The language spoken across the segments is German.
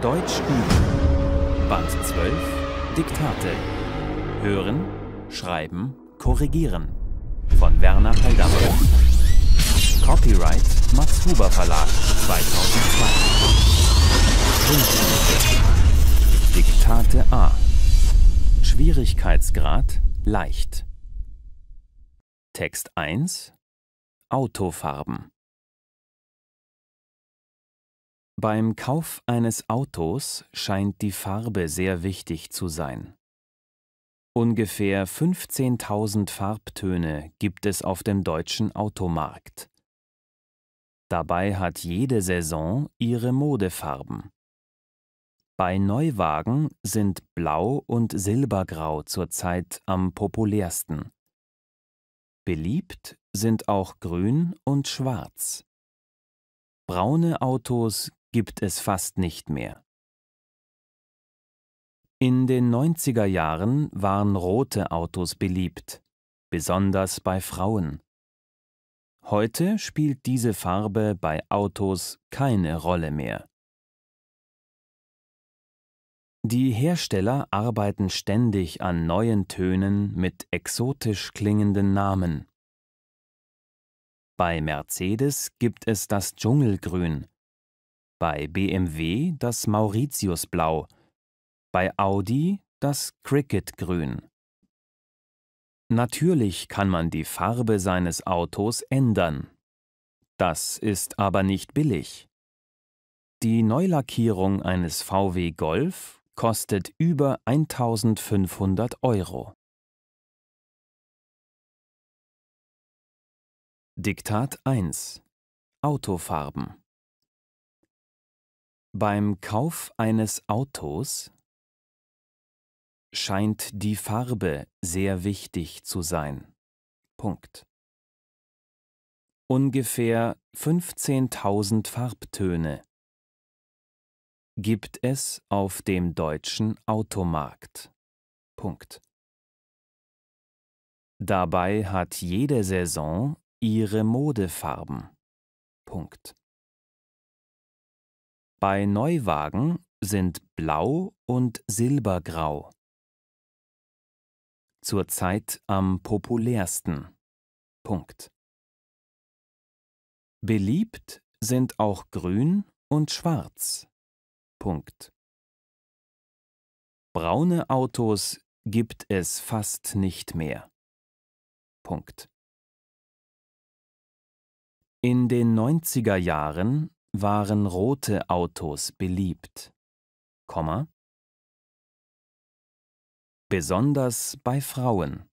Deutsch üben. Band 12. Diktate. Hören, schreiben, korrigieren. Von Werner Heldammer. Copyright Max Huber Verlag 2002. Diktate A. Schwierigkeitsgrad leicht. Text 1. Autofarben. Beim Kauf eines Autos scheint die Farbe sehr wichtig zu sein. Ungefähr 15.000 Farbtöne gibt es auf dem deutschen Automarkt. Dabei hat jede Saison ihre Modefarben. Bei Neuwagen sind Blau und Silbergrau zurzeit am populärsten. Beliebt sind auch Grün und Schwarz. Braune Autos gibt es fast nicht mehr. In den 90er Jahren waren rote Autos beliebt, besonders bei Frauen. Heute spielt diese Farbe bei Autos keine Rolle mehr. Die Hersteller arbeiten ständig an neuen Tönen mit exotisch klingenden Namen. Bei Mercedes gibt es das Dschungelgrün, bei BMW das Mauritiusblau, bei Audi das Cricketgrün. Natürlich kann man die Farbe seines Autos ändern. Das ist aber nicht billig. Die Neulackierung eines VW Golf kostet über 1500 Euro. Diktat 1 Autofarben beim Kauf eines Autos scheint die Farbe sehr wichtig zu sein. Punkt. Ungefähr 15.000 Farbtöne gibt es auf dem deutschen Automarkt. Punkt. Dabei hat jede Saison ihre Modefarben. Punkt. Bei Neuwagen sind blau und silbergrau. Zurzeit am populärsten. Punkt. Beliebt sind auch grün und schwarz. Punkt. Braune Autos gibt es fast nicht mehr. Punkt. In den 90er Jahren waren rote Autos beliebt, Komma, besonders bei Frauen.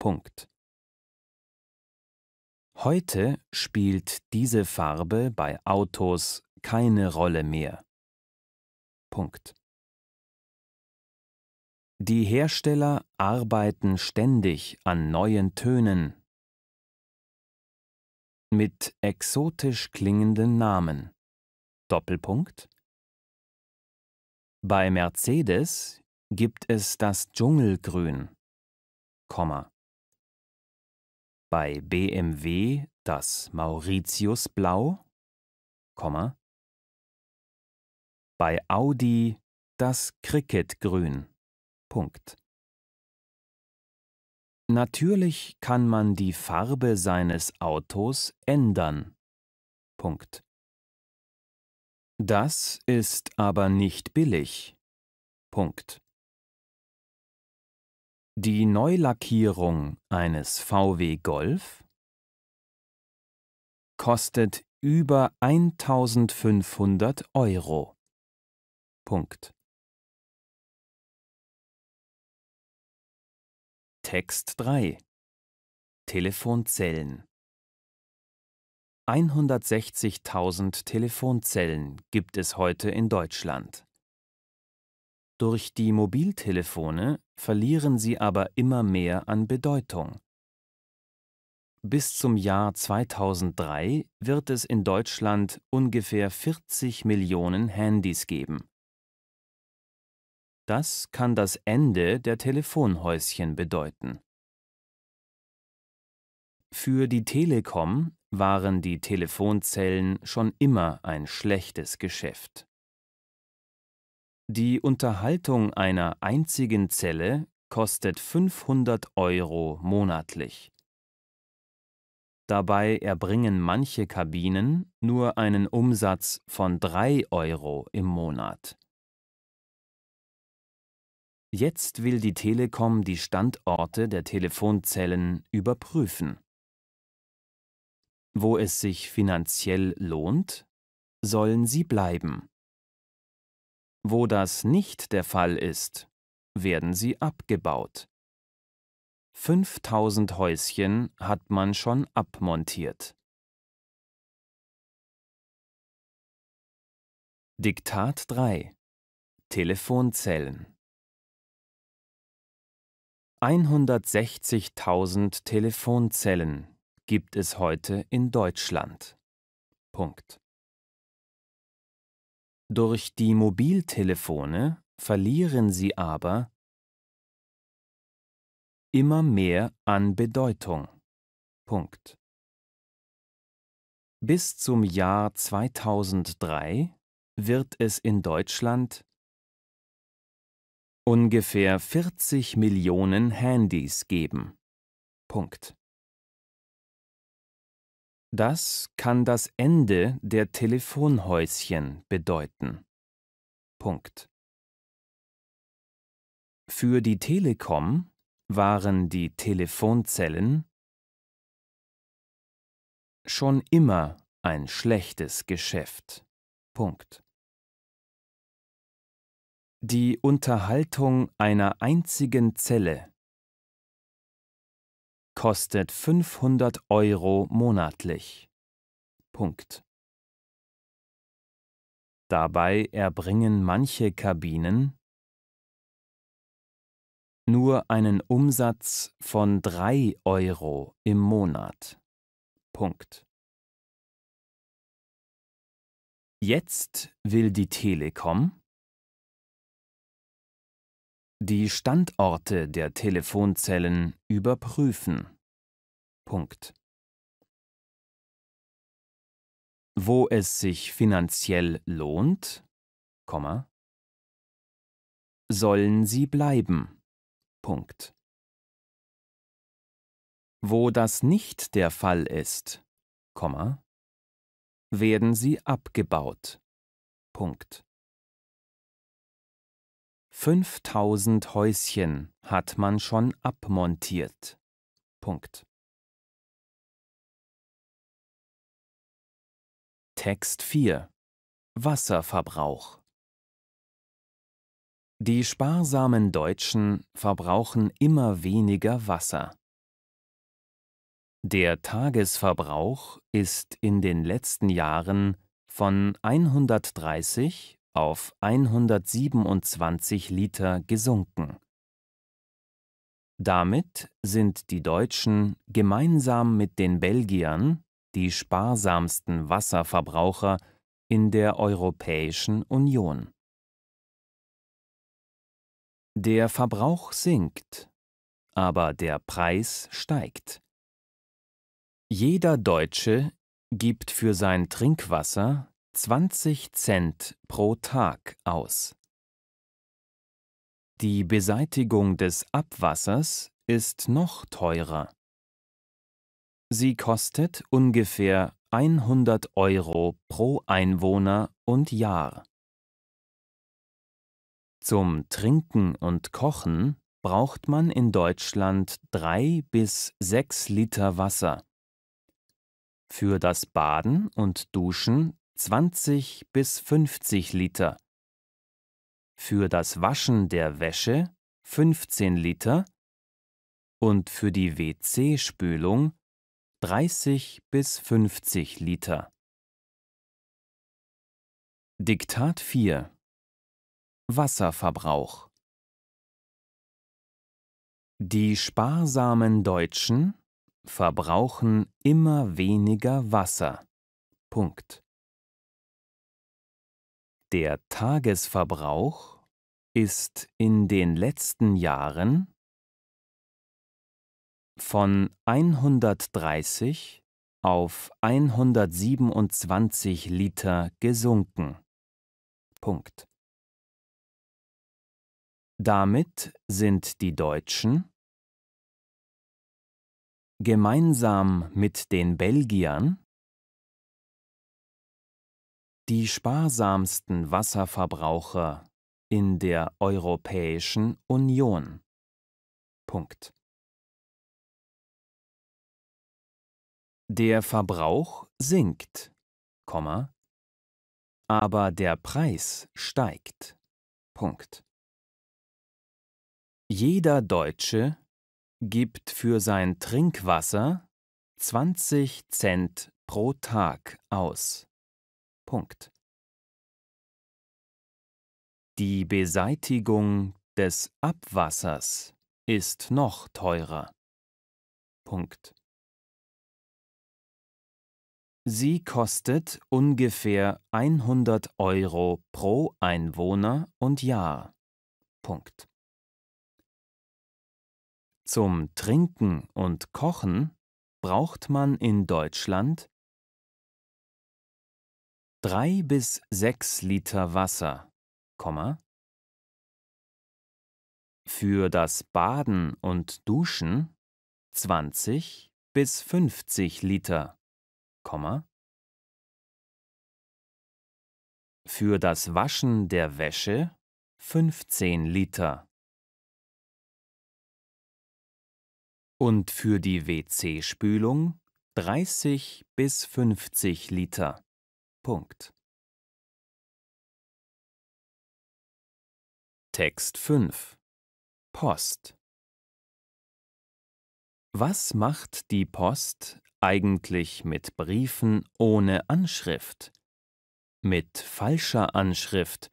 Punkt. Heute spielt diese Farbe bei Autos keine Rolle mehr. Punkt. Die Hersteller arbeiten ständig an neuen Tönen, mit exotisch klingenden Namen. Doppelpunkt. Bei Mercedes gibt es das Dschungelgrün, Komma. Bei BMW das Mauritiusblau, Komma. Bei Audi das Cricketgrün. Punkt. Natürlich kann man die Farbe seines Autos ändern. Punkt. Das ist aber nicht billig. Punkt. Die Neulackierung eines VW Golf kostet über 1500 Euro. Punkt. Text 3 Telefonzellen 160.000 Telefonzellen gibt es heute in Deutschland. Durch die Mobiltelefone verlieren sie aber immer mehr an Bedeutung. Bis zum Jahr 2003 wird es in Deutschland ungefähr 40 Millionen Handys geben. Das kann das Ende der Telefonhäuschen bedeuten. Für die Telekom waren die Telefonzellen schon immer ein schlechtes Geschäft. Die Unterhaltung einer einzigen Zelle kostet 500 Euro monatlich. Dabei erbringen manche Kabinen nur einen Umsatz von 3 Euro im Monat. Jetzt will die Telekom die Standorte der Telefonzellen überprüfen. Wo es sich finanziell lohnt, sollen sie bleiben. Wo das nicht der Fall ist, werden sie abgebaut. 5000 Häuschen hat man schon abmontiert. Diktat 3 Telefonzellen 160.000 Telefonzellen gibt es heute in Deutschland. Punkt. Durch die Mobiltelefone verlieren sie aber immer mehr an Bedeutung. Punkt. Bis zum Jahr 2003 wird es in Deutschland ungefähr 40 Millionen Handys geben. Punkt. Das kann das Ende der Telefonhäuschen bedeuten. Punkt. Für die Telekom waren die Telefonzellen schon immer ein schlechtes Geschäft. Punkt. Die Unterhaltung einer einzigen Zelle kostet 500 Euro monatlich. Punkt. Dabei erbringen manche Kabinen nur einen Umsatz von 3 Euro im Monat. Punkt. Jetzt will die Telekom die Standorte der Telefonzellen überprüfen. Punkt. Wo es sich finanziell lohnt, Komma, sollen sie bleiben. Punkt. Wo das nicht der Fall ist, Komma, werden sie abgebaut. Punkt. 5000 Häuschen hat man schon abmontiert. Punkt. Text 4 Wasserverbrauch Die sparsamen Deutschen verbrauchen immer weniger Wasser. Der Tagesverbrauch ist in den letzten Jahren von 130 auf 127 Liter gesunken. Damit sind die Deutschen gemeinsam mit den Belgiern die sparsamsten Wasserverbraucher in der Europäischen Union. Der Verbrauch sinkt, aber der Preis steigt. Jeder Deutsche gibt für sein Trinkwasser 20 Cent pro Tag aus. Die Beseitigung des Abwassers ist noch teurer. Sie kostet ungefähr 100 Euro pro Einwohner und Jahr. Zum Trinken und Kochen braucht man in Deutschland drei bis sechs Liter Wasser. Für das Baden und Duschen 20 bis 50 Liter. Für das Waschen der Wäsche 15 Liter und für die WC-Spülung 30 bis 50 Liter. Diktat 4 Wasserverbrauch Die sparsamen Deutschen verbrauchen immer weniger Wasser. Punkt. Der Tagesverbrauch ist in den letzten Jahren von 130 auf 127 Liter gesunken. Punkt. Damit sind die Deutschen gemeinsam mit den Belgiern die sparsamsten Wasserverbraucher in der Europäischen Union. Punkt. Der Verbrauch sinkt, Komma, aber der Preis steigt. Punkt. Jeder Deutsche gibt für sein Trinkwasser 20 Cent pro Tag aus. Punkt. Die Beseitigung des Abwassers ist noch teurer. Punkt. Sie kostet ungefähr 100 Euro pro Einwohner und Jahr. Punkt. Zum Trinken und Kochen braucht man in Deutschland drei bis sechs Liter Wasser, für das Baden und Duschen 20 bis 50 Liter, für das Waschen der Wäsche 15 Liter und für die WC-Spülung 30 bis 50 Liter. Punkt. Text 5 Post Was macht die Post eigentlich mit Briefen ohne Anschrift? Mit falscher Anschrift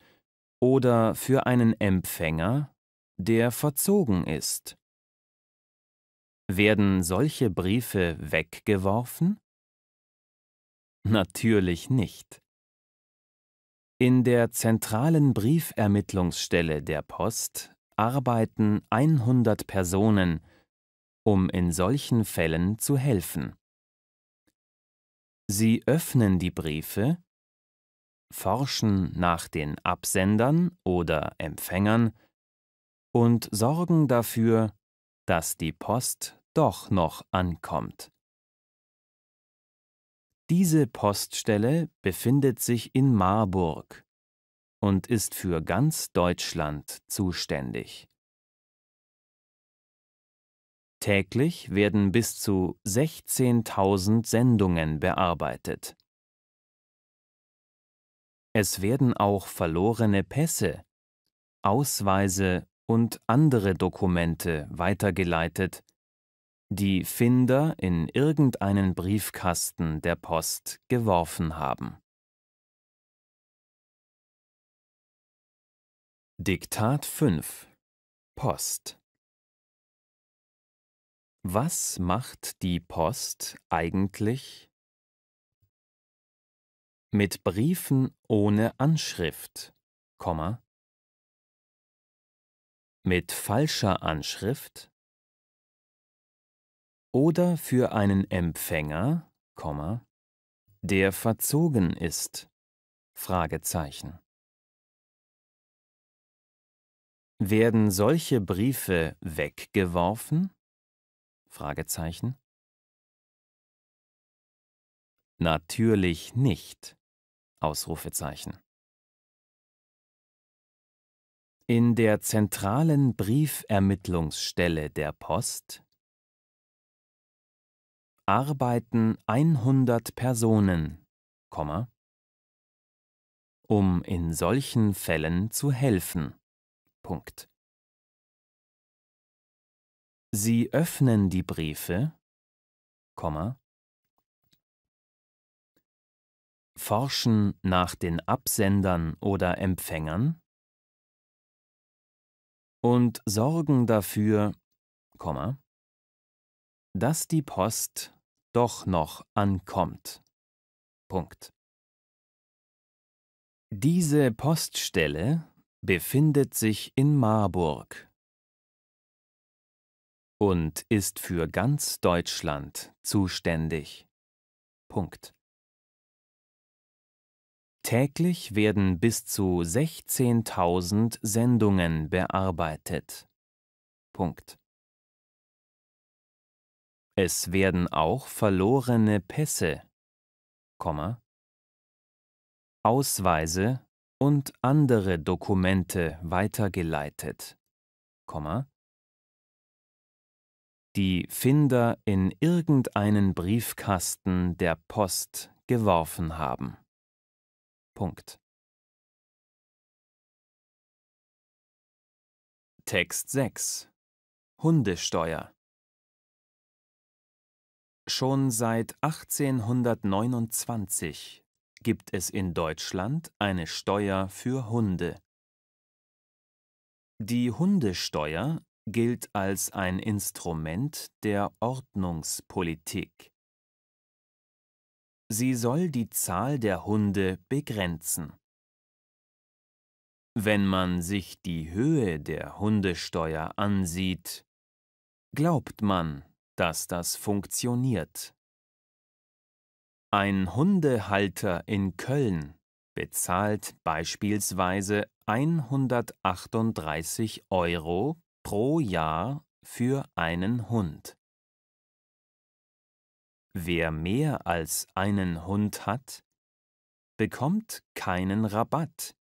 oder für einen Empfänger, der verzogen ist? Werden solche Briefe weggeworfen? Natürlich nicht. In der zentralen Briefermittlungsstelle der Post arbeiten 100 Personen, um in solchen Fällen zu helfen. Sie öffnen die Briefe, forschen nach den Absendern oder Empfängern und sorgen dafür, dass die Post doch noch ankommt. Diese Poststelle befindet sich in Marburg und ist für ganz Deutschland zuständig. Täglich werden bis zu 16.000 Sendungen bearbeitet. Es werden auch verlorene Pässe, Ausweise und andere Dokumente weitergeleitet die Finder in irgendeinen Briefkasten der Post geworfen haben. Diktat 5 Post Was macht die Post eigentlich? Mit Briefen ohne Anschrift, Komma, mit falscher Anschrift, oder für einen Empfänger, der verzogen ist. Werden solche Briefe weggeworfen? Natürlich nicht. In der zentralen Briefermittlungsstelle der Post arbeiten 100 Personen, um in solchen Fällen zu helfen. Punkt. Sie öffnen die Briefe, forschen nach den Absendern oder Empfängern und sorgen dafür, dass die Post doch noch ankommt. Punkt. Diese Poststelle befindet sich in Marburg und ist für ganz Deutschland zuständig. Punkt. Täglich werden bis zu 16.000 Sendungen bearbeitet. Punkt. Es werden auch verlorene Pässe, Komma, Ausweise und andere Dokumente weitergeleitet, Komma, die Finder in irgendeinen Briefkasten der Post geworfen haben. Punkt. Text 6 Hundesteuer Schon seit 1829 gibt es in Deutschland eine Steuer für Hunde. Die Hundesteuer gilt als ein Instrument der Ordnungspolitik. Sie soll die Zahl der Hunde begrenzen. Wenn man sich die Höhe der Hundesteuer ansieht, glaubt man, dass das funktioniert. Ein Hundehalter in Köln bezahlt beispielsweise 138 Euro pro Jahr für einen Hund. Wer mehr als einen Hund hat, bekommt keinen Rabatt,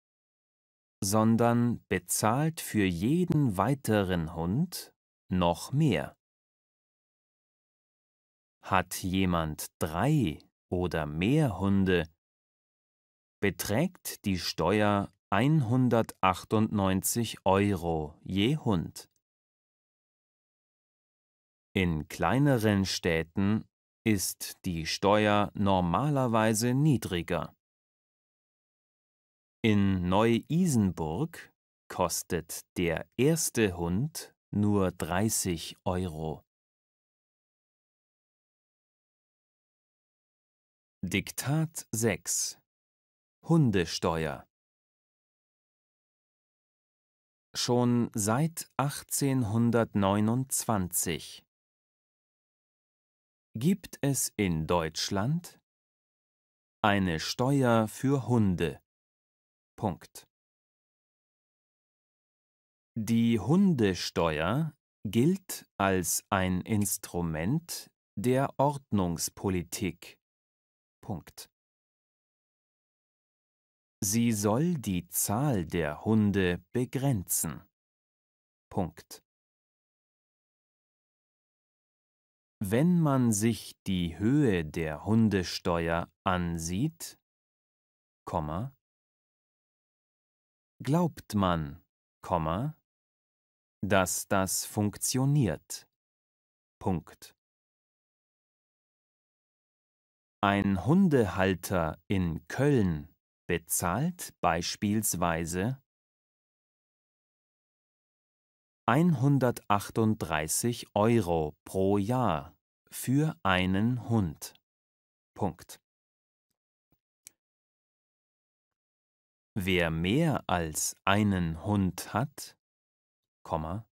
sondern bezahlt für jeden weiteren Hund noch mehr. Hat jemand drei oder mehr Hunde, beträgt die Steuer 198 Euro je Hund. In kleineren Städten ist die Steuer normalerweise niedriger. In Neu-Isenburg kostet der erste Hund nur 30 Euro. Diktat 6 Hundesteuer Schon seit 1829 gibt es in Deutschland eine Steuer für Hunde. Punkt. Die Hundesteuer gilt als ein Instrument der Ordnungspolitik Punkt. Sie soll die Zahl der Hunde begrenzen. Punkt. Wenn man sich die Höhe der Hundesteuer ansieht, Komma, glaubt man, Komma, dass das funktioniert. Punkt. Ein Hundehalter in Köln bezahlt beispielsweise 138 Euro pro Jahr für einen Hund. Punkt. Wer mehr als einen Hund hat, Komma,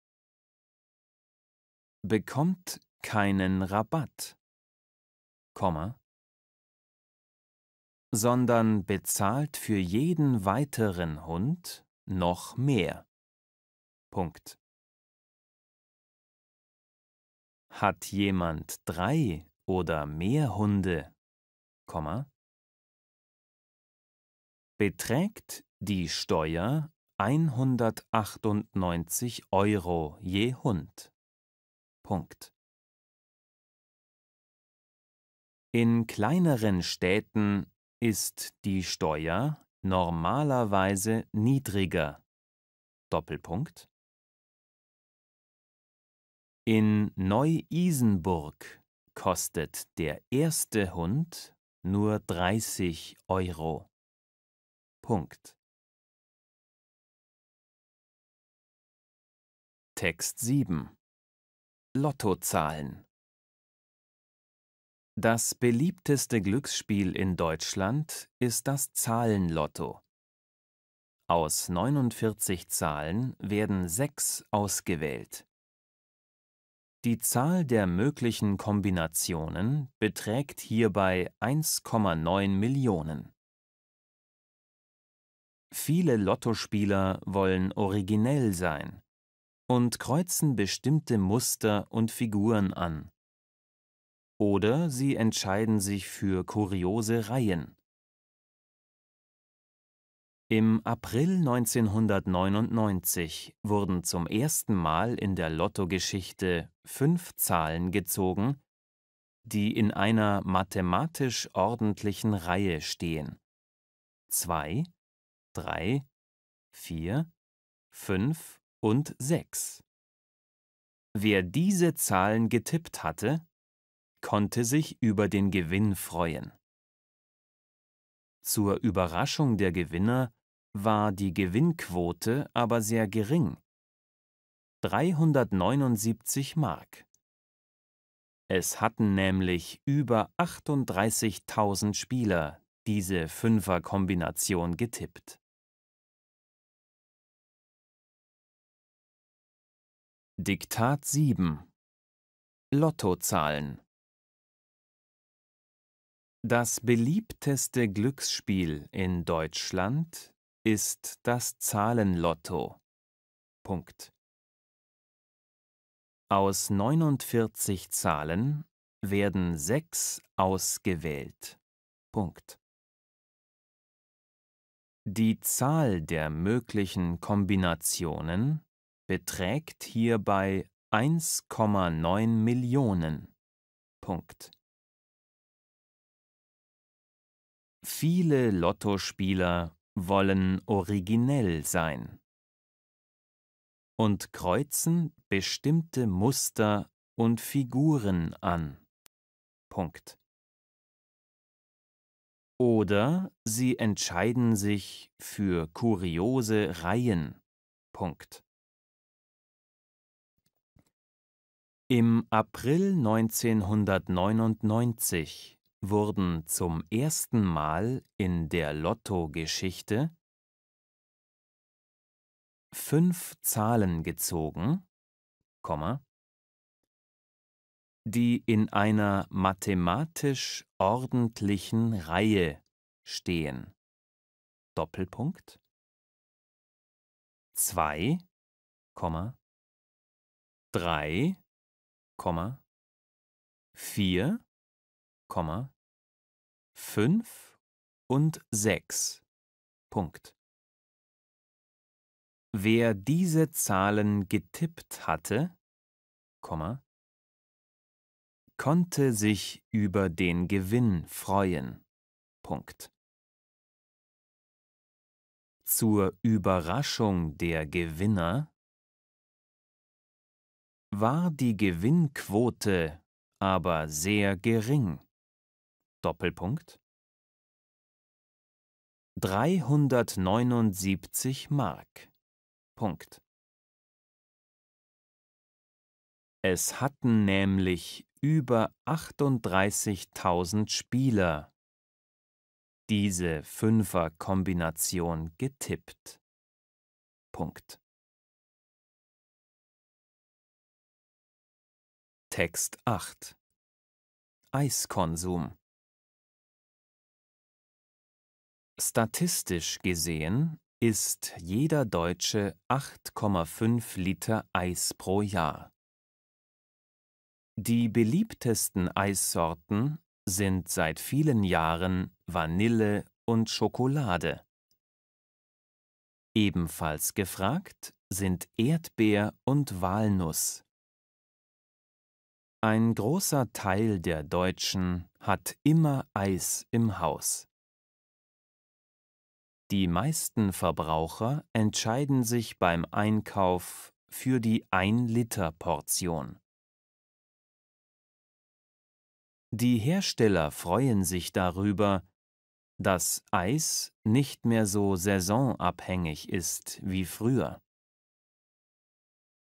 bekommt keinen Rabatt, Komma, sondern bezahlt für jeden weiteren Hund noch mehr. Punkt. Hat jemand drei oder mehr Hunde, Komma, beträgt die Steuer 198 Euro je Hund. Punkt. In kleineren Städten ist die Steuer normalerweise niedriger. Doppelpunkt. In Neu-Isenburg kostet der erste Hund nur 30 Euro. Punkt. Text 7 Lottozahlen das beliebteste Glücksspiel in Deutschland ist das Zahlenlotto. Aus 49 Zahlen werden sechs ausgewählt. Die Zahl der möglichen Kombinationen beträgt hierbei 1,9 Millionen. Viele Lottospieler wollen originell sein und kreuzen bestimmte Muster und Figuren an oder sie entscheiden sich für kuriose Reihen. Im April 1999 wurden zum ersten Mal in der Lottogeschichte fünf Zahlen gezogen, die in einer mathematisch ordentlichen Reihe stehen. 2, 3, 4, 5 und 6. Wer diese Zahlen getippt hatte, konnte sich über den Gewinn freuen. Zur Überraschung der Gewinner war die Gewinnquote aber sehr gering. 379 Mark. Es hatten nämlich über 38.000 Spieler diese Fünferkombination getippt. Diktat 7 Lottozahlen das beliebteste Glücksspiel in Deutschland ist das Zahlenlotto. Punkt. Aus 49 Zahlen werden sechs ausgewählt. Punkt. Die Zahl der möglichen Kombinationen beträgt hierbei 1,9 Millionen. Punkt. Viele Lottospieler wollen originell sein und kreuzen bestimmte Muster und Figuren an. Punkt. Oder sie entscheiden sich für kuriose Reihen. Punkt. Im April 1999 wurden zum ersten Mal in der Lotto-Geschichte fünf Zahlen gezogen, die in einer mathematisch ordentlichen Reihe stehen. Doppelpunkt 2, 3, 4, 5 und 6. Punkt. Wer diese Zahlen getippt hatte, konnte sich über den Gewinn freuen. Punkt. Zur Überraschung der Gewinner war die Gewinnquote aber sehr gering. Doppelpunkt 379 Mark. Punkt. Es hatten nämlich über 38.000 Spieler diese Fünferkombination getippt. Punkt. Text 8 Eiskonsum Statistisch gesehen ist jeder Deutsche 8,5 Liter Eis pro Jahr. Die beliebtesten Eissorten sind seit vielen Jahren Vanille und Schokolade. Ebenfalls gefragt sind Erdbeer und Walnuss. Ein großer Teil der Deutschen hat immer Eis im Haus. Die meisten Verbraucher entscheiden sich beim Einkauf für die 1-Liter-Portion. Die Hersteller freuen sich darüber, dass Eis nicht mehr so saisonabhängig ist wie früher.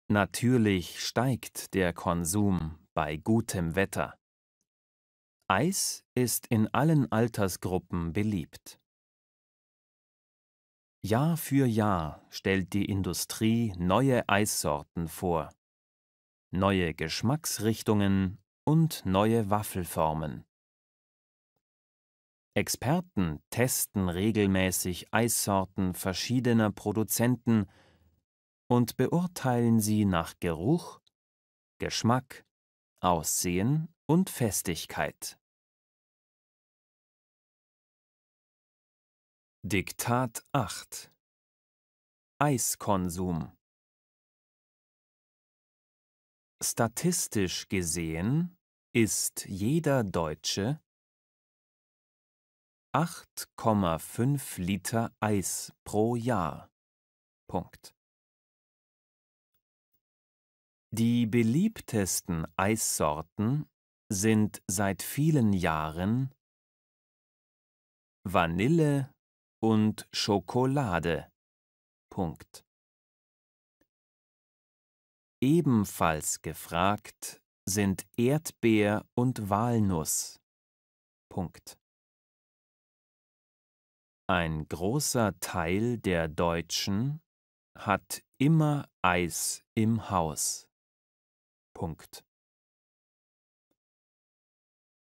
Natürlich steigt der Konsum bei gutem Wetter. Eis ist in allen Altersgruppen beliebt. Jahr für Jahr stellt die Industrie neue Eissorten vor, neue Geschmacksrichtungen und neue Waffelformen. Experten testen regelmäßig Eissorten verschiedener Produzenten und beurteilen sie nach Geruch, Geschmack, Aussehen und Festigkeit. Diktat 8 Eiskonsum Statistisch gesehen ist jeder Deutsche 8,5 Liter Eis pro Jahr. Punkt. Die beliebtesten Eissorten sind seit vielen Jahren Vanille und Schokolade. Punkt. Ebenfalls gefragt sind Erdbeer und Walnuss. Punkt. Ein großer Teil der Deutschen hat immer Eis im Haus. Punkt.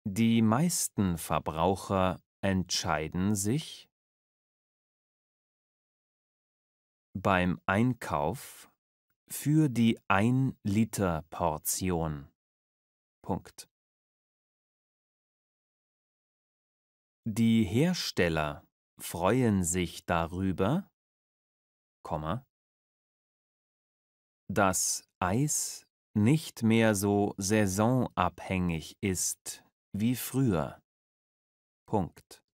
Die meisten Verbraucher entscheiden sich, beim Einkauf für die 1 Liter Portion. Punkt. Die Hersteller freuen sich darüber, Komma, dass Eis nicht mehr so saisonabhängig ist wie früher. Punkt.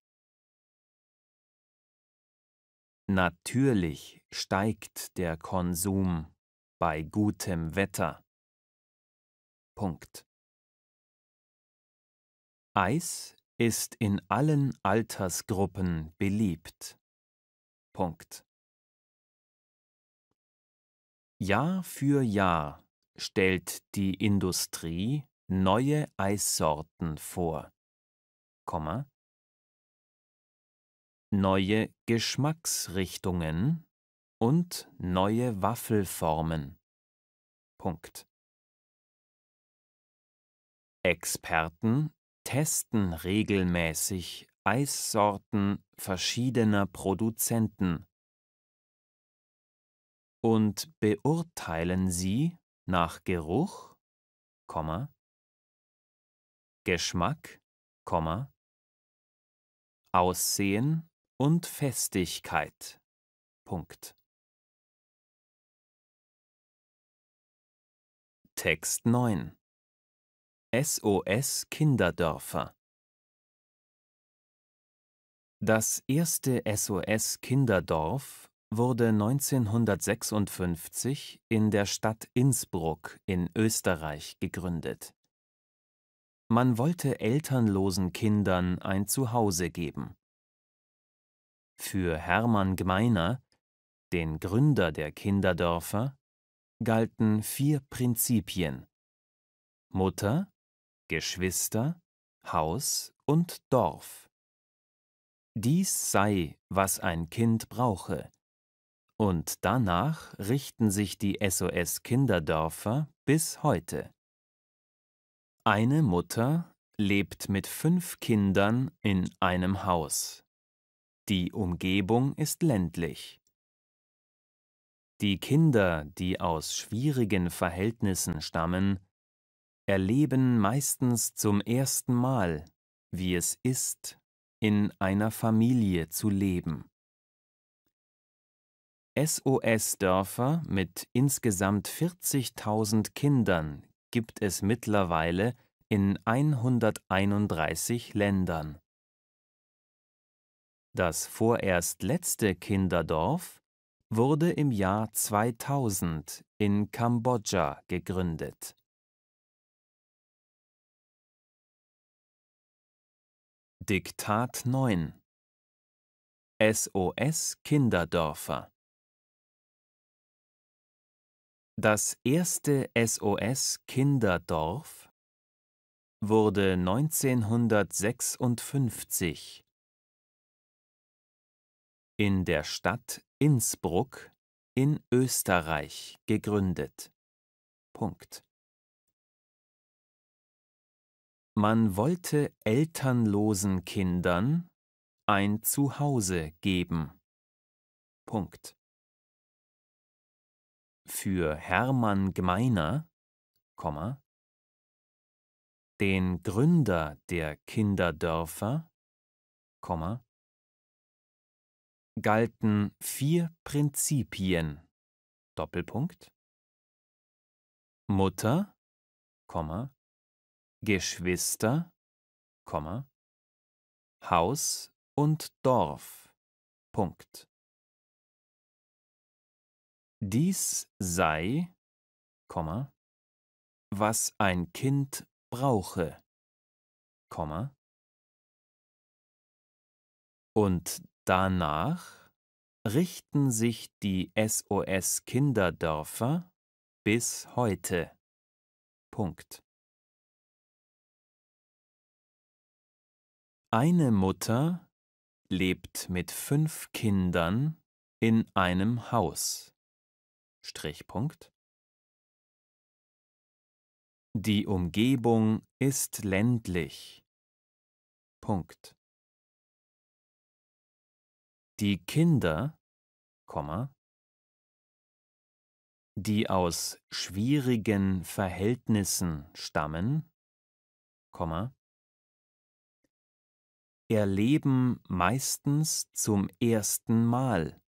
Natürlich steigt der Konsum bei gutem Wetter. Punkt. Eis ist in allen Altersgruppen beliebt. Punkt. Jahr für Jahr stellt die Industrie neue Eissorten vor, neue Geschmacksrichtungen und neue Waffelformen. Punkt. Experten testen regelmäßig Eissorten verschiedener Produzenten und beurteilen sie nach Geruch, Geschmack, Aussehen und Festigkeit. Punkt. Text 9 SOS Kinderdörfer Das erste SOS Kinderdorf wurde 1956 in der Stadt Innsbruck in Österreich gegründet. Man wollte elternlosen Kindern ein Zuhause geben. Für Hermann Gmeiner, den Gründer der Kinderdörfer, galten vier Prinzipien Mutter, Geschwister, Haus und Dorf. Dies sei, was ein Kind brauche. Und danach richten sich die SOS Kinderdörfer bis heute. Eine Mutter lebt mit fünf Kindern in einem Haus. Die Umgebung ist ländlich. Die Kinder, die aus schwierigen Verhältnissen stammen, erleben meistens zum ersten Mal, wie es ist, in einer Familie zu leben. SOS-Dörfer mit insgesamt 40.000 Kindern gibt es mittlerweile in 131 Ländern. Das vorerst letzte Kinderdorf wurde im Jahr 2000 in Kambodscha gegründet. Diktat 9 SOS Kinderdörfer Das erste SOS Kinderdorf wurde 1956 in der Stadt Innsbruck in Österreich gegründet. Punkt. Man wollte elternlosen Kindern ein Zuhause geben. Punkt. Für Hermann Gmeiner, Komma, den Gründer der Kinderdörfer, Komma, galten vier Prinzipien. Doppelpunkt. Mutter, Komma, Geschwister, Komma, Haus und Dorf. Punkt. Dies sei, Komma, was ein Kind brauche, Komma, und Danach richten sich die SOS-Kinderdörfer bis heute. Punkt. Eine Mutter lebt mit fünf Kindern in einem Haus. Strichpunkt. Die Umgebung ist ländlich. Punkt die Kinder, die aus schwierigen Verhältnissen stammen, erleben meistens zum ersten Mal,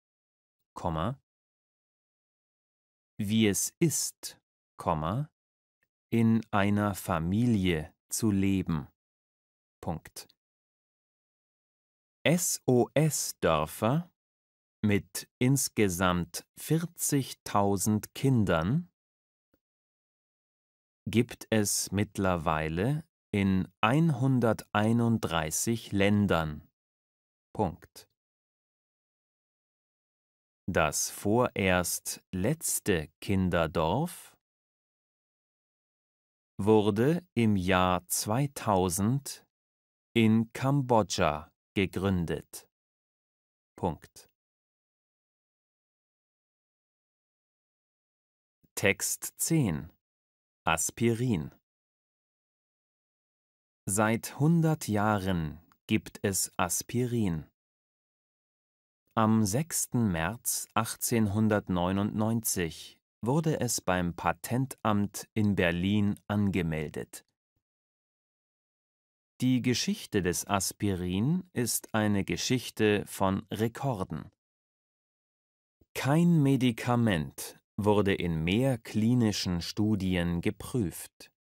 wie es ist, in einer Familie zu leben. Punkt. SOS-Dörfer mit insgesamt 40.000 Kindern gibt es mittlerweile in 131 Ländern. Punkt. Das vorerst letzte Kinderdorf wurde im Jahr 2000 in Kambodscha gegründet. Punkt. Text 10 Aspirin Seit 100 Jahren gibt es Aspirin. Am 6. März 1899 wurde es beim Patentamt in Berlin angemeldet. Die Geschichte des Aspirin ist eine Geschichte von Rekorden. Kein Medikament wurde in mehr klinischen Studien geprüft.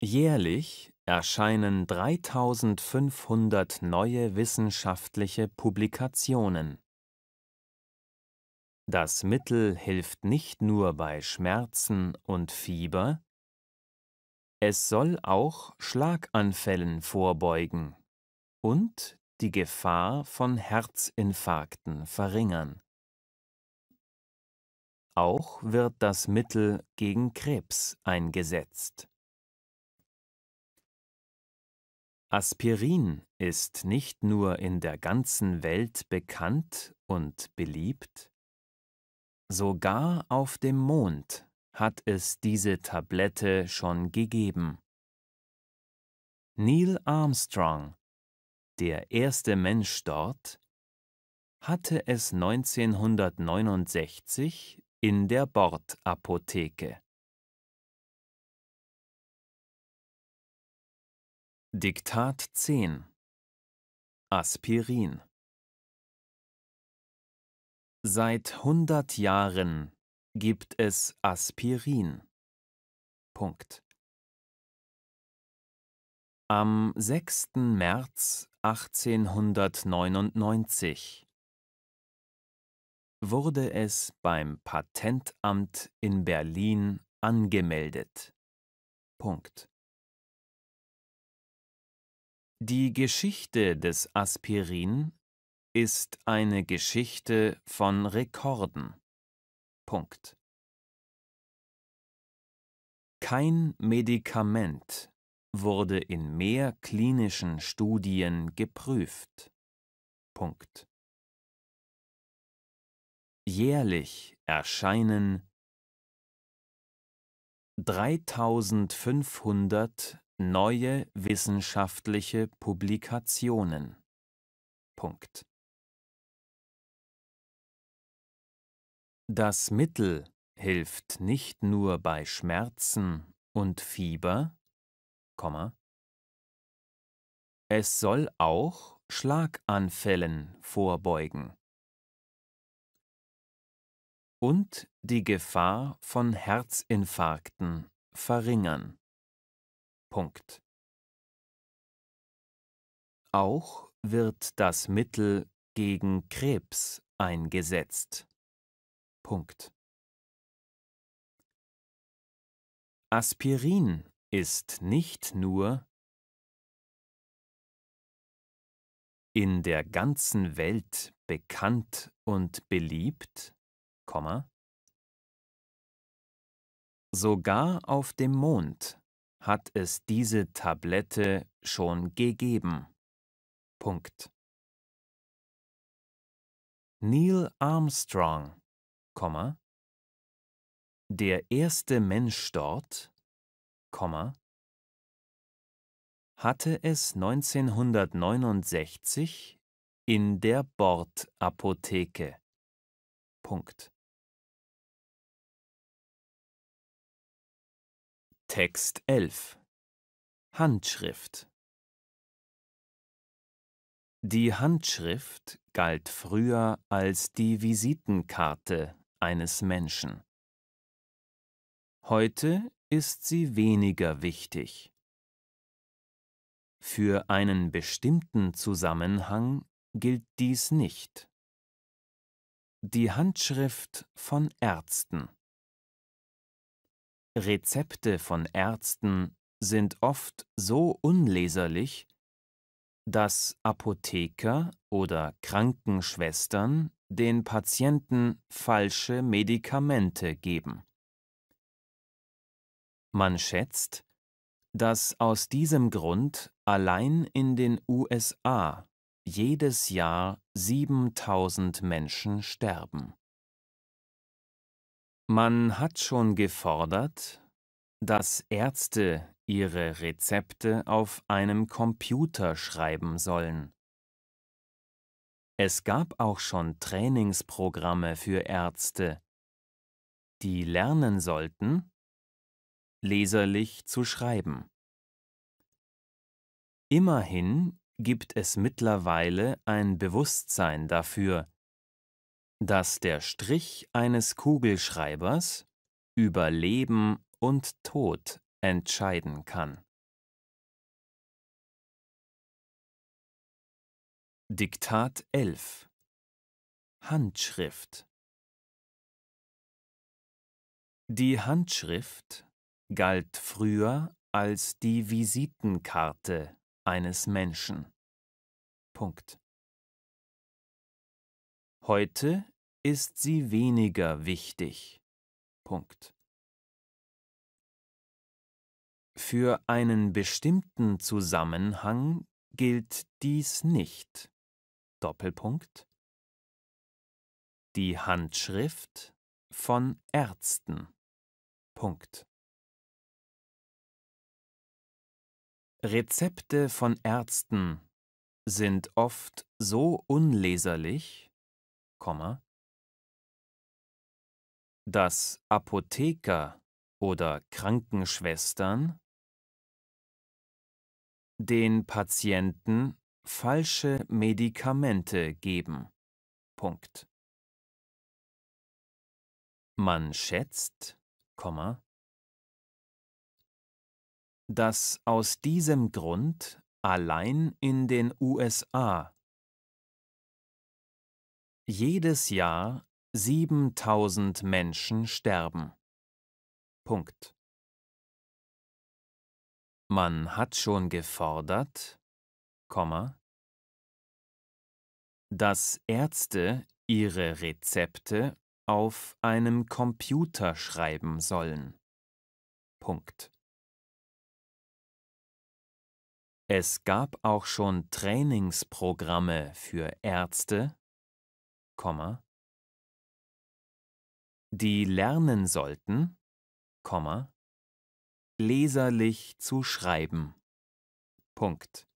Jährlich erscheinen 3500 neue wissenschaftliche Publikationen. Das Mittel hilft nicht nur bei Schmerzen und Fieber, es soll auch Schlaganfällen vorbeugen und die Gefahr von Herzinfarkten verringern. Auch wird das Mittel gegen Krebs eingesetzt. Aspirin ist nicht nur in der ganzen Welt bekannt und beliebt, sogar auf dem Mond hat es diese Tablette schon gegeben. Neil Armstrong, der erste Mensch dort, hatte es 1969 in der Bordapotheke. Diktat 10 Aspirin Seit 100 Jahren gibt es Aspirin. Punkt. Am 6. März 1899 wurde es beim Patentamt in Berlin angemeldet. Punkt. Die Geschichte des Aspirin ist eine Geschichte von Rekorden. Punkt. Kein Medikament wurde in mehr klinischen Studien geprüft. Punkt. Jährlich erscheinen 3500 neue wissenschaftliche Publikationen. Punkt. Das Mittel hilft nicht nur bei Schmerzen und Fieber, es soll auch Schlaganfällen vorbeugen und die Gefahr von Herzinfarkten verringern. Punkt. Auch wird das Mittel gegen Krebs eingesetzt. Punkt. Aspirin ist nicht nur in der ganzen Welt bekannt und beliebt, Komma, sogar auf dem Mond hat es diese Tablette schon gegeben. Punkt. Neil Armstrong der erste Mensch dort, hatte es 1969 in der Bordapotheke. Punkt. Text 11 Handschrift Die Handschrift galt früher als die Visitenkarte eines Menschen. Heute ist sie weniger wichtig. Für einen bestimmten Zusammenhang gilt dies nicht. Die Handschrift von Ärzten Rezepte von Ärzten sind oft so unleserlich, dass Apotheker oder Krankenschwestern den Patienten falsche Medikamente geben. Man schätzt, dass aus diesem Grund allein in den USA jedes Jahr 7000 Menschen sterben. Man hat schon gefordert, dass Ärzte ihre Rezepte auf einem Computer schreiben sollen. Es gab auch schon Trainingsprogramme für Ärzte, die lernen sollten, leserlich zu schreiben. Immerhin gibt es mittlerweile ein Bewusstsein dafür, dass der Strich eines Kugelschreibers über Leben und Tod entscheiden kann. Diktat 11 Handschrift Die Handschrift galt früher als die Visitenkarte eines Menschen. Punkt. Heute ist sie weniger wichtig. Punkt. Für einen bestimmten Zusammenhang gilt dies nicht. Doppelpunkt Die Handschrift von Ärzten. Punkt. Rezepte von Ärzten sind oft so unleserlich, dass Apotheker oder Krankenschwestern den Patienten falsche Medikamente geben. Punkt. Man schätzt, Komma, dass aus diesem Grund allein in den USA jedes Jahr 7000 Menschen sterben. Punkt. Man hat schon gefordert, dass Ärzte ihre Rezepte auf einem Computer schreiben sollen. Punkt. Es gab auch schon Trainingsprogramme für Ärzte, die lernen sollten, leserlich zu schreiben. Punkt.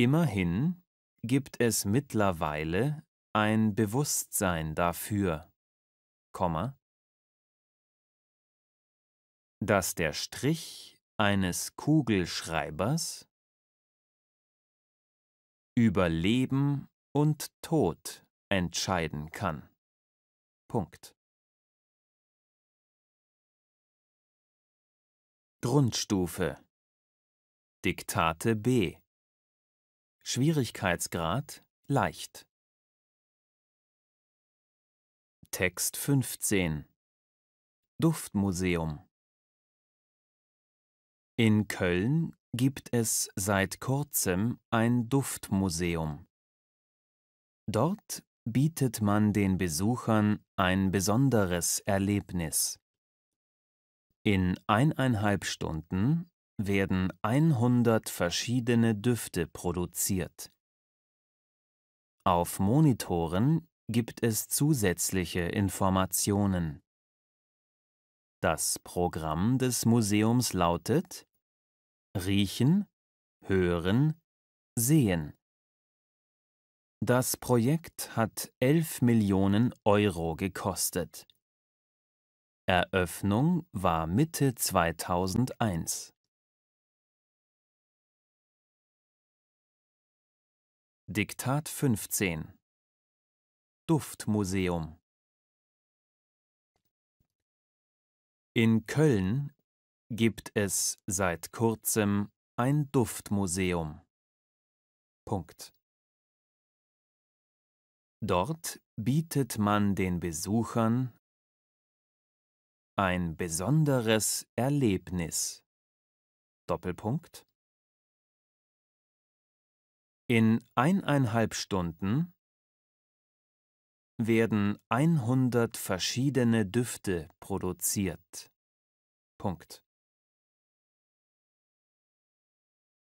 Immerhin gibt es mittlerweile ein Bewusstsein dafür, Komma, dass der Strich eines Kugelschreibers über Leben und Tod entscheiden kann. Punkt. Grundstufe Diktate B Schwierigkeitsgrad leicht. Text 15 Duftmuseum In Köln gibt es seit kurzem ein Duftmuseum. Dort bietet man den Besuchern ein besonderes Erlebnis. In eineinhalb Stunden werden 100 verschiedene Düfte produziert. Auf Monitoren gibt es zusätzliche Informationen. Das Programm des Museums lautet Riechen, Hören, Sehen. Das Projekt hat 11 Millionen Euro gekostet. Eröffnung war Mitte 2001. Diktat 15 Duftmuseum In Köln gibt es seit kurzem ein Duftmuseum. Punkt. Dort bietet man den Besuchern ein besonderes Erlebnis. Doppelpunkt in eineinhalb Stunden werden 100 verschiedene Düfte produziert. Punkt.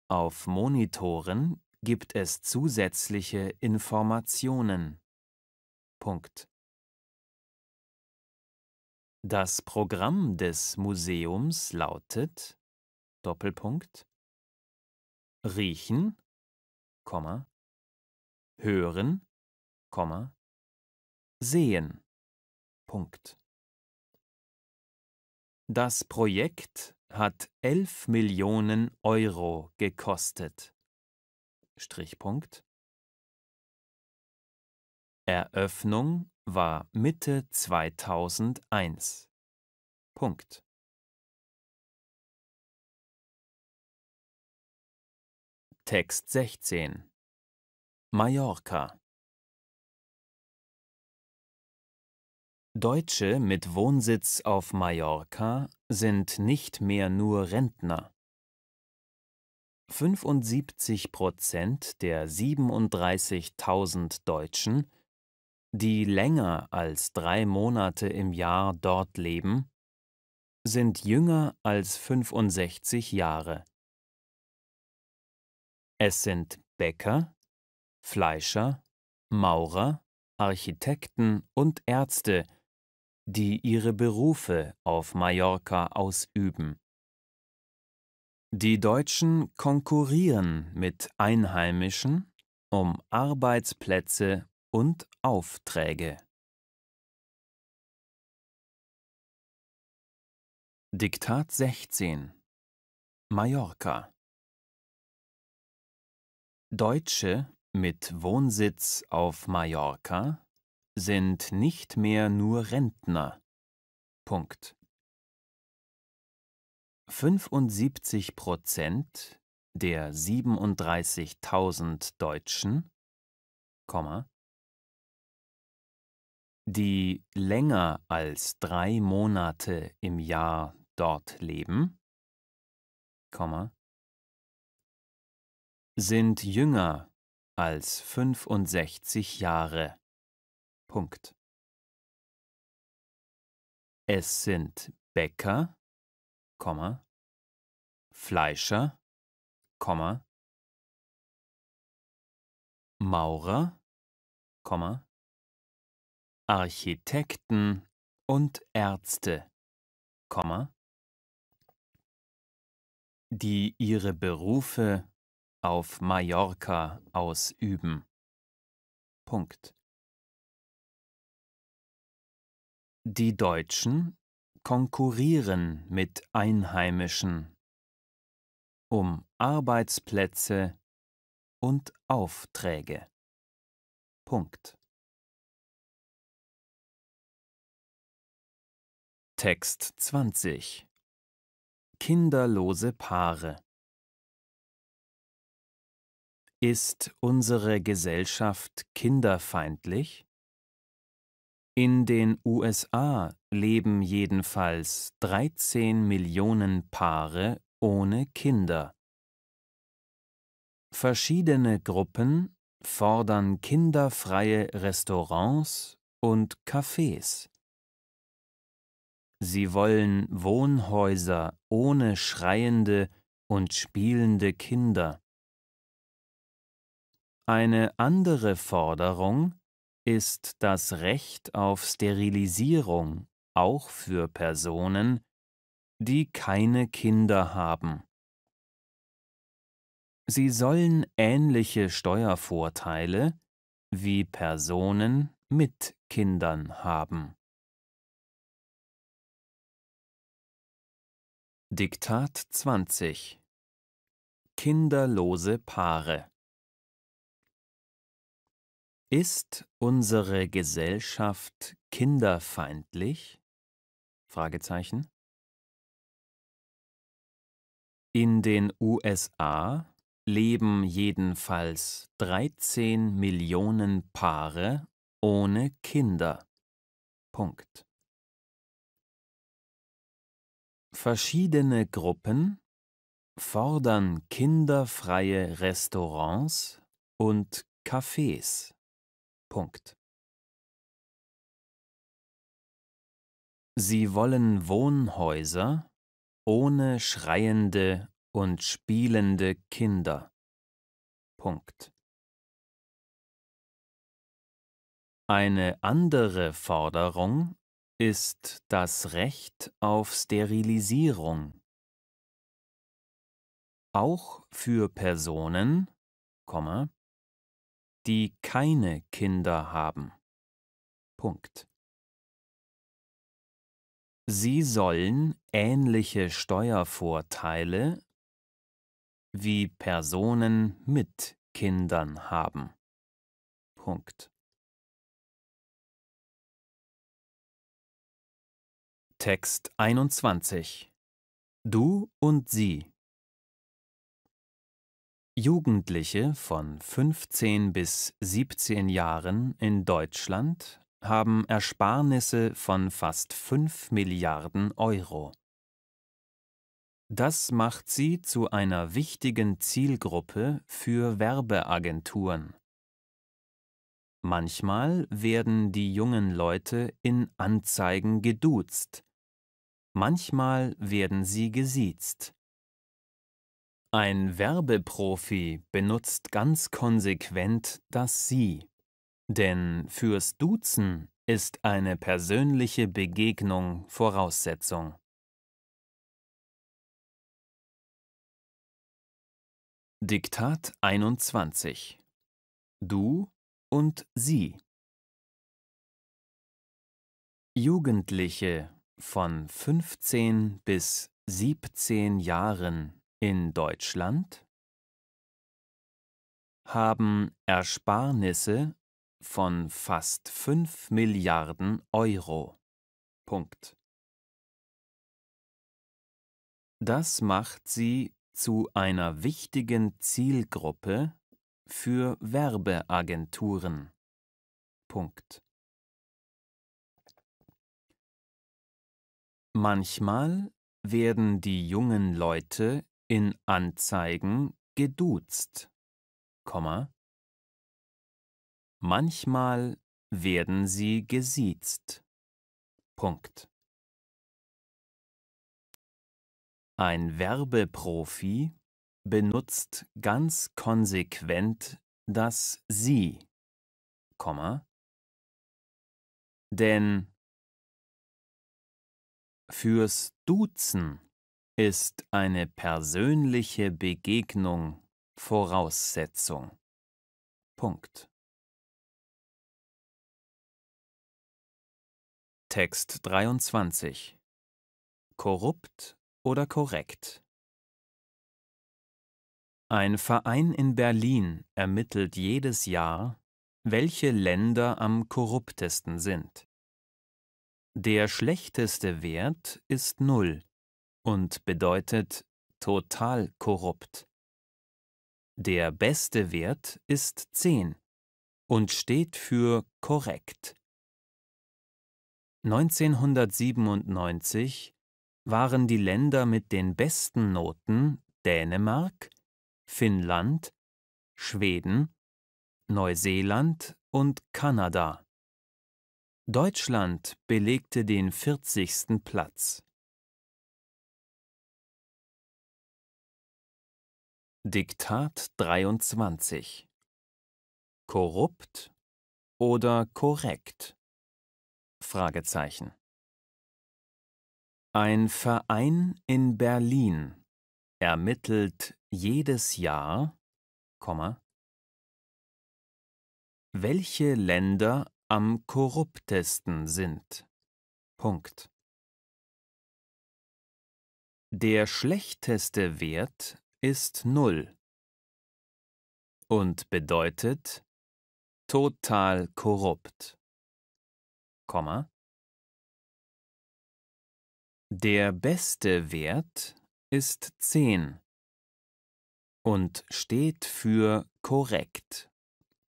Auf Monitoren gibt es zusätzliche Informationen. Punkt. Das Programm des Museums lautet Doppelpunkt Riechen Komma, hören, Komma, sehen. Punkt. Das Projekt hat elf Millionen Euro gekostet. Strichpunkt. Eröffnung war Mitte 2001. Punkt. Text 16 Mallorca Deutsche mit Wohnsitz auf Mallorca sind nicht mehr nur Rentner. 75 Prozent der 37.000 Deutschen, die länger als drei Monate im Jahr dort leben, sind jünger als 65 Jahre es sind Bäcker, Fleischer, Maurer, Architekten und Ärzte, die ihre Berufe auf Mallorca ausüben. Die Deutschen konkurrieren mit Einheimischen um Arbeitsplätze und Aufträge. Diktat 16 Mallorca Deutsche mit Wohnsitz auf Mallorca sind nicht mehr nur Rentner. Punkt. 75 Prozent der 37.000 Deutschen, Komma, die länger als drei Monate im Jahr dort leben, Komma, sind jünger als 65 Jahre. Punkt. Es sind Bäcker, Komma, Fleischer, Komma, Maurer, Komma, Architekten und Ärzte, Komma, die ihre Berufe auf Mallorca ausüben. Punkt. Die Deutschen konkurrieren mit Einheimischen um Arbeitsplätze und Aufträge. Punkt. Text 20 Kinderlose Paare ist unsere Gesellschaft kinderfeindlich? In den USA leben jedenfalls 13 Millionen Paare ohne Kinder. Verschiedene Gruppen fordern kinderfreie Restaurants und Cafés. Sie wollen Wohnhäuser ohne schreiende und spielende Kinder. Eine andere Forderung ist das Recht auf Sterilisierung auch für Personen, die keine Kinder haben. Sie sollen ähnliche Steuervorteile wie Personen mit Kindern haben. Diktat 20 Kinderlose Paare ist unsere Gesellschaft kinderfeindlich? Fragezeichen. In den USA leben jedenfalls 13 Millionen Paare ohne Kinder. Punkt. Verschiedene Gruppen fordern kinderfreie Restaurants und Cafés. Punkt. Sie wollen Wohnhäuser ohne schreiende und spielende Kinder. Punkt. Eine andere Forderung ist das Recht auf Sterilisierung. Auch für Personen, die keine Kinder haben. Punkt. Sie sollen ähnliche Steuervorteile wie Personen mit Kindern haben. Punkt. Text 21 Du und sie Jugendliche von 15 bis 17 Jahren in Deutschland haben Ersparnisse von fast 5 Milliarden Euro. Das macht sie zu einer wichtigen Zielgruppe für Werbeagenturen. Manchmal werden die jungen Leute in Anzeigen geduzt, manchmal werden sie gesiezt. Ein Werbeprofi benutzt ganz konsequent das Sie, denn fürs Duzen ist eine persönliche Begegnung Voraussetzung. Diktat 21 Du und Sie Jugendliche von 15 bis 17 Jahren in Deutschland haben Ersparnisse von fast 5 Milliarden Euro. Punkt. Das macht sie zu einer wichtigen Zielgruppe für Werbeagenturen. Punkt. Manchmal werden die jungen Leute in Anzeigen geduzt, Komma. Manchmal werden sie gesiezt. Punkt. Ein Werbeprofi benutzt ganz konsequent das Sie, Komma, denn fürs Duzen ist eine persönliche Begegnung Voraussetzung. Punkt. Text 23 Korrupt oder korrekt? Ein Verein in Berlin ermittelt jedes Jahr, welche Länder am korruptesten sind. Der schlechteste Wert ist Null und bedeutet total korrupt. Der beste Wert ist 10 und steht für korrekt. 1997 waren die Länder mit den besten Noten Dänemark, Finnland, Schweden, Neuseeland und Kanada. Deutschland belegte den 40. Platz. Diktat 23 Korrupt oder korrekt? Fragezeichen. Ein Verein in Berlin ermittelt jedes Jahr, Komma, welche Länder am korruptesten sind. Punkt. Der schlechteste Wert ist null und bedeutet total korrupt, Komma. Der beste Wert ist 10 und steht für korrekt.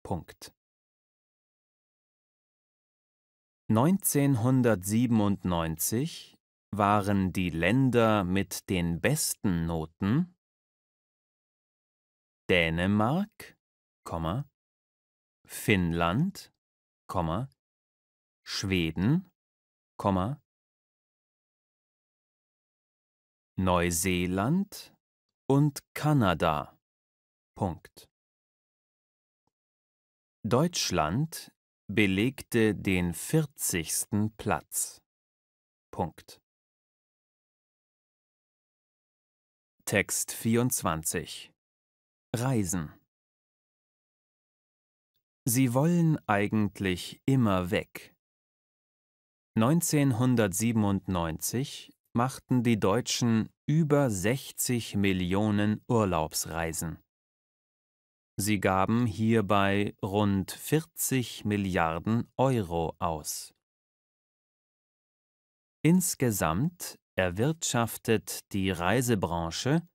Punkt. 1997 waren die Länder mit den besten Noten Dänemark, Finnland, Schweden, Neuseeland und Kanada. Punkt. Deutschland belegte den 40. Platz. Punkt. Text 24 Reisen. Sie wollen eigentlich immer weg. 1997 machten die Deutschen über 60 Millionen Urlaubsreisen. Sie gaben hierbei rund 40 Milliarden Euro aus. Insgesamt erwirtschaftet die Reisebranche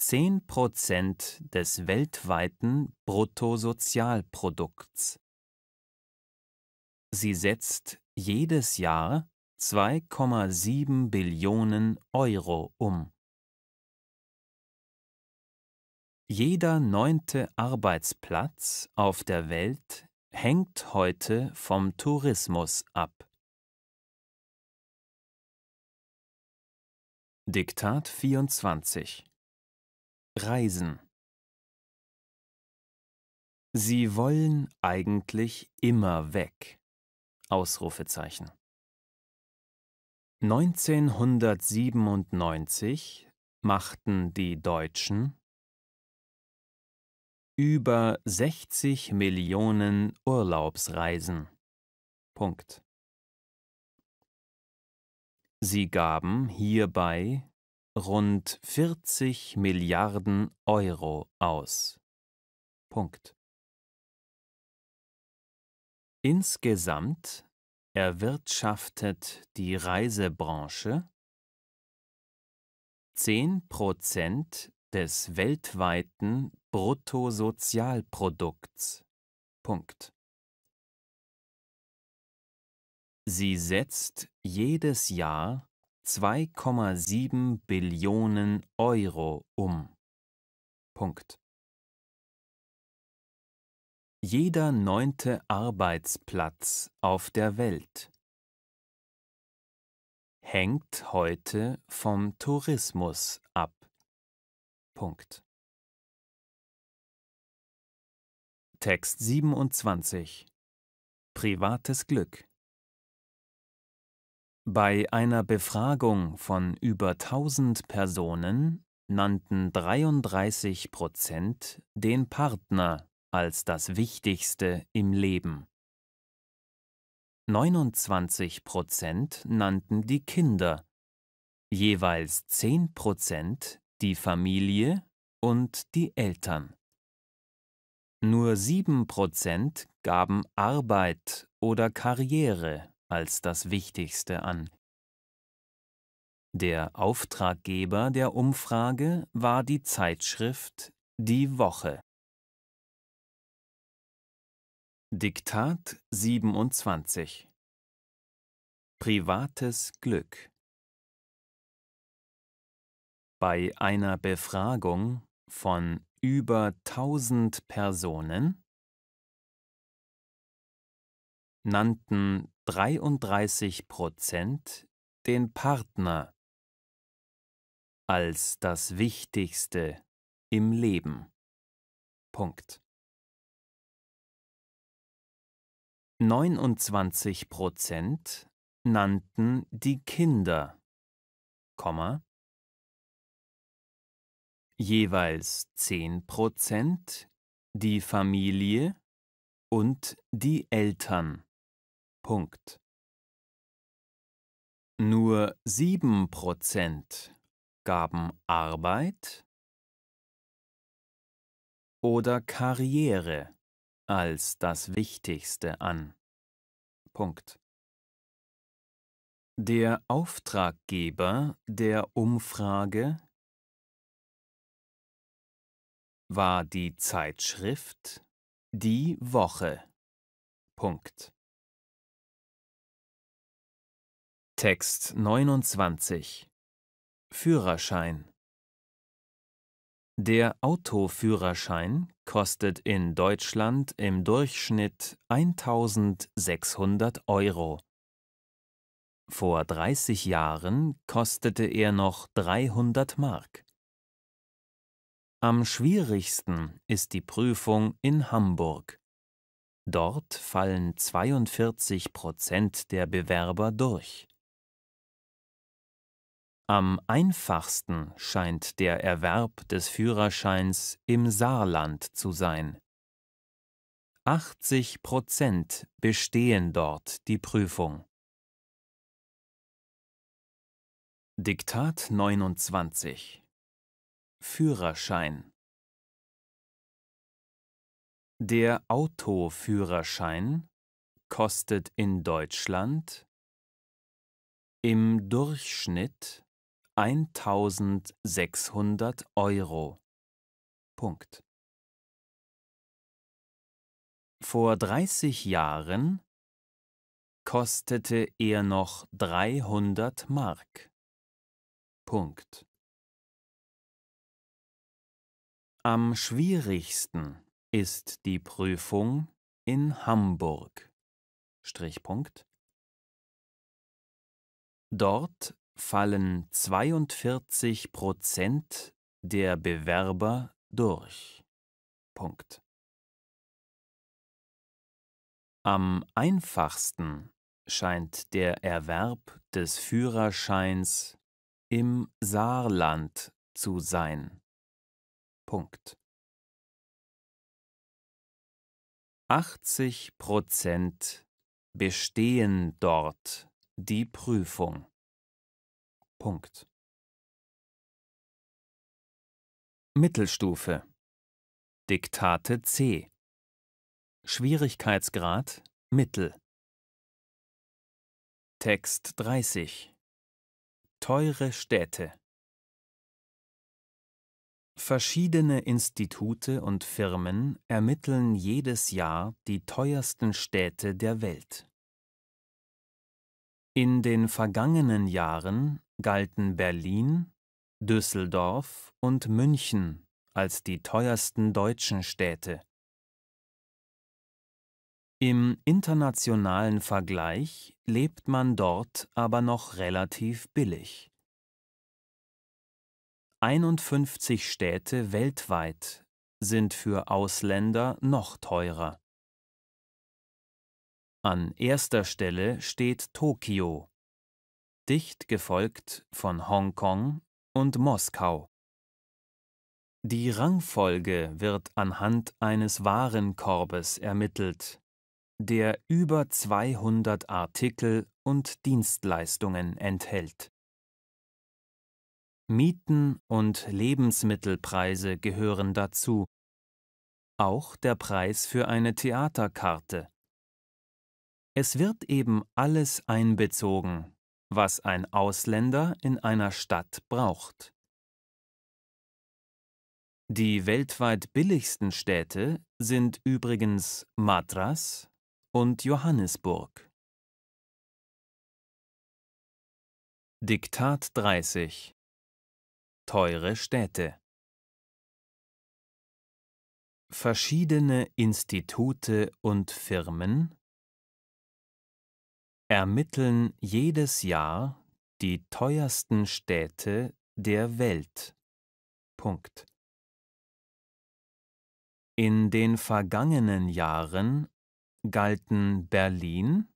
zehn Prozent des weltweiten Bruttosozialprodukts. Sie setzt jedes Jahr 2,7 Billionen Euro um. Jeder neunte Arbeitsplatz auf der Welt hängt heute vom Tourismus ab. Diktat 24 Reisen. Sie wollen eigentlich immer weg. Ausrufezeichen. 1997 machten die Deutschen über 60 Millionen Urlaubsreisen. Punkt. Sie gaben hierbei rund 40 Milliarden Euro aus. Punkt. Insgesamt erwirtschaftet die Reisebranche 10 Prozent des weltweiten Bruttosozialprodukts. Punkt. Sie setzt jedes Jahr 2,7 Billionen Euro um. Punkt. Jeder neunte Arbeitsplatz auf der Welt hängt heute vom Tourismus ab. Punkt. Text 27 Privates Glück bei einer Befragung von über 1000 Personen nannten 33 Prozent den Partner als das Wichtigste im Leben. 29 Prozent nannten die Kinder, jeweils 10 Prozent die Familie und die Eltern. Nur 7 Prozent gaben Arbeit oder Karriere als das Wichtigste an. Der Auftraggeber der Umfrage war die Zeitschrift Die Woche. Diktat 27 Privates Glück Bei einer Befragung von über 1000 Personen nannten 33 Prozent den Partner als das Wichtigste im Leben. Punkt. 29 Prozent nannten die Kinder, Komma, jeweils 10 Prozent die Familie und die Eltern. Punkt. Nur sieben Prozent gaben Arbeit oder Karriere als das Wichtigste an. Punkt. Der Auftraggeber der Umfrage war die Zeitschrift Die Woche. Punkt. Text 29 Führerschein Der Autoführerschein kostet in Deutschland im Durchschnitt 1600 Euro. Vor 30 Jahren kostete er noch 300 Mark. Am schwierigsten ist die Prüfung in Hamburg. Dort fallen 42 Prozent der Bewerber durch. Am einfachsten scheint der Erwerb des Führerscheins im Saarland zu sein. 80 Prozent bestehen dort die Prüfung. Diktat 29 Führerschein Der Autoführerschein kostet in Deutschland im Durchschnitt 1600 Euro. Punkt. Vor 30 Jahren kostete er noch 300 Mark. Punkt. Am schwierigsten ist die Prüfung in Hamburg. Strichpunkt. Dort fallen 42 Prozent der Bewerber durch. Punkt. Am einfachsten scheint der Erwerb des Führerscheins im Saarland zu sein. Punkt. 80 Prozent bestehen dort die Prüfung. Punkt. Mittelstufe Diktate C Schwierigkeitsgrad Mittel Text 30 Teure Städte Verschiedene Institute und Firmen ermitteln jedes Jahr die teuersten Städte der Welt. In den vergangenen Jahren galten Berlin, Düsseldorf und München als die teuersten deutschen Städte. Im internationalen Vergleich lebt man dort aber noch relativ billig. 51 Städte weltweit sind für Ausländer noch teurer. An erster Stelle steht Tokio dicht gefolgt von Hongkong und Moskau. Die Rangfolge wird anhand eines Warenkorbes ermittelt, der über 200 Artikel und Dienstleistungen enthält. Mieten und Lebensmittelpreise gehören dazu, auch der Preis für eine Theaterkarte. Es wird eben alles einbezogen, was ein Ausländer in einer Stadt braucht. Die weltweit billigsten Städte sind übrigens Madras und Johannesburg. Diktat 30 Teure Städte Verschiedene Institute und Firmen ermitteln jedes Jahr die teuersten Städte der Welt. Punkt. In den vergangenen Jahren galten Berlin,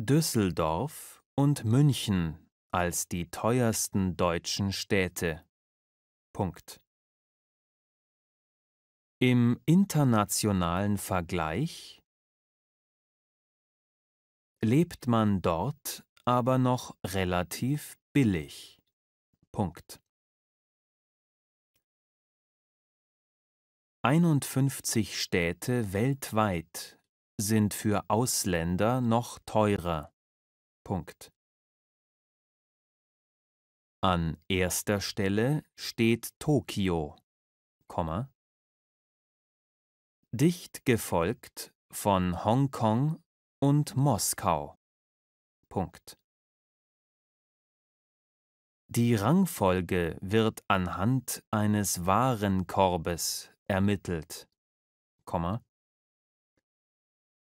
Düsseldorf und München als die teuersten deutschen Städte. Punkt. Im internationalen Vergleich lebt man dort aber noch relativ billig. Punkt. 51 Städte weltweit sind für Ausländer noch teurer. Punkt. An erster Stelle steht Tokio, Komma, dicht gefolgt von Hongkong und Moskau. Punkt. Die Rangfolge wird anhand eines Warenkorbes ermittelt, Komma,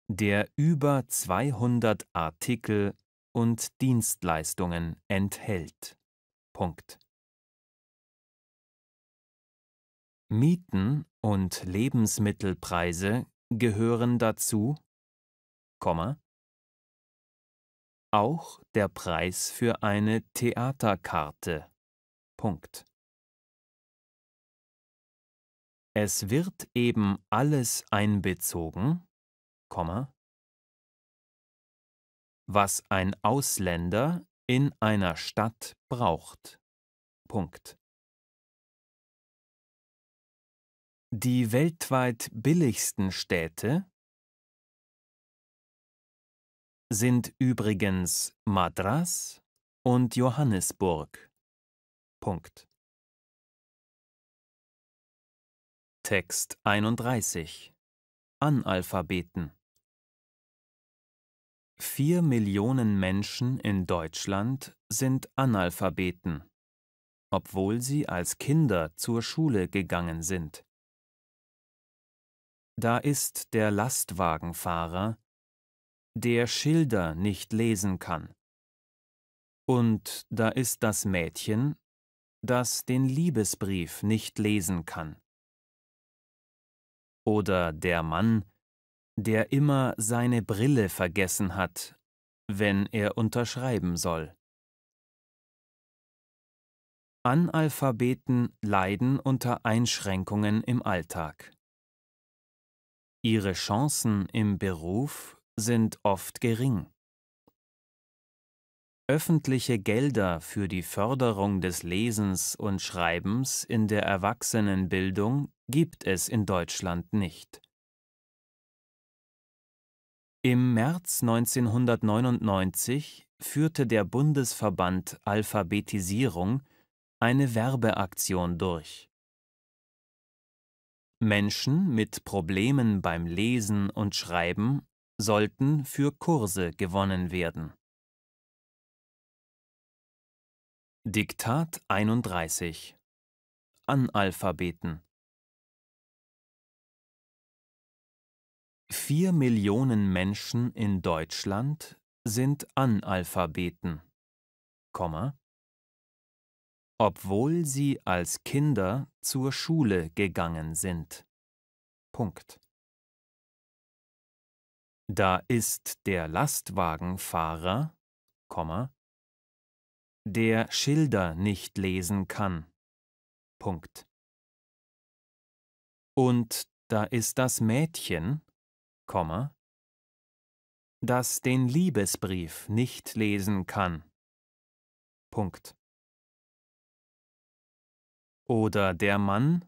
der über 200 Artikel und Dienstleistungen enthält. Punkt. Mieten und Lebensmittelpreise gehören dazu auch der Preis für eine Theaterkarte. Punkt. Es wird eben alles einbezogen, was ein Ausländer in einer Stadt braucht. Punkt. Die weltweit billigsten Städte sind übrigens Madras und Johannesburg. Punkt. Text 31 Analphabeten Vier Millionen Menschen in Deutschland sind Analphabeten, obwohl sie als Kinder zur Schule gegangen sind. Da ist der Lastwagenfahrer, der Schilder nicht lesen kann. Und da ist das Mädchen, das den Liebesbrief nicht lesen kann. Oder der Mann, der immer seine Brille vergessen hat, wenn er unterschreiben soll. Analphabeten leiden unter Einschränkungen im Alltag. Ihre Chancen im Beruf sind oft gering. Öffentliche Gelder für die Förderung des Lesens und Schreibens in der Erwachsenenbildung gibt es in Deutschland nicht. Im März 1999 führte der Bundesverband Alphabetisierung eine Werbeaktion durch. Menschen mit Problemen beim Lesen und Schreiben sollten für Kurse gewonnen werden. Diktat 31 Analphabeten Vier Millionen Menschen in Deutschland sind Analphabeten, Komma, obwohl sie als Kinder zur Schule gegangen sind. Punkt. Da ist der Lastwagenfahrer, der Schilder nicht lesen kann. Punkt. Und da ist das Mädchen, das den Liebesbrief nicht lesen kann. Punkt. Oder der Mann,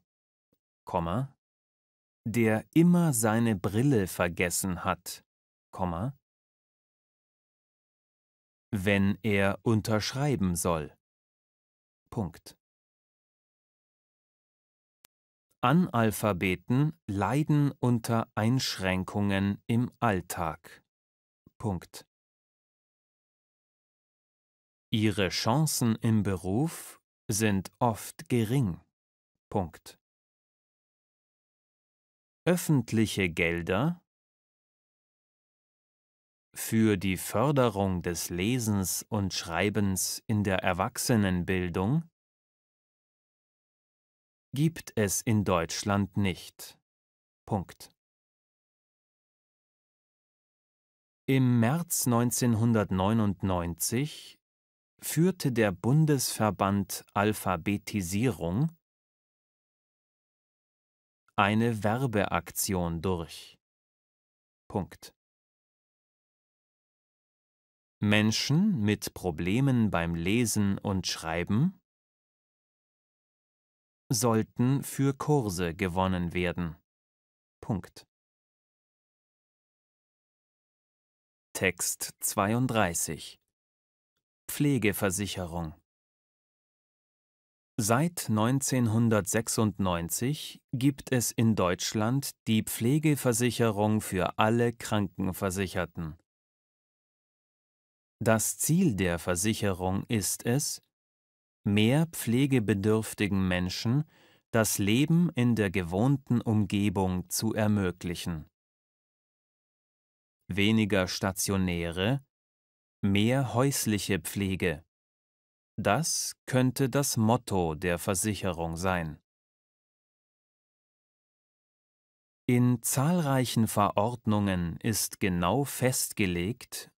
der immer seine Brille vergessen hat wenn er unterschreiben soll. Punkt. Analphabeten leiden unter Einschränkungen im Alltag. Punkt. Ihre Chancen im Beruf sind oft gering. Punkt. Öffentliche Gelder für die Förderung des Lesens und Schreibens in der Erwachsenenbildung gibt es in Deutschland nicht. Punkt. Im März 1999 führte der Bundesverband Alphabetisierung eine Werbeaktion durch. Punkt. Menschen mit Problemen beim Lesen und Schreiben sollten für Kurse gewonnen werden. Punkt. Text 32 Pflegeversicherung Seit 1996 gibt es in Deutschland die Pflegeversicherung für alle Krankenversicherten. Das Ziel der Versicherung ist es, mehr pflegebedürftigen Menschen das Leben in der gewohnten Umgebung zu ermöglichen. Weniger stationäre, mehr häusliche Pflege. Das könnte das Motto der Versicherung sein. In zahlreichen Verordnungen ist genau festgelegt,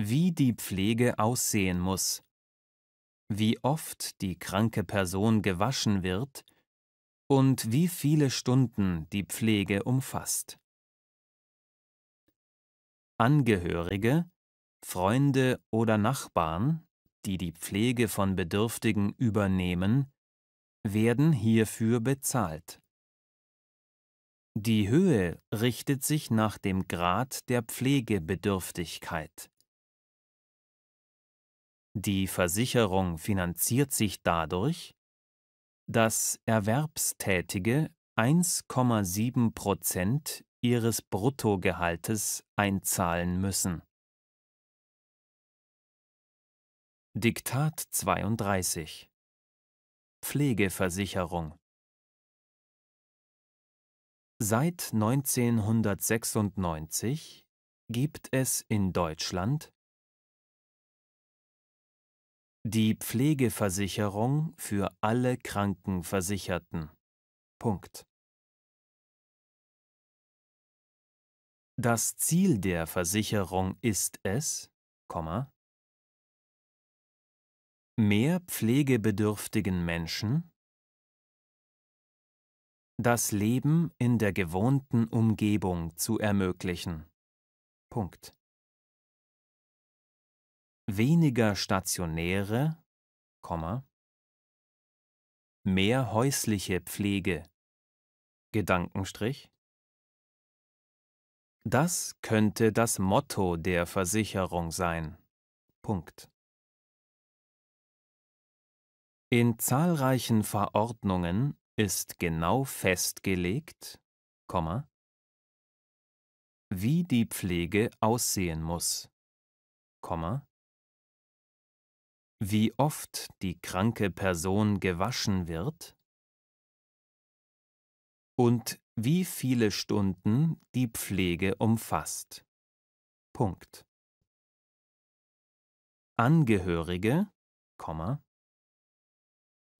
wie die Pflege aussehen muss, wie oft die kranke Person gewaschen wird und wie viele Stunden die Pflege umfasst. Angehörige, Freunde oder Nachbarn, die die Pflege von Bedürftigen übernehmen, werden hierfür bezahlt. Die Höhe richtet sich nach dem Grad der Pflegebedürftigkeit. Die Versicherung finanziert sich dadurch, dass Erwerbstätige 1,7 Prozent ihres Bruttogehaltes einzahlen müssen. Diktat 32 Pflegeversicherung Seit 1996 gibt es in Deutschland die Pflegeversicherung für alle Krankenversicherten. Punkt. Das Ziel der Versicherung ist es, mehr pflegebedürftigen Menschen das Leben in der gewohnten Umgebung zu ermöglichen. Punkt weniger stationäre, mehr häusliche Pflege. Gedankenstrich. Das könnte das Motto der Versicherung sein. Punkt. In zahlreichen Verordnungen ist genau festgelegt, wie die Pflege aussehen muss, wie oft die kranke Person gewaschen wird und wie viele Stunden die Pflege umfasst. Punkt. Angehörige, Komma,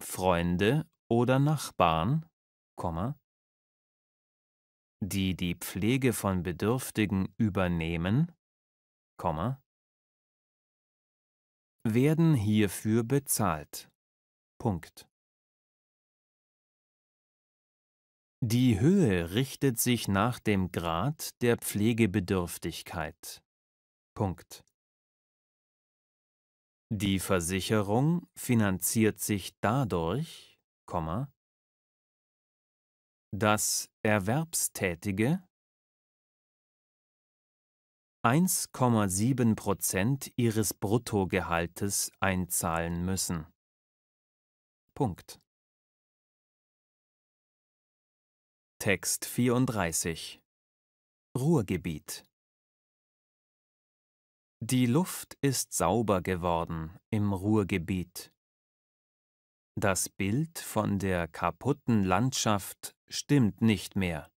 Freunde oder Nachbarn, Komma, die die Pflege von Bedürftigen übernehmen, Komma, werden hierfür bezahlt. Punkt. Die Höhe richtet sich nach dem Grad der Pflegebedürftigkeit. Punkt. Die Versicherung finanziert sich dadurch, dass Erwerbstätige 1,7 Prozent ihres Bruttogehaltes einzahlen müssen. Punkt. Text 34 Ruhrgebiet Die Luft ist sauber geworden im Ruhrgebiet. Das Bild von der kaputten Landschaft stimmt nicht mehr.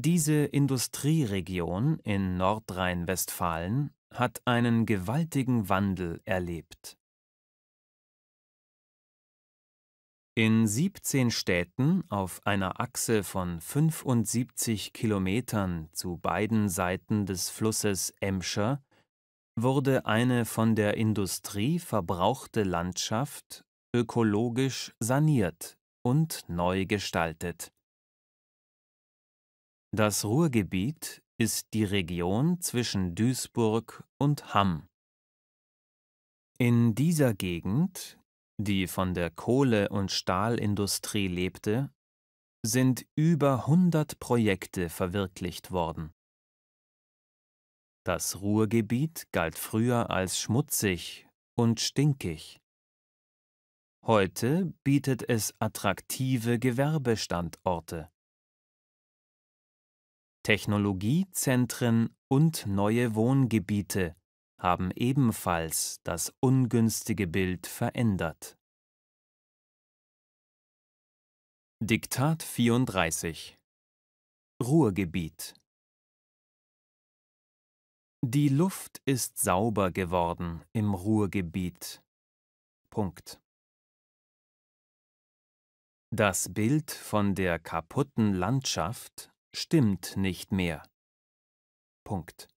Diese Industrieregion in Nordrhein-Westfalen hat einen gewaltigen Wandel erlebt. In 17 Städten auf einer Achse von 75 Kilometern zu beiden Seiten des Flusses Emscher wurde eine von der Industrie verbrauchte Landschaft ökologisch saniert und neu gestaltet. Das Ruhrgebiet ist die Region zwischen Duisburg und Hamm. In dieser Gegend, die von der Kohle- und Stahlindustrie lebte, sind über 100 Projekte verwirklicht worden. Das Ruhrgebiet galt früher als schmutzig und stinkig. Heute bietet es attraktive Gewerbestandorte. Technologiezentren und neue Wohngebiete haben ebenfalls das ungünstige Bild verändert. Diktat 34 Ruhrgebiet Die Luft ist sauber geworden im Ruhrgebiet. Punkt. Das Bild von der kaputten Landschaft stimmt nicht mehr. Punkt.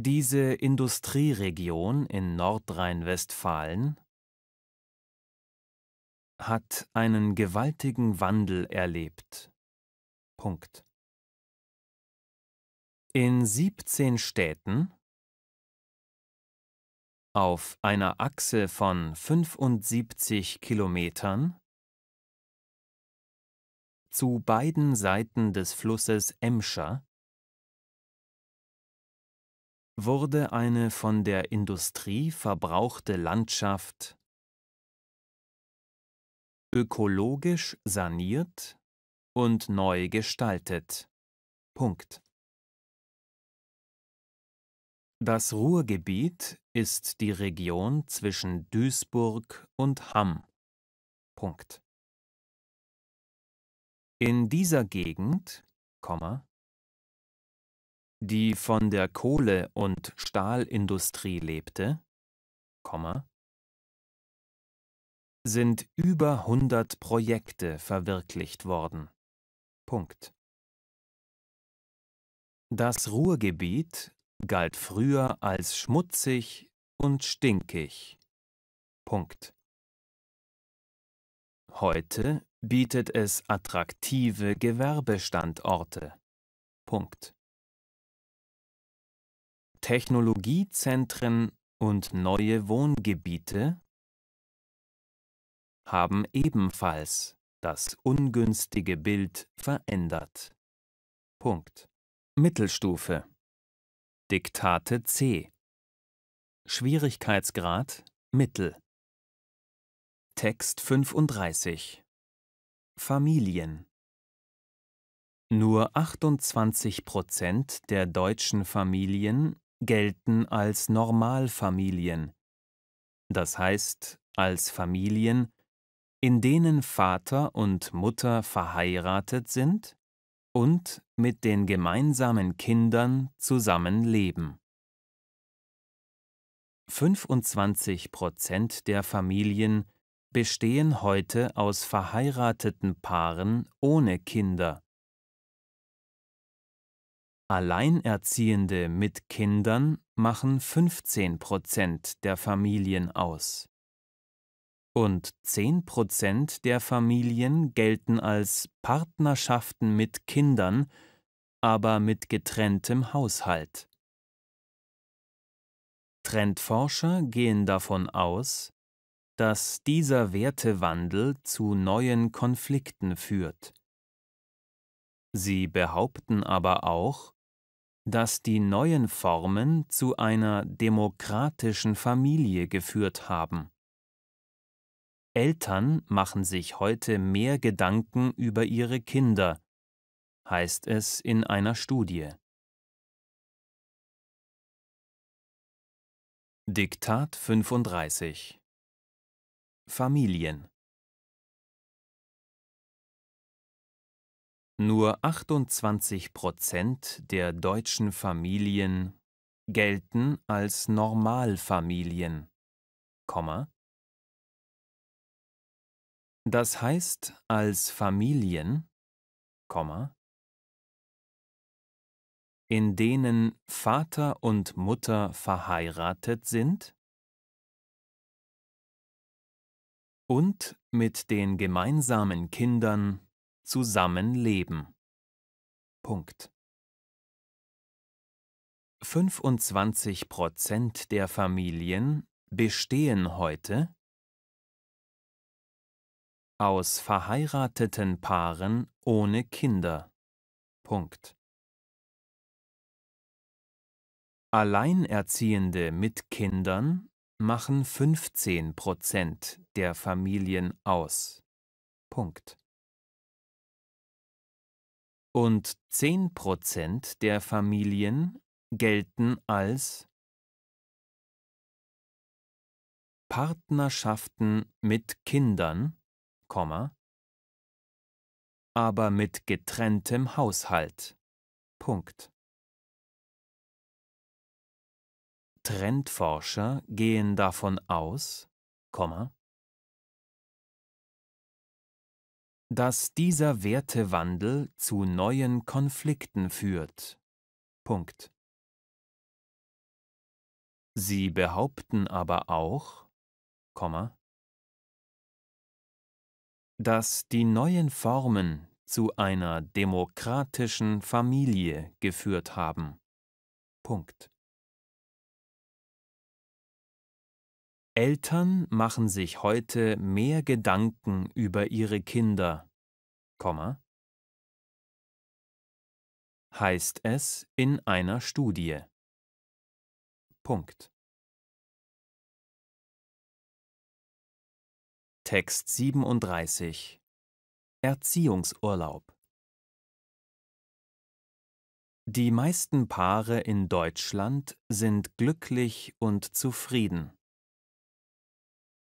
Diese Industrieregion in Nordrhein-Westfalen hat einen gewaltigen Wandel erlebt. Punkt. In 17 Städten auf einer Achse von 75 Kilometern zu beiden Seiten des Flusses Emscher wurde eine von der Industrie verbrauchte Landschaft ökologisch saniert und neu gestaltet. Punkt. Das Ruhrgebiet ist die Region zwischen Duisburg und Hamm. Punkt. In dieser Gegend, die von der Kohle- und Stahlindustrie lebte, sind über 100 Projekte verwirklicht worden. Punkt. Das Ruhrgebiet galt früher als schmutzig und stinkig. Punkt. Heute bietet es attraktive Gewerbestandorte. Punkt. Technologiezentren und neue Wohngebiete haben ebenfalls das ungünstige Bild verändert. Punkt. Mittelstufe Diktate C Schwierigkeitsgrad Mittel Text 35 Familien Nur 28 Prozent der deutschen Familien gelten als Normalfamilien, das heißt als Familien, in denen Vater und Mutter verheiratet sind und mit den gemeinsamen Kindern zusammenleben. 25 Prozent der Familien bestehen heute aus verheirateten Paaren ohne Kinder. Alleinerziehende mit Kindern machen 15 Prozent der Familien aus. Und 10 Prozent der Familien gelten als Partnerschaften mit Kindern, aber mit getrenntem Haushalt. Trendforscher gehen davon aus, dass dieser Wertewandel zu neuen Konflikten führt. Sie behaupten aber auch, dass die neuen Formen zu einer demokratischen Familie geführt haben. Eltern machen sich heute mehr Gedanken über ihre Kinder, heißt es in einer Studie. Diktat 35 Familien. Nur 28 Prozent der deutschen Familien gelten als Normalfamilien, das heißt als Familien, in denen Vater und Mutter verheiratet sind und mit den gemeinsamen Kindern zusammenleben. Punkt. 25 Prozent der Familien bestehen heute aus verheirateten Paaren ohne Kinder. Punkt. Alleinerziehende mit Kindern machen 15 Prozent der Familien aus. Punkt. Und 10% der Familien gelten als Partnerschaften mit Kindern, aber mit getrenntem Haushalt. Punkt. Trendforscher gehen davon aus, dass dieser Wertewandel zu neuen Konflikten führt. Punkt. Sie behaupten aber auch, Komma, dass die neuen Formen zu einer demokratischen Familie geführt haben. Punkt. Eltern machen sich heute mehr Gedanken über ihre Kinder, heißt es in einer Studie. Punkt. Text 37 Erziehungsurlaub Die meisten Paare in Deutschland sind glücklich und zufrieden.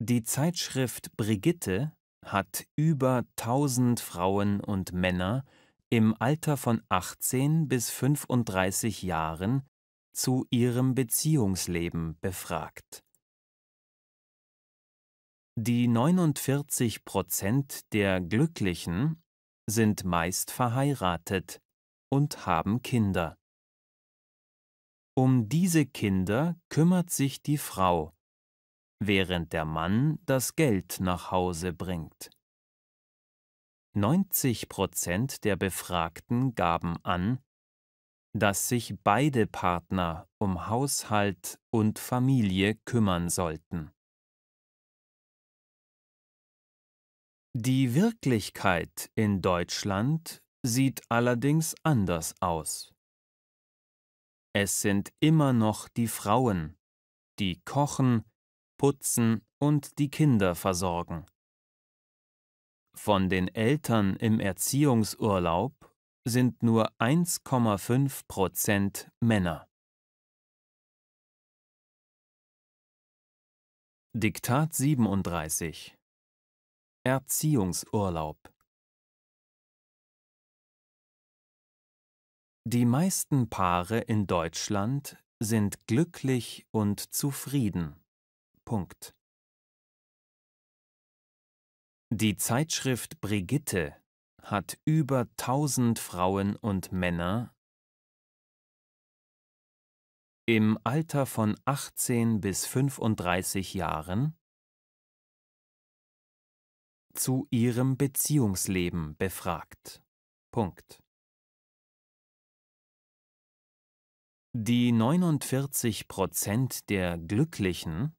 Die Zeitschrift Brigitte hat über 1000 Frauen und Männer im Alter von 18 bis 35 Jahren zu ihrem Beziehungsleben befragt. Die 49 Prozent der Glücklichen sind meist verheiratet und haben Kinder. Um diese Kinder kümmert sich die Frau während der Mann das Geld nach Hause bringt. 90 Prozent der Befragten gaben an, dass sich beide Partner um Haushalt und Familie kümmern sollten. Die Wirklichkeit in Deutschland sieht allerdings anders aus. Es sind immer noch die Frauen, die kochen, putzen und die Kinder versorgen. Von den Eltern im Erziehungsurlaub sind nur 1,5 Prozent Männer. Diktat 37 Erziehungsurlaub Die meisten Paare in Deutschland sind glücklich und zufrieden. Punkt. Die Zeitschrift Brigitte hat über 1000 Frauen und Männer im Alter von 18 bis 35 Jahren zu ihrem Beziehungsleben befragt. Punkt. Die 49 Prozent der Glücklichen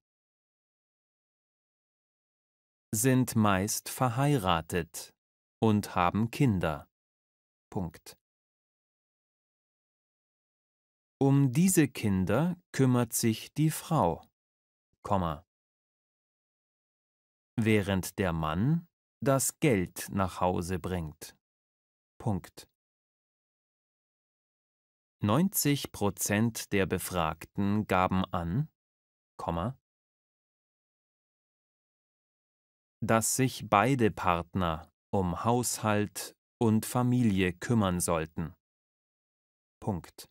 sind meist verheiratet und haben Kinder. Punkt. Um diese Kinder kümmert sich die Frau, Komma. Während der Mann das Geld nach Hause bringt. Punkt. 90 Prozent der Befragten gaben an, Komma, dass sich beide Partner um Haushalt und Familie kümmern sollten. Punkt.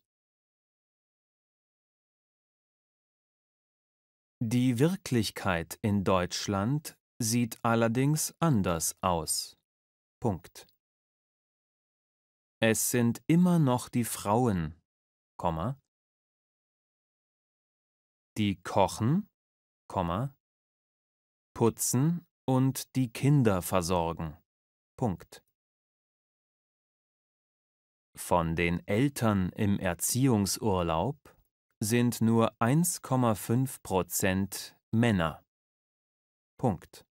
Die Wirklichkeit in Deutschland sieht allerdings anders aus. Punkt. Es sind immer noch die Frauen, Komma, die kochen, Komma, putzen und die Kinder versorgen. Punkt. Von den Eltern im Erziehungsurlaub sind nur 1,5 Prozent Männer. Punkt.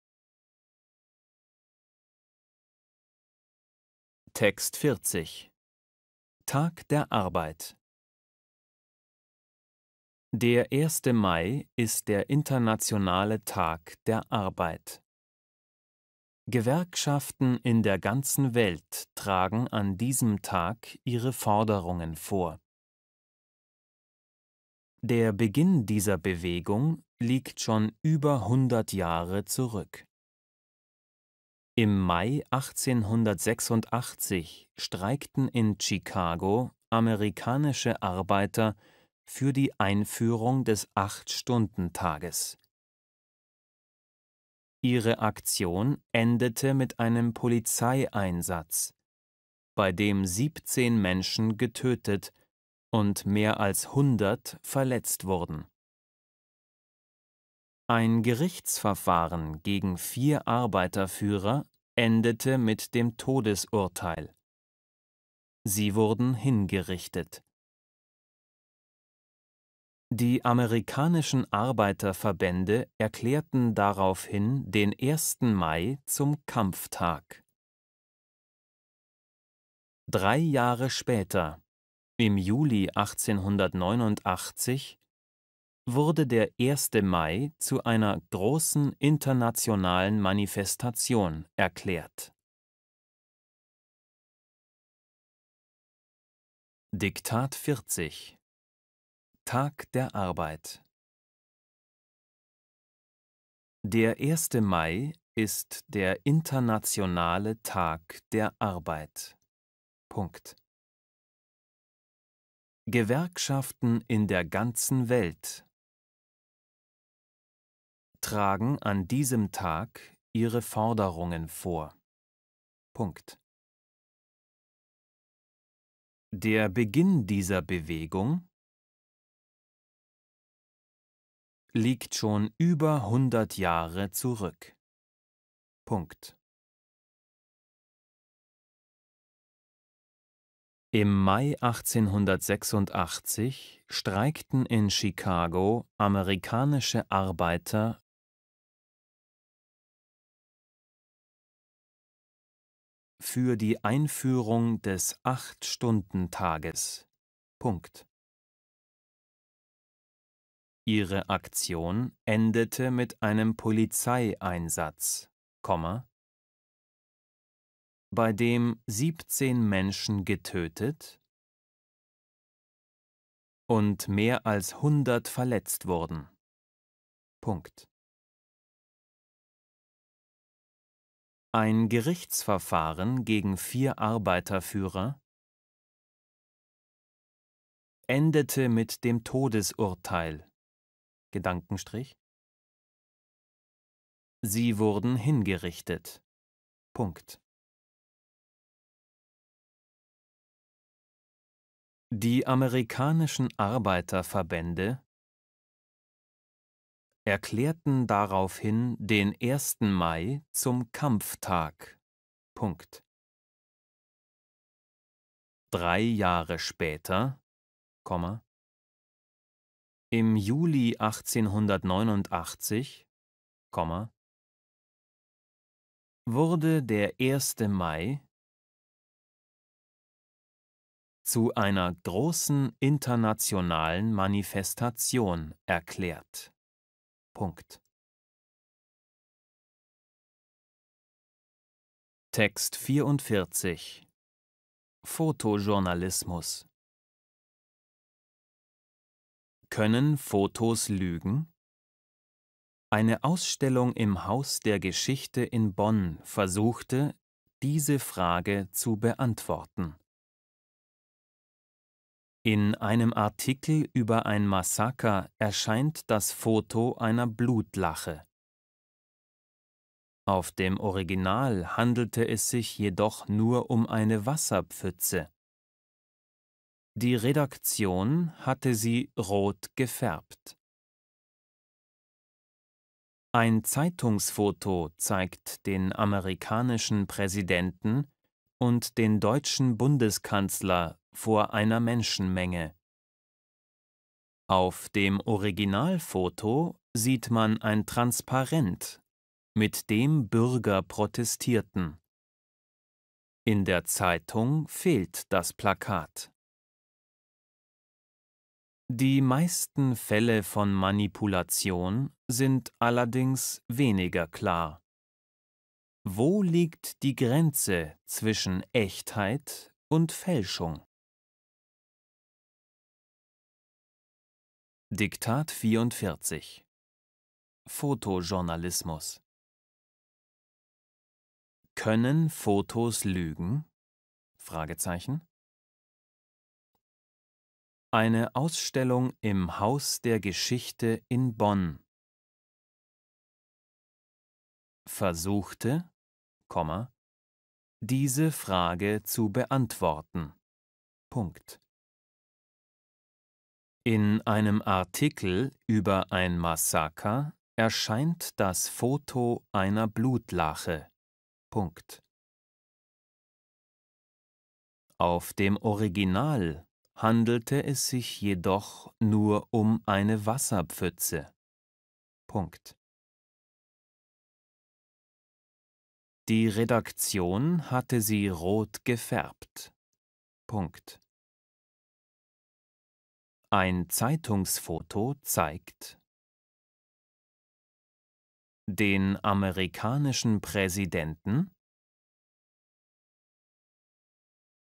Text 40 Tag der Arbeit Der 1. Mai ist der internationale Tag der Arbeit. Gewerkschaften in der ganzen Welt tragen an diesem Tag ihre Forderungen vor. Der Beginn dieser Bewegung liegt schon über 100 Jahre zurück. Im Mai 1886 streikten in Chicago amerikanische Arbeiter für die Einführung des Acht-Stunden-Tages Ihre Aktion endete mit einem Polizeieinsatz, bei dem 17 Menschen getötet und mehr als 100 verletzt wurden. Ein Gerichtsverfahren gegen vier Arbeiterführer endete mit dem Todesurteil. Sie wurden hingerichtet. Die amerikanischen Arbeiterverbände erklärten daraufhin den 1. Mai zum Kampftag. Drei Jahre später, im Juli 1889, wurde der 1. Mai zu einer großen internationalen Manifestation erklärt. Diktat 40 Tag der Arbeit. Der 1. Mai ist der internationale Tag der Arbeit. Punkt. Gewerkschaften in der ganzen Welt tragen an diesem Tag ihre Forderungen vor. Punkt. Der Beginn dieser Bewegung liegt schon über 100 Jahre zurück. Punkt. Im Mai 1886 streikten in Chicago amerikanische Arbeiter für die Einführung des Acht-Stunden-Tages. Punkt. Ihre Aktion endete mit einem Polizeieinsatz, bei dem 17 Menschen getötet und mehr als 100 verletzt wurden. Punkt. Ein Gerichtsverfahren gegen vier Arbeiterführer endete mit dem Todesurteil Gedankenstrich. Sie wurden hingerichtet. Punkt. Die amerikanischen Arbeiterverbände erklärten daraufhin den 1. Mai zum Kampftag. Punkt. Drei Jahre später, Komma, im Juli 1889, wurde der 1. Mai zu einer großen internationalen Manifestation erklärt. Punkt. Text 44 Fotojournalismus können Fotos lügen? Eine Ausstellung im Haus der Geschichte in Bonn versuchte, diese Frage zu beantworten. In einem Artikel über ein Massaker erscheint das Foto einer Blutlache. Auf dem Original handelte es sich jedoch nur um eine Wasserpfütze. Die Redaktion hatte sie rot gefärbt. Ein Zeitungsfoto zeigt den amerikanischen Präsidenten und den deutschen Bundeskanzler vor einer Menschenmenge. Auf dem Originalfoto sieht man ein Transparent, mit dem Bürger protestierten. In der Zeitung fehlt das Plakat. Die meisten Fälle von Manipulation sind allerdings weniger klar. Wo liegt die Grenze zwischen Echtheit und Fälschung? Diktat 44 Fotojournalismus Können Fotos lügen? Fragezeichen. Eine Ausstellung im Haus der Geschichte in Bonn. Versuchte, Komma, diese Frage zu beantworten. Punkt. In einem Artikel über ein Massaker erscheint das Foto einer Blutlache. Punkt. Auf dem Original handelte es sich jedoch nur um eine Wasserpfütze. Punkt. Die Redaktion hatte sie rot gefärbt. Punkt. Ein Zeitungsfoto zeigt den amerikanischen Präsidenten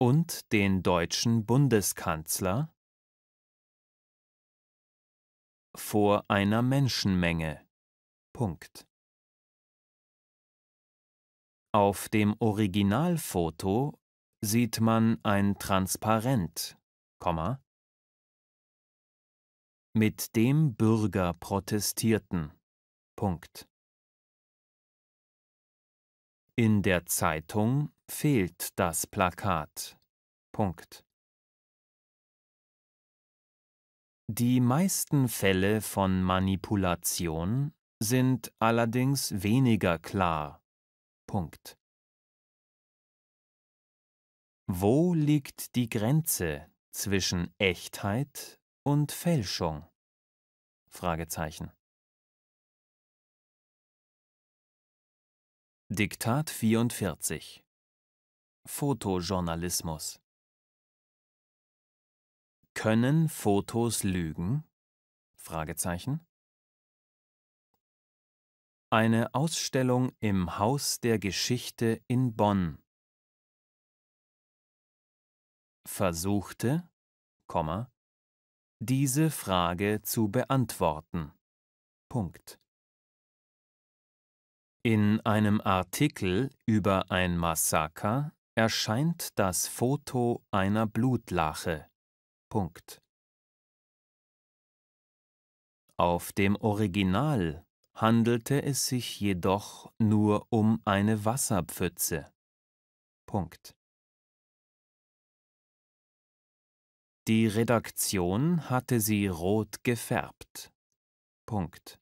und den deutschen Bundeskanzler vor einer Menschenmenge. Punkt. Auf dem Originalfoto sieht man ein Transparent, Komma, mit dem Bürger protestierten. Punkt. In der Zeitung fehlt das Plakat. Punkt. Die meisten Fälle von Manipulation sind allerdings weniger klar. Punkt. Wo liegt die Grenze zwischen Echtheit und Fälschung? Fragezeichen. Diktat 44 Fotojournalismus Können Fotos lügen? Fragezeichen. Eine Ausstellung im Haus der Geschichte in Bonn. Versuchte, Komma, diese Frage zu beantworten. Punkt. In einem Artikel über ein Massaker erscheint das Foto einer Blutlache. Punkt. Auf dem Original handelte es sich jedoch nur um eine Wasserpfütze. Punkt. Die Redaktion hatte sie rot gefärbt. Punkt.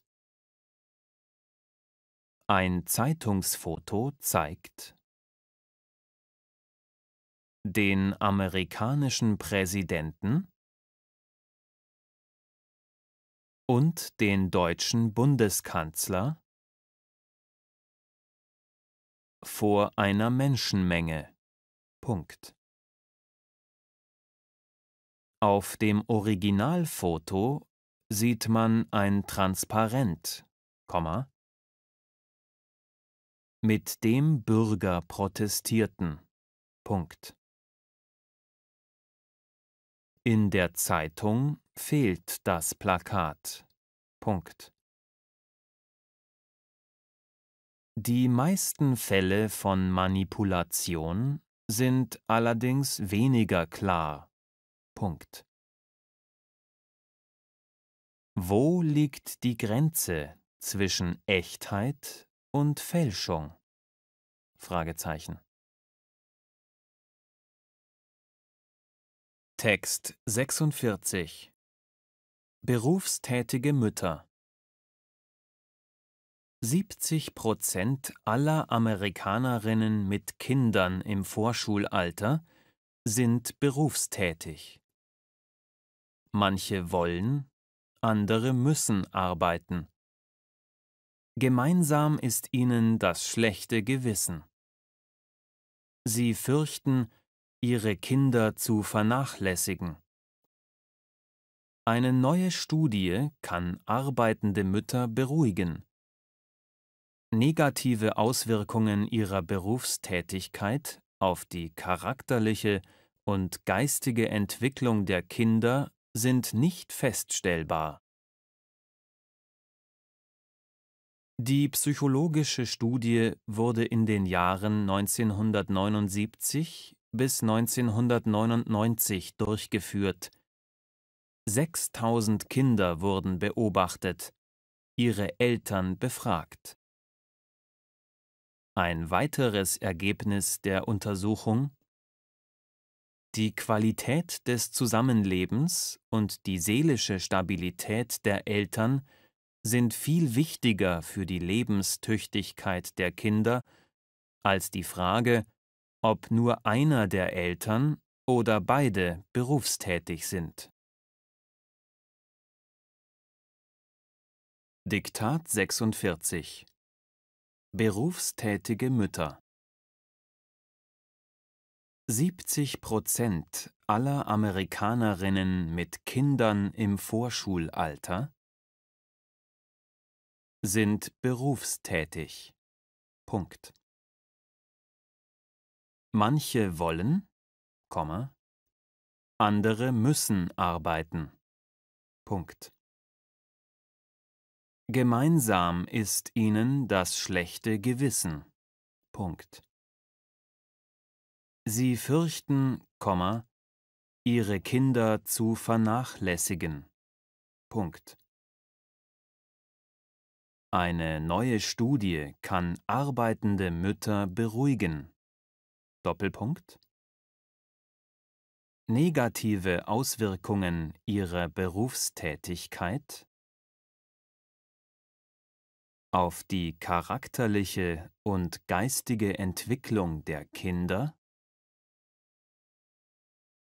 Ein Zeitungsfoto zeigt den amerikanischen Präsidenten und den deutschen Bundeskanzler vor einer Menschenmenge. Punkt. Auf dem Originalfoto sieht man ein Transparent, Komma, mit dem Bürger protestierten. Punkt. In der Zeitung fehlt das Plakat. Punkt. Die meisten Fälle von Manipulation sind allerdings weniger klar. Punkt. Wo liegt die Grenze zwischen Echtheit und Fälschung? Fragezeichen. Text 46 Berufstätige Mütter 70 Prozent aller Amerikanerinnen mit Kindern im Vorschulalter sind berufstätig. Manche wollen, andere müssen arbeiten. Gemeinsam ist ihnen das schlechte Gewissen. Sie fürchten, ihre Kinder zu vernachlässigen. Eine neue Studie kann arbeitende Mütter beruhigen. Negative Auswirkungen ihrer Berufstätigkeit auf die charakterliche und geistige Entwicklung der Kinder sind nicht feststellbar. Die psychologische Studie wurde in den Jahren 1979 bis 1999 durchgeführt. 6000 Kinder wurden beobachtet, ihre Eltern befragt. Ein weiteres Ergebnis der Untersuchung Die Qualität des Zusammenlebens und die seelische Stabilität der Eltern sind viel wichtiger für die Lebenstüchtigkeit der Kinder als die Frage, ob nur einer der Eltern oder beide berufstätig sind. Diktat 46 Berufstätige Mütter 70 Prozent aller Amerikanerinnen mit Kindern im Vorschulalter sind berufstätig. Punkt. Manche wollen, Komma, andere müssen arbeiten. Punkt. Gemeinsam ist ihnen das schlechte Gewissen. Punkt. Sie fürchten, Komma, ihre Kinder zu vernachlässigen. Punkt. Eine neue Studie kann arbeitende Mütter beruhigen. Doppelpunkt Negative Auswirkungen ihrer Berufstätigkeit auf die charakterliche und geistige Entwicklung der Kinder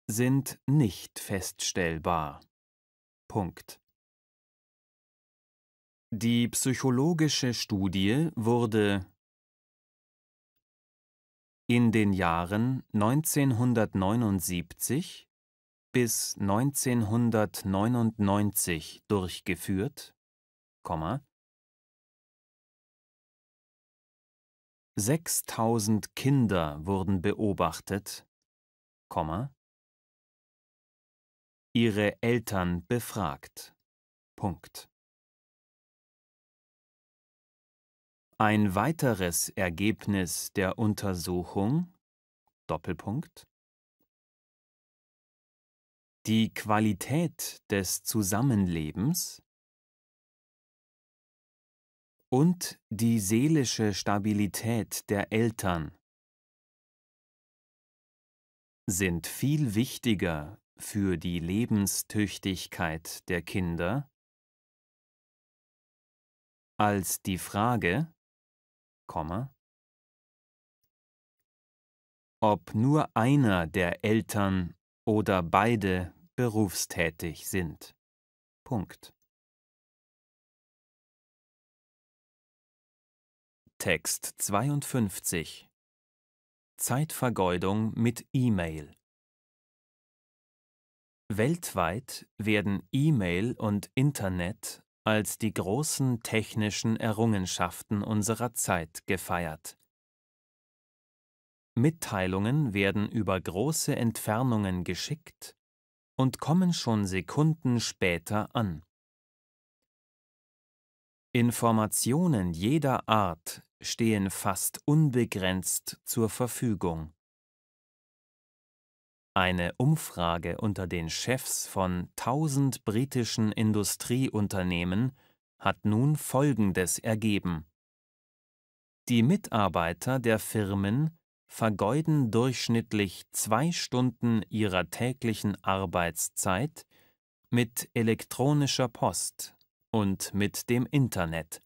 sind nicht feststellbar. Punkt. Die psychologische Studie wurde in den Jahren 1979 bis 1999 durchgeführt, Komma, 6000 Kinder wurden beobachtet, Komma, ihre Eltern befragt. Punkt. Ein weiteres Ergebnis der Untersuchung Doppelpunkt Die Qualität des Zusammenlebens und die seelische Stabilität der Eltern sind viel wichtiger für die Lebenstüchtigkeit der Kinder als die Frage, ob nur einer der Eltern oder beide berufstätig sind. Punkt. Text 52 Zeitvergeudung mit E-Mail Weltweit werden E-Mail und Internet als die großen technischen Errungenschaften unserer Zeit gefeiert. Mitteilungen werden über große Entfernungen geschickt und kommen schon Sekunden später an. Informationen jeder Art stehen fast unbegrenzt zur Verfügung. Eine Umfrage unter den Chefs von 1000 britischen Industrieunternehmen hat nun Folgendes ergeben. Die Mitarbeiter der Firmen vergeuden durchschnittlich zwei Stunden ihrer täglichen Arbeitszeit mit elektronischer Post und mit dem Internet.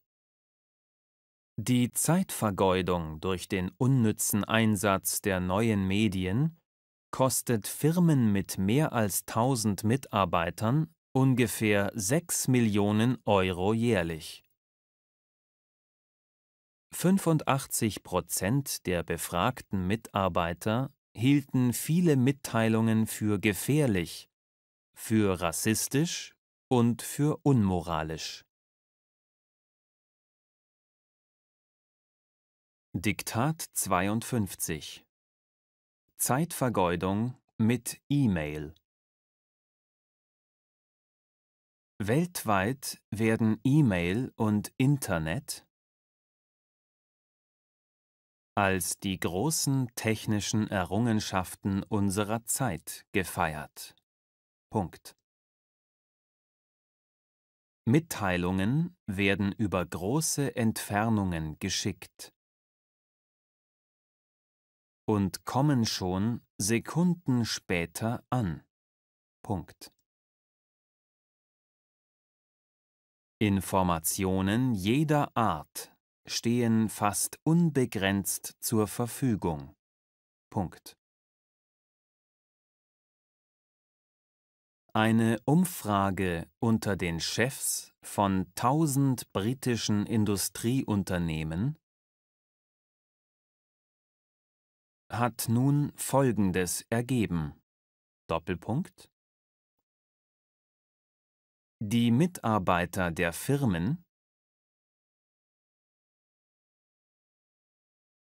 Die Zeitvergeudung durch den unnützen Einsatz der neuen Medien kostet Firmen mit mehr als 1000 Mitarbeitern ungefähr 6 Millionen Euro jährlich. 85 Prozent der befragten Mitarbeiter hielten viele Mitteilungen für gefährlich, für rassistisch und für unmoralisch. Diktat 52 Zeitvergeudung mit E-Mail Weltweit werden E-Mail und Internet als die großen technischen Errungenschaften unserer Zeit gefeiert. Punkt. Mitteilungen werden über große Entfernungen geschickt und kommen schon Sekunden später an. Punkt. Informationen jeder Art stehen fast unbegrenzt zur Verfügung. Punkt. Eine Umfrage unter den Chefs von 1000 britischen Industrieunternehmen hat nun Folgendes ergeben. Doppelpunkt. Die Mitarbeiter der Firmen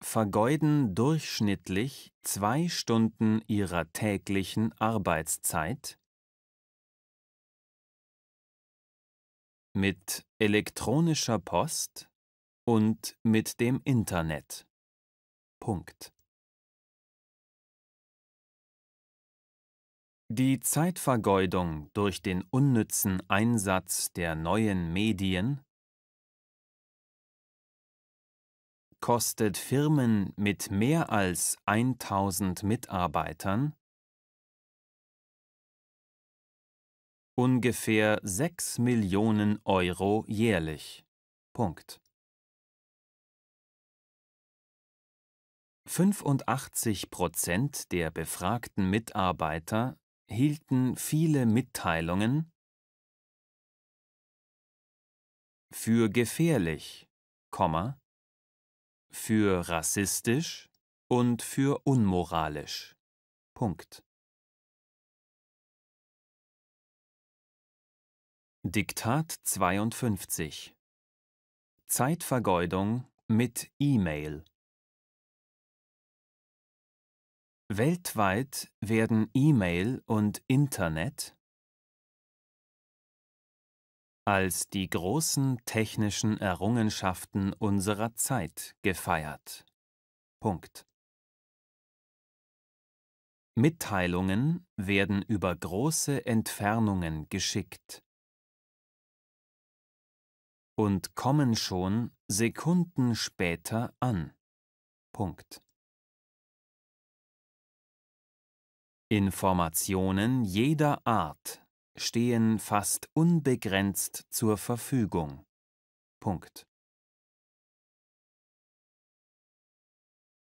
vergeuden durchschnittlich zwei Stunden ihrer täglichen Arbeitszeit mit elektronischer Post und mit dem Internet. Punkt. Die Zeitvergeudung durch den unnützen Einsatz der neuen Medien kostet Firmen mit mehr als 1000 Mitarbeitern ungefähr 6 Millionen Euro jährlich. Punkt. 85 Prozent der befragten Mitarbeiter hielten viele Mitteilungen für gefährlich, für rassistisch und für unmoralisch. Punkt. Diktat 52 Zeitvergeudung mit E-Mail Weltweit werden E-Mail und Internet als die großen technischen Errungenschaften unserer Zeit gefeiert. Punkt. Mitteilungen werden über große Entfernungen geschickt und kommen schon Sekunden später an. Punkt. Informationen jeder Art stehen fast unbegrenzt zur Verfügung. Punkt.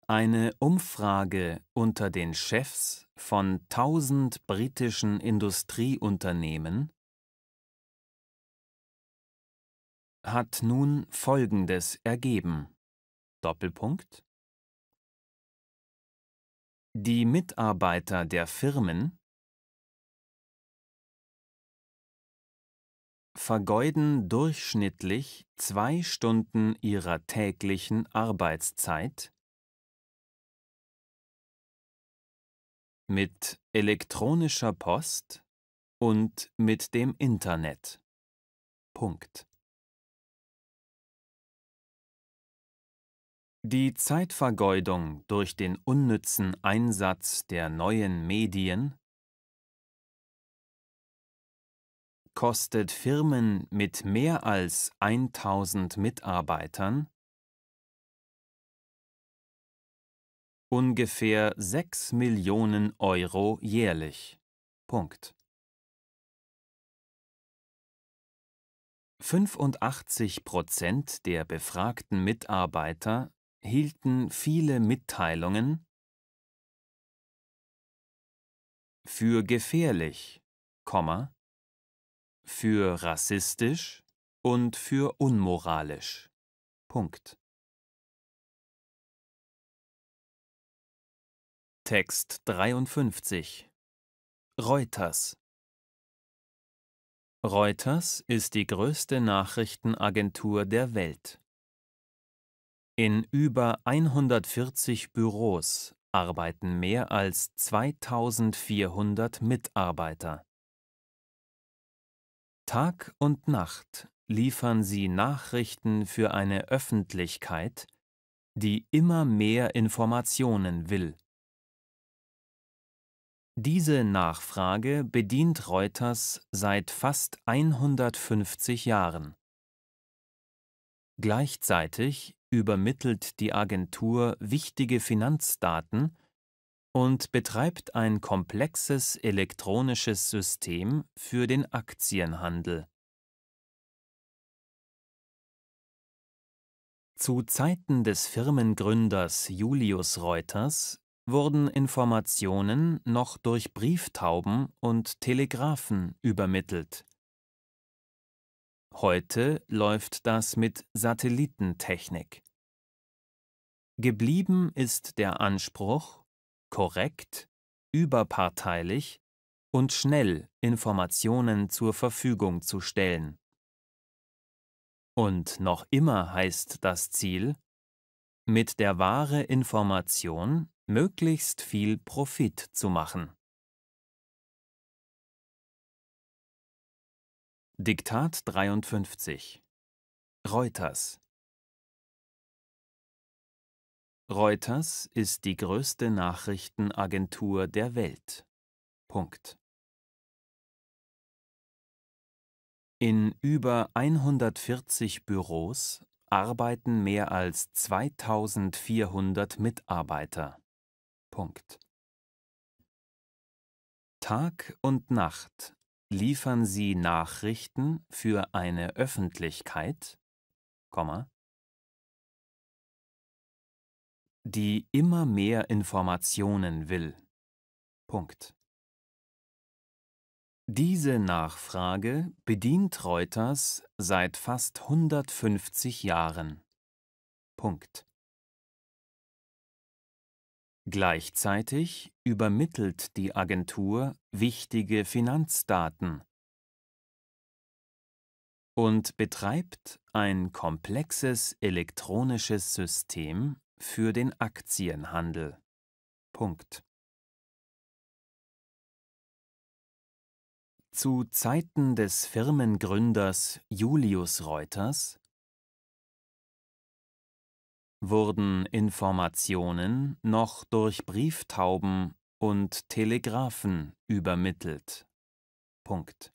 Eine Umfrage unter den Chefs von 1000 britischen Industrieunternehmen hat nun Folgendes ergeben. Doppelpunkt die Mitarbeiter der Firmen vergeuden durchschnittlich zwei Stunden ihrer täglichen Arbeitszeit mit elektronischer Post und mit dem Internet. Punkt. Die Zeitvergeudung durch den unnützen Einsatz der neuen Medien kostet Firmen mit mehr als 1000 Mitarbeitern ungefähr 6 Millionen Euro jährlich. Punkt. 85 Prozent der befragten Mitarbeiter hielten viele Mitteilungen für gefährlich, für rassistisch und für unmoralisch. Punkt. Text 53 Reuters Reuters ist die größte Nachrichtenagentur der Welt. In über 140 Büros arbeiten mehr als 2400 Mitarbeiter. Tag und Nacht liefern sie Nachrichten für eine Öffentlichkeit, die immer mehr Informationen will. Diese Nachfrage bedient Reuters seit fast 150 Jahren. Gleichzeitig übermittelt die Agentur wichtige Finanzdaten und betreibt ein komplexes elektronisches System für den Aktienhandel. Zu Zeiten des Firmengründers Julius Reuters wurden Informationen noch durch Brieftauben und Telegraphen übermittelt Heute läuft das mit Satellitentechnik. Geblieben ist der Anspruch, korrekt, überparteilich und schnell Informationen zur Verfügung zu stellen. Und noch immer heißt das Ziel, mit der wahre Information möglichst viel Profit zu machen. Diktat 53 Reuters Reuters ist die größte Nachrichtenagentur der Welt. Punkt. In über 140 Büros arbeiten mehr als 2400 Mitarbeiter. Punkt. Tag und Nacht liefern sie Nachrichten für eine Öffentlichkeit, die immer mehr Informationen will. Punkt. Diese Nachfrage bedient Reuters seit fast 150 Jahren. Punkt. Gleichzeitig übermittelt die Agentur wichtige Finanzdaten und betreibt ein komplexes elektronisches System für den Aktienhandel. Punkt. Zu Zeiten des Firmengründers Julius Reuters wurden Informationen noch durch Brieftauben und Telegraphen übermittelt. Punkt.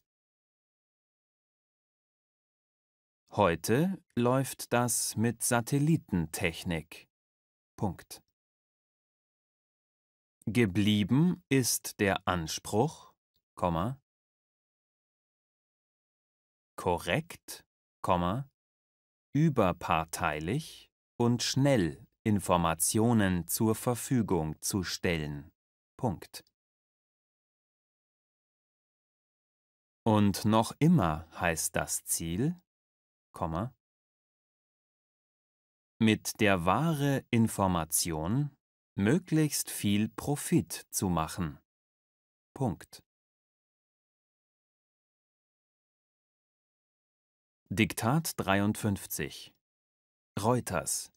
Heute läuft das mit Satellitentechnik. Punkt. Geblieben ist der Anspruch, Komma, korrekt, Komma, überparteilich, und schnell Informationen zur Verfügung zu stellen. Punkt. Und noch immer heißt das Ziel, Komma, mit der wahre Information möglichst viel Profit zu machen. Punkt. Diktat 53 Reuters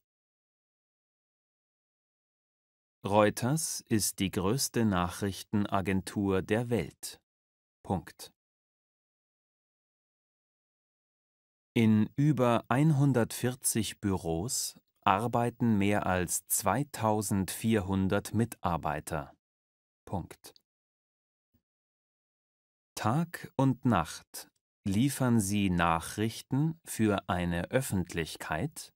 Reuters ist die größte Nachrichtenagentur der Welt. Punkt. In über 140 Büros arbeiten mehr als 2400 Mitarbeiter. Punkt. Tag und Nacht liefern sie Nachrichten für eine Öffentlichkeit,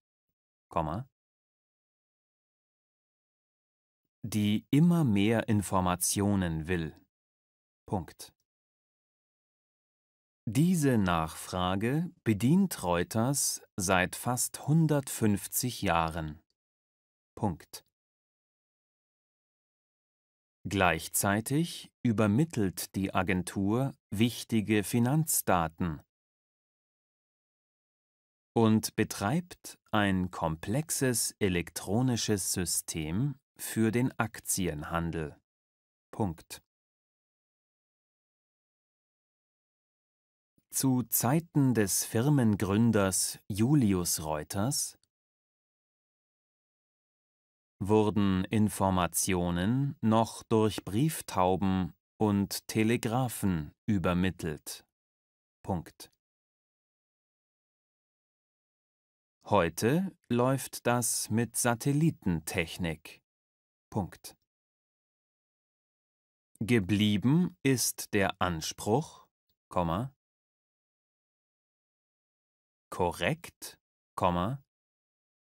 die immer mehr Informationen will. Punkt. Diese Nachfrage bedient Reuters seit fast 150 Jahren. Punkt. Gleichzeitig übermittelt die Agentur wichtige Finanzdaten und betreibt ein komplexes elektronisches System für den Aktienhandel. Punkt. Zu Zeiten des Firmengründers Julius Reuters wurden Informationen noch durch Brieftauben und Telegraphen übermittelt. Punkt. Heute läuft das mit Satellitentechnik. Punkt. Geblieben ist der Anspruch, Komma, korrekt, Komma,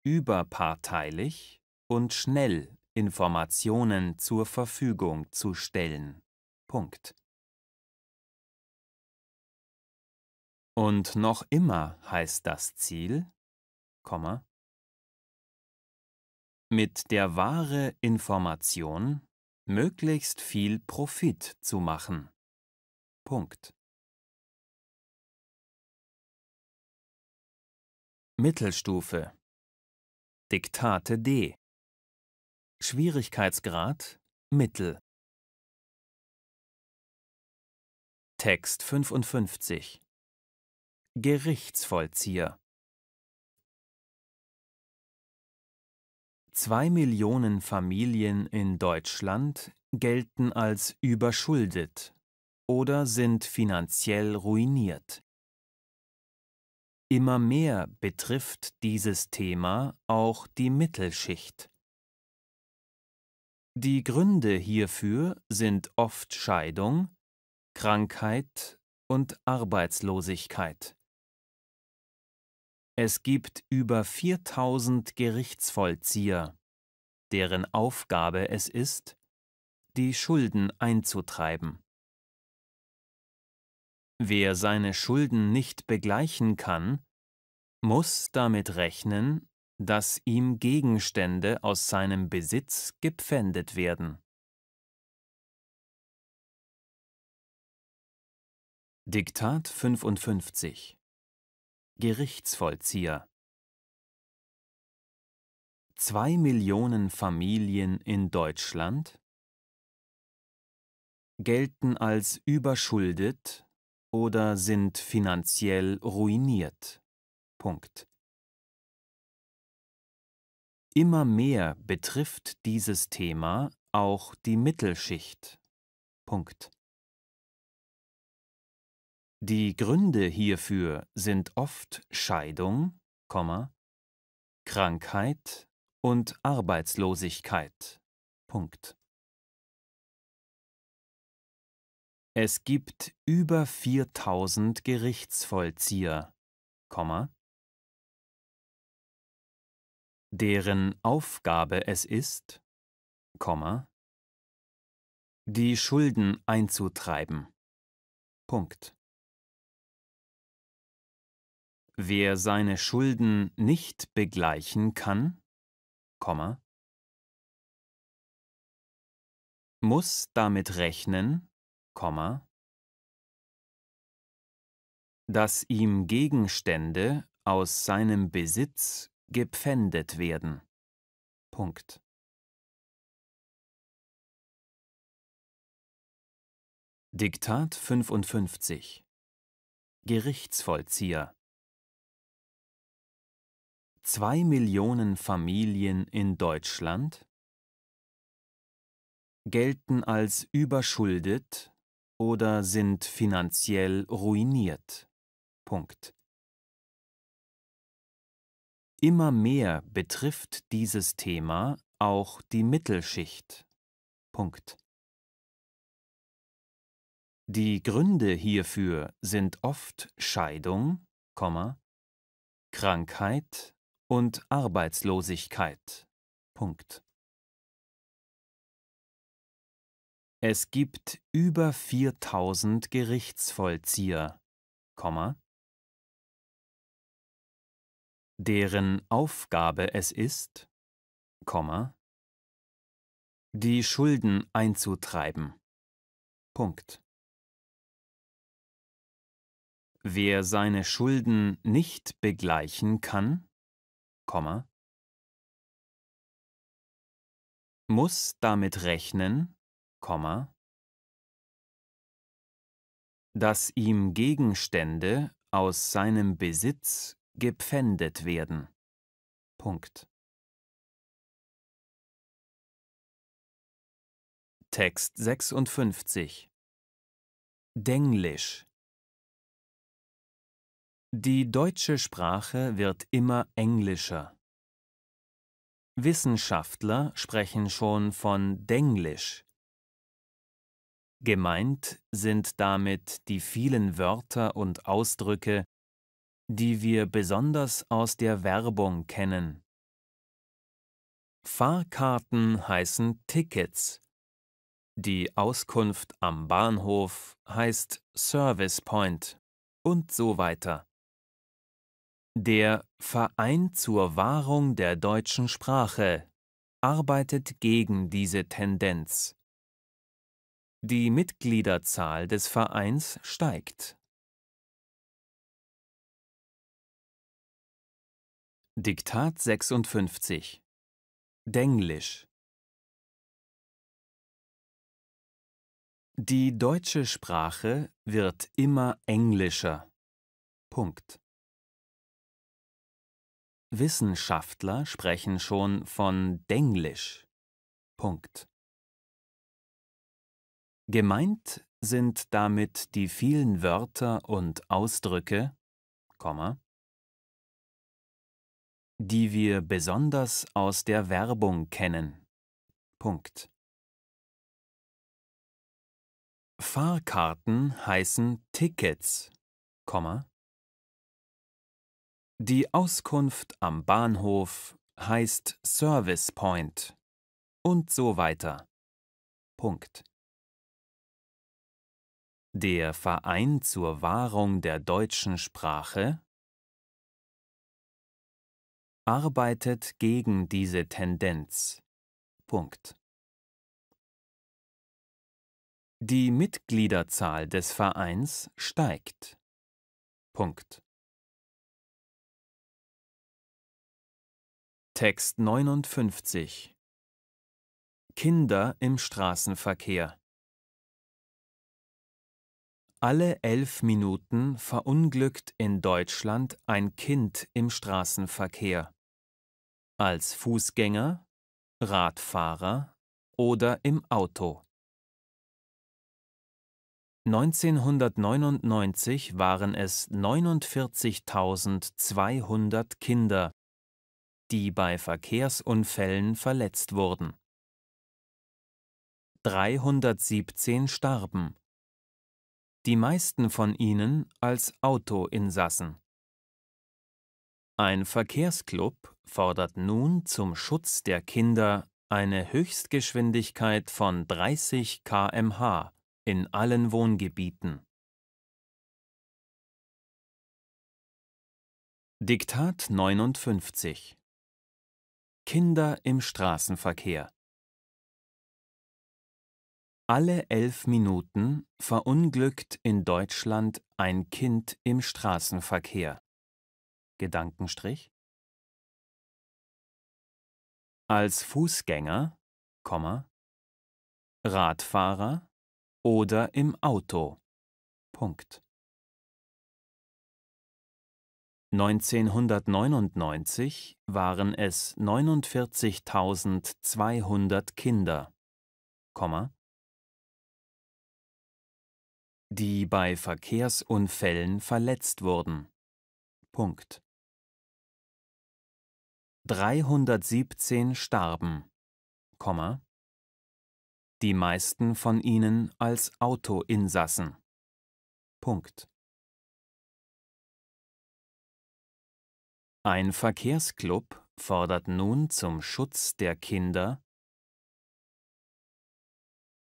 überparteilich und schnell Informationen zur Verfügung zu stellen. Punkt. Und noch immer heißt das Ziel mit der wahre Information möglichst viel Profit zu machen. Punkt. Mittelstufe Diktate D Schwierigkeitsgrad Mittel Text 55 Gerichtsvollzieher Zwei Millionen Familien in Deutschland gelten als überschuldet oder sind finanziell ruiniert. Immer mehr betrifft dieses Thema auch die Mittelschicht. Die Gründe hierfür sind oft Scheidung, Krankheit und Arbeitslosigkeit. Es gibt über 4000 Gerichtsvollzieher, deren Aufgabe es ist, die Schulden einzutreiben. Wer seine Schulden nicht begleichen kann, muss damit rechnen, dass ihm Gegenstände aus seinem Besitz gepfändet werden. Diktat 55 Gerichtsvollzieher. Zwei Millionen Familien in Deutschland gelten als überschuldet oder sind finanziell ruiniert. Punkt. Immer mehr betrifft dieses Thema auch die Mittelschicht. Punkt. Die Gründe hierfür sind oft Scheidung, Krankheit und Arbeitslosigkeit. Punkt. Es gibt über 4000 Gerichtsvollzieher, deren Aufgabe es ist, die Schulden einzutreiben. Punkt. Wer seine Schulden nicht begleichen kann, Komma, muss damit rechnen, Komma, dass ihm Gegenstände aus seinem Besitz gepfändet werden. Punkt. Diktat 55 Gerichtsvollzieher Zwei Millionen Familien in Deutschland gelten als überschuldet oder sind finanziell ruiniert. Punkt. Immer mehr betrifft dieses Thema auch die Mittelschicht. Punkt. Die Gründe hierfür sind oft Scheidung, Krankheit, und Arbeitslosigkeit. Punkt. Es gibt über 4000 Gerichtsvollzieher, Komma, deren Aufgabe es ist, Komma, die Schulden einzutreiben. Punkt. Wer seine Schulden nicht begleichen kann, Komma, muss damit rechnen, Komma, dass ihm Gegenstände aus seinem Besitz gepfändet werden. Punkt. Text 56 Denglisch die deutsche Sprache wird immer englischer. Wissenschaftler sprechen schon von Denglisch. Gemeint sind damit die vielen Wörter und Ausdrücke, die wir besonders aus der Werbung kennen. Fahrkarten heißen Tickets. Die Auskunft am Bahnhof heißt Service Point und so weiter. Der Verein zur Wahrung der deutschen Sprache arbeitet gegen diese Tendenz. Die Mitgliederzahl des Vereins steigt. Diktat 56 Denglisch Die deutsche Sprache wird immer englischer. Punkt. Wissenschaftler sprechen schon von Denglisch. Punkt. Gemeint sind damit die vielen Wörter und Ausdrücke, Komma, die wir besonders aus der Werbung kennen. Punkt. Fahrkarten heißen Tickets, Komma, die Auskunft am Bahnhof heißt Service Point und so weiter. Punkt. Der Verein zur Wahrung der deutschen Sprache arbeitet gegen diese Tendenz. Punkt. Die Mitgliederzahl des Vereins steigt. Punkt. Text 59 Kinder im Straßenverkehr Alle elf Minuten verunglückt in Deutschland ein Kind im Straßenverkehr. Als Fußgänger, Radfahrer oder im Auto. 1999 waren es 49.200 Kinder, die bei Verkehrsunfällen verletzt wurden. 317 starben, die meisten von ihnen als Autoinsassen. Ein Verkehrsclub fordert nun zum Schutz der Kinder eine Höchstgeschwindigkeit von 30 km/h in allen Wohngebieten. Diktat 59 Kinder im Straßenverkehr Alle elf Minuten verunglückt in Deutschland ein Kind im Straßenverkehr. Gedankenstrich Als Fußgänger, Komma, Radfahrer oder im Auto. Punkt. 1999 waren es 49.200 Kinder, die bei Verkehrsunfällen verletzt wurden. Punkt. 317 starben, die meisten von ihnen als Autoinsassen. Punkt. Ein Verkehrsklub fordert nun zum Schutz der Kinder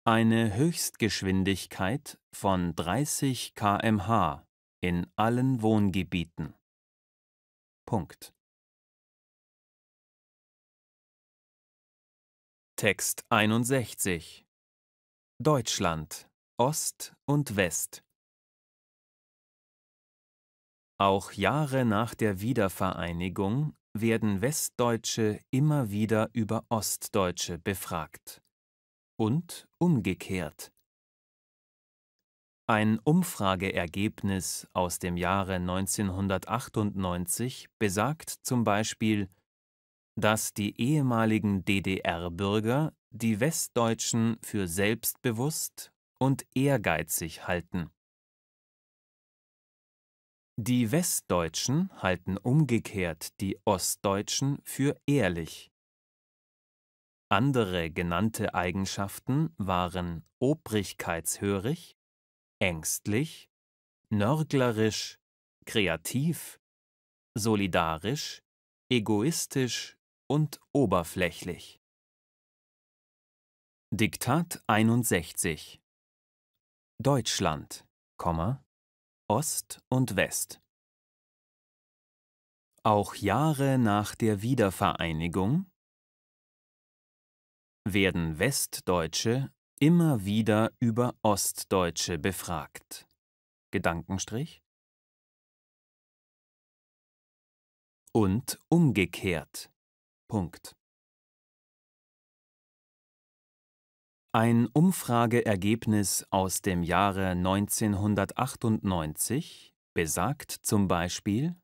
eine Höchstgeschwindigkeit von 30 km/h in allen Wohngebieten. Punkt. Text 61 Deutschland Ost und West auch Jahre nach der Wiedervereinigung werden Westdeutsche immer wieder über Ostdeutsche befragt. Und umgekehrt. Ein Umfrageergebnis aus dem Jahre 1998 besagt zum Beispiel, dass die ehemaligen DDR-Bürger die Westdeutschen für selbstbewusst und ehrgeizig halten. Die Westdeutschen halten umgekehrt die Ostdeutschen für ehrlich. Andere genannte Eigenschaften waren obrigkeitshörig, ängstlich, nörglerisch, kreativ, solidarisch, egoistisch und oberflächlich. Diktat 61 Deutschland, Ost und West. Auch Jahre nach der Wiedervereinigung werden Westdeutsche immer wieder über Ostdeutsche befragt. Gedankenstrich. Und umgekehrt. Punkt. Ein Umfrageergebnis aus dem Jahre 1998 besagt zum Beispiel,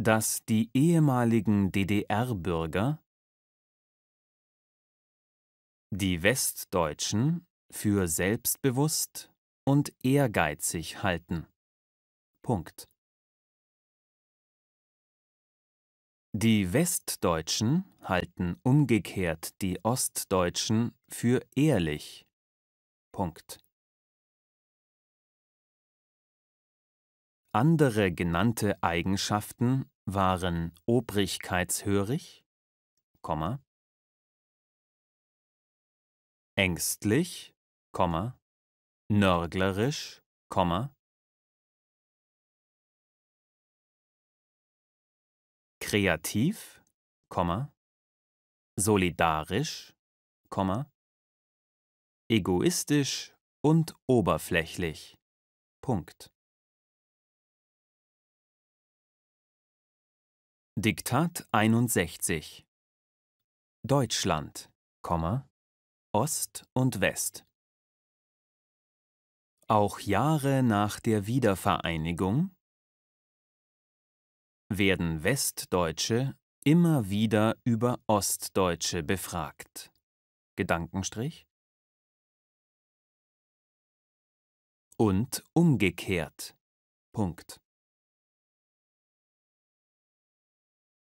dass die ehemaligen DDR-Bürger die Westdeutschen für selbstbewusst und ehrgeizig halten. Punkt Die Westdeutschen halten umgekehrt die Ostdeutschen für ehrlich. Punkt. Andere genannte Eigenschaften waren obrigkeitshörig, Komma, ängstlich, Komma, nörglerisch, Komma, kreativ, solidarisch, egoistisch und oberflächlich. Punkt. Diktat 61 Deutschland, Ost und West. Auch Jahre nach der Wiedervereinigung werden Westdeutsche immer wieder über Ostdeutsche befragt. Gedankenstrich und umgekehrt. Punkt.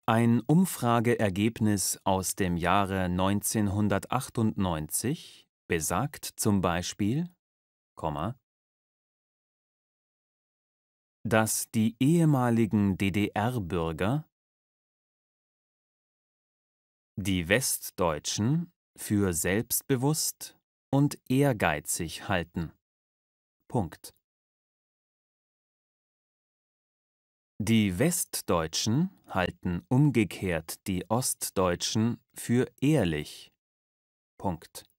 Ein Umfrageergebnis aus dem Jahre 1998 besagt zum Beispiel, dass die ehemaligen DDR-Bürger, die Westdeutschen für selbstbewusst und ehrgeizig halten. Punkt. Die Westdeutschen halten umgekehrt die Ostdeutschen für ehrlich. Punkt.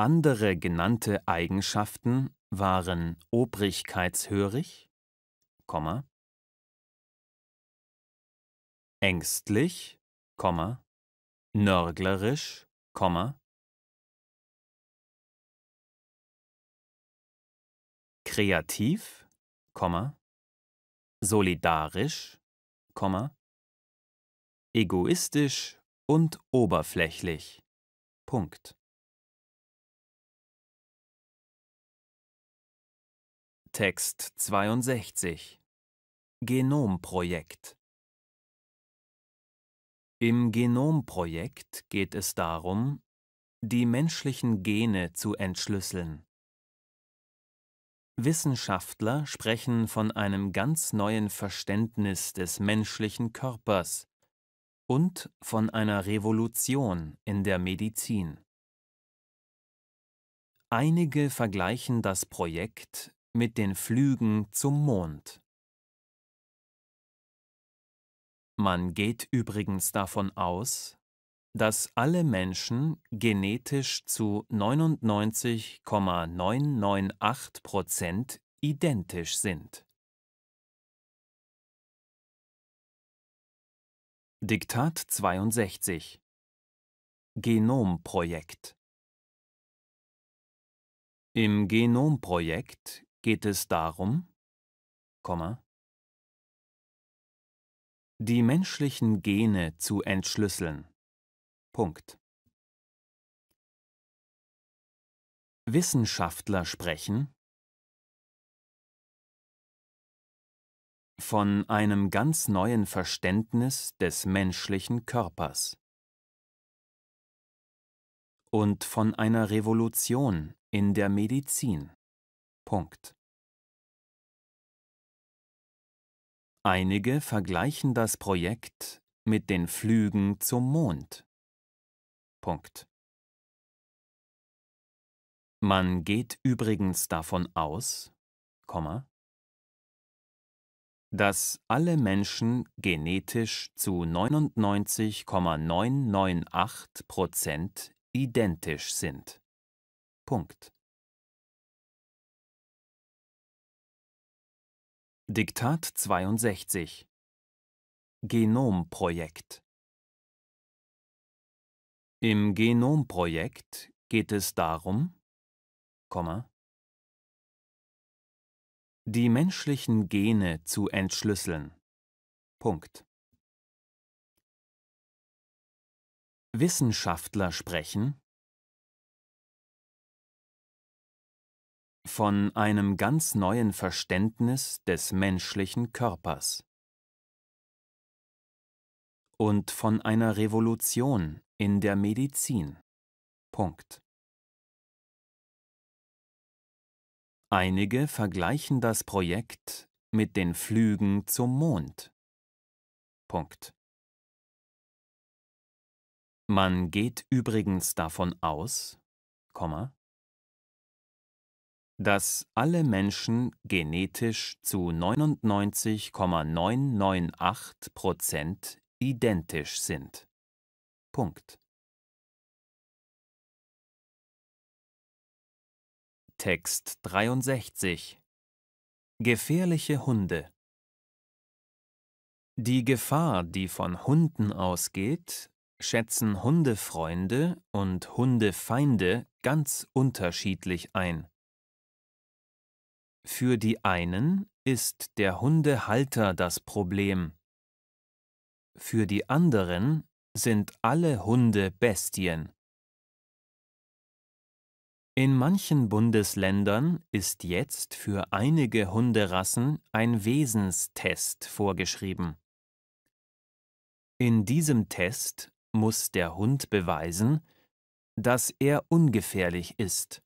Andere genannte Eigenschaften waren obrigkeitshörig, ängstlich, nörglerisch, kreativ, solidarisch, egoistisch und oberflächlich. Punkt. Text 62 Genomprojekt Im Genomprojekt geht es darum, die menschlichen Gene zu entschlüsseln. Wissenschaftler sprechen von einem ganz neuen Verständnis des menschlichen Körpers und von einer Revolution in der Medizin. Einige vergleichen das Projekt mit den Flügen zum Mond. Man geht übrigens davon aus, dass alle Menschen genetisch zu 99,998 Prozent identisch sind. Diktat 62 Genomprojekt Im Genomprojekt geht es darum, die menschlichen Gene zu entschlüsseln. Punkt. Wissenschaftler sprechen von einem ganz neuen Verständnis des menschlichen Körpers und von einer Revolution in der Medizin. Punkt. Einige vergleichen das Projekt mit den Flügen zum Mond. Punkt. Man geht übrigens davon aus, Komma, dass alle Menschen genetisch zu 99,998 Prozent identisch sind. Punkt. Diktat 62 Genomprojekt Im Genomprojekt geht es darum, die menschlichen Gene zu entschlüsseln. Punkt. Wissenschaftler sprechen von einem ganz neuen Verständnis des menschlichen Körpers und von einer Revolution in der Medizin. Punkt. Einige vergleichen das Projekt mit den Flügen zum Mond. Punkt. Man geht übrigens davon aus, Komma, dass alle Menschen genetisch zu 99,998 Prozent identisch sind. Punkt. Text 63 Gefährliche Hunde Die Gefahr, die von Hunden ausgeht, schätzen Hundefreunde und Hundefeinde ganz unterschiedlich ein. Für die einen ist der Hundehalter das Problem. Für die anderen sind alle Hunde Bestien. In manchen Bundesländern ist jetzt für einige Hunderassen ein Wesenstest vorgeschrieben. In diesem Test muss der Hund beweisen, dass er ungefährlich ist.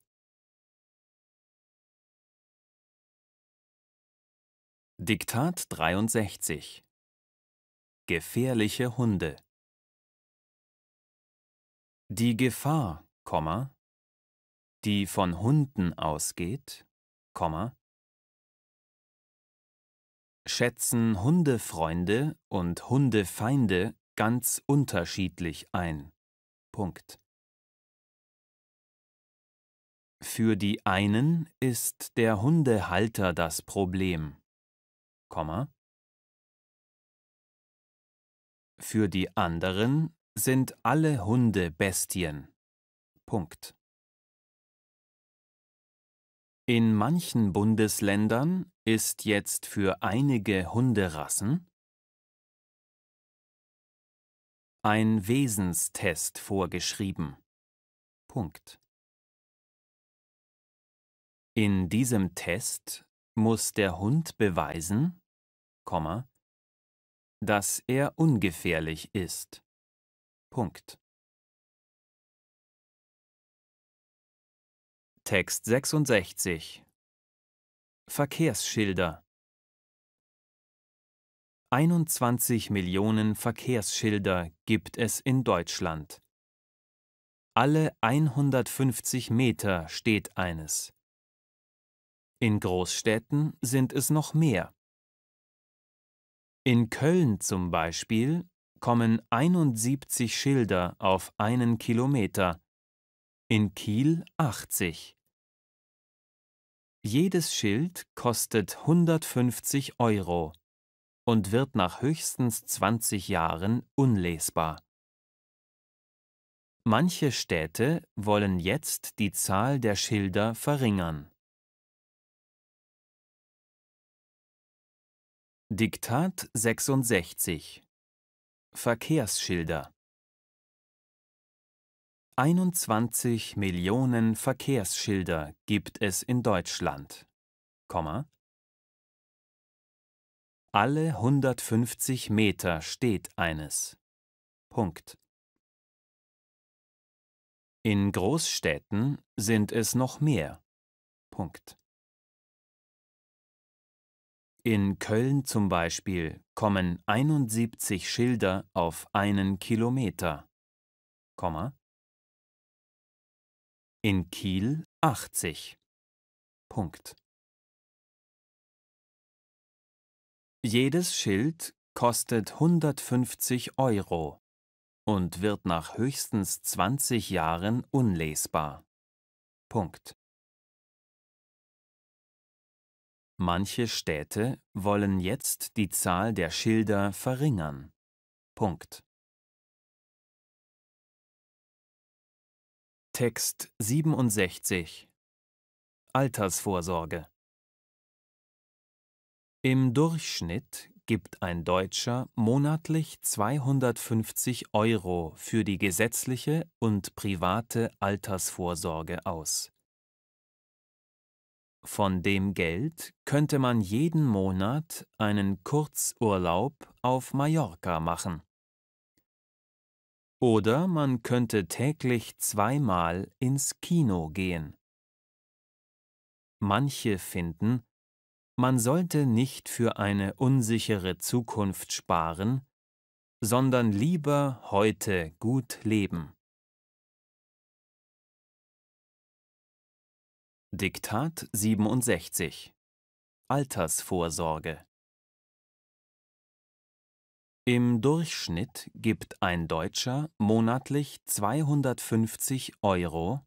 Diktat 63 Gefährliche Hunde Die Gefahr, die von Hunden ausgeht, schätzen Hundefreunde und Hundefeinde ganz unterschiedlich ein. Punkt. Für die einen ist der Hundehalter das Problem für die anderen sind alle Hunde Bestien. Punkt. In manchen Bundesländern ist jetzt für einige Hunderassen ein Wesenstest vorgeschrieben. Punkt. In diesem Test muss der Hund beweisen, Komma, dass er ungefährlich ist. Punkt. Text 66 Verkehrsschilder 21 Millionen Verkehrsschilder gibt es in Deutschland. Alle 150 Meter steht eines. In Großstädten sind es noch mehr. In Köln zum Beispiel kommen 71 Schilder auf einen Kilometer, in Kiel 80. Jedes Schild kostet 150 Euro und wird nach höchstens 20 Jahren unlesbar. Manche Städte wollen jetzt die Zahl der Schilder verringern. Diktat 66 Verkehrsschilder 21 Millionen Verkehrsschilder gibt es in Deutschland, Komma. Alle 150 Meter steht eines. Punkt. In Großstädten sind es noch mehr. Punkt. In Köln zum Beispiel kommen 71 Schilder auf einen Kilometer, Komma. In Kiel 80. Punkt. Jedes Schild kostet 150 Euro und wird nach höchstens 20 Jahren unlesbar. Punkt. Manche Städte wollen jetzt die Zahl der Schilder verringern. Punkt. Text 67 Altersvorsorge Im Durchschnitt gibt ein Deutscher monatlich 250 Euro für die gesetzliche und private Altersvorsorge aus. Von dem Geld könnte man jeden Monat einen Kurzurlaub auf Mallorca machen. Oder man könnte täglich zweimal ins Kino gehen. Manche finden, man sollte nicht für eine unsichere Zukunft sparen, sondern lieber heute gut leben. Diktat 67 Altersvorsorge Im Durchschnitt gibt ein Deutscher monatlich 250 Euro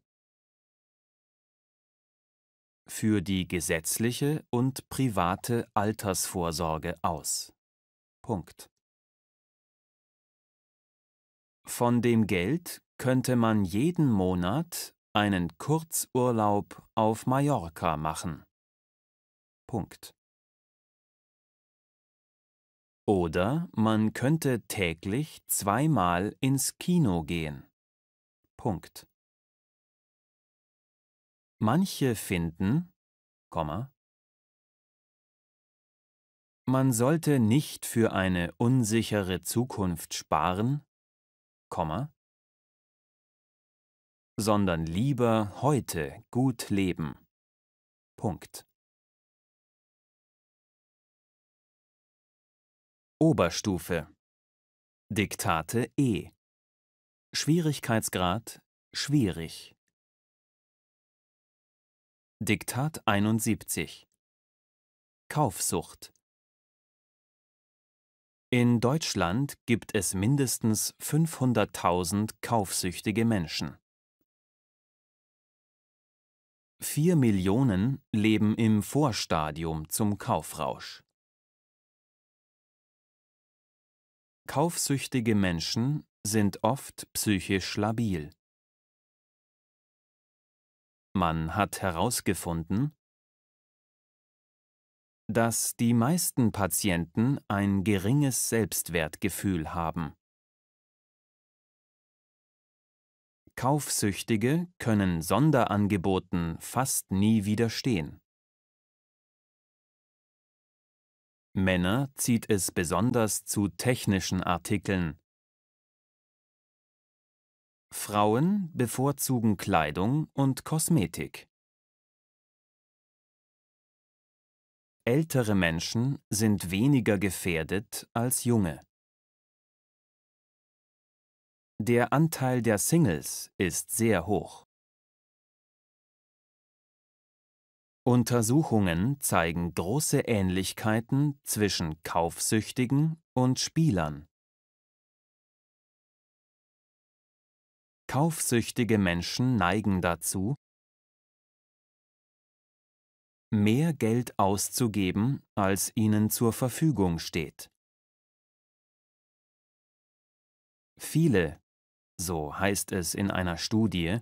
für die gesetzliche und private Altersvorsorge aus. Punkt. Von dem Geld könnte man jeden Monat einen Kurzurlaub auf Mallorca machen. Punkt. Oder man könnte täglich zweimal ins Kino gehen. Punkt. Manche finden, Komma, man sollte nicht für eine unsichere Zukunft sparen, Komma, sondern lieber heute gut leben. Punkt. Oberstufe Diktate E Schwierigkeitsgrad schwierig Diktat 71 Kaufsucht In Deutschland gibt es mindestens 500.000 kaufsüchtige Menschen. Vier Millionen leben im Vorstadium zum Kaufrausch. Kaufsüchtige Menschen sind oft psychisch labil. Man hat herausgefunden, dass die meisten Patienten ein geringes Selbstwertgefühl haben. Kaufsüchtige können Sonderangeboten fast nie widerstehen. Männer zieht es besonders zu technischen Artikeln. Frauen bevorzugen Kleidung und Kosmetik. Ältere Menschen sind weniger gefährdet als junge. Der Anteil der Singles ist sehr hoch. Untersuchungen zeigen große Ähnlichkeiten zwischen Kaufsüchtigen und Spielern. Kaufsüchtige Menschen neigen dazu, mehr Geld auszugeben, als ihnen zur Verfügung steht. Viele so heißt es in einer Studie,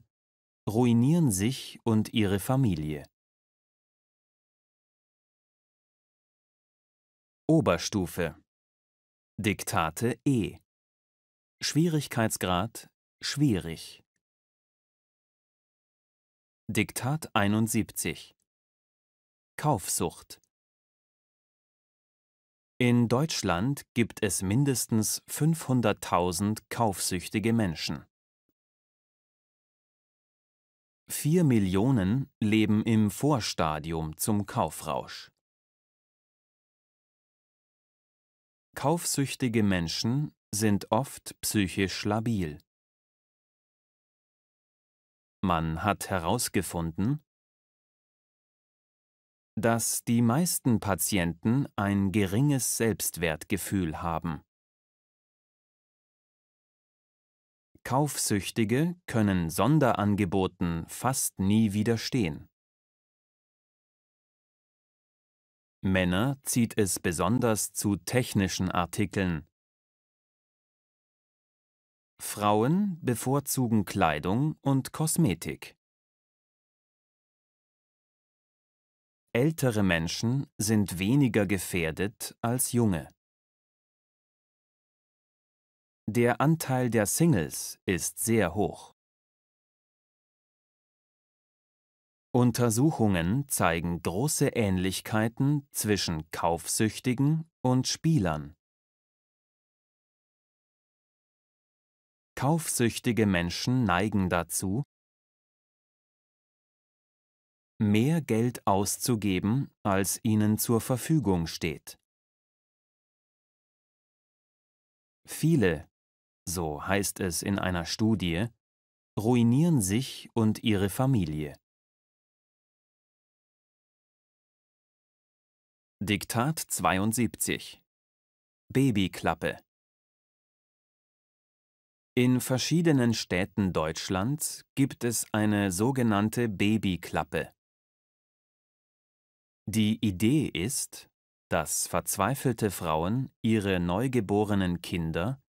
ruinieren sich und ihre Familie. Oberstufe Diktate E Schwierigkeitsgrad schwierig Diktat 71 Kaufsucht in Deutschland gibt es mindestens 500.000 kaufsüchtige Menschen. Vier Millionen leben im Vorstadium zum Kaufrausch. Kaufsüchtige Menschen sind oft psychisch labil. Man hat herausgefunden, dass die meisten Patienten ein geringes Selbstwertgefühl haben. Kaufsüchtige können Sonderangeboten fast nie widerstehen. Männer zieht es besonders zu technischen Artikeln. Frauen bevorzugen Kleidung und Kosmetik. Ältere Menschen sind weniger gefährdet als junge. Der Anteil der Singles ist sehr hoch. Untersuchungen zeigen große Ähnlichkeiten zwischen Kaufsüchtigen und Spielern. Kaufsüchtige Menschen neigen dazu, mehr Geld auszugeben, als ihnen zur Verfügung steht. Viele, so heißt es in einer Studie, ruinieren sich und ihre Familie. Diktat 72 Babyklappe In verschiedenen Städten Deutschlands gibt es eine sogenannte Babyklappe. Die Idee ist, dass verzweifelte Frauen ihre neugeborenen Kinder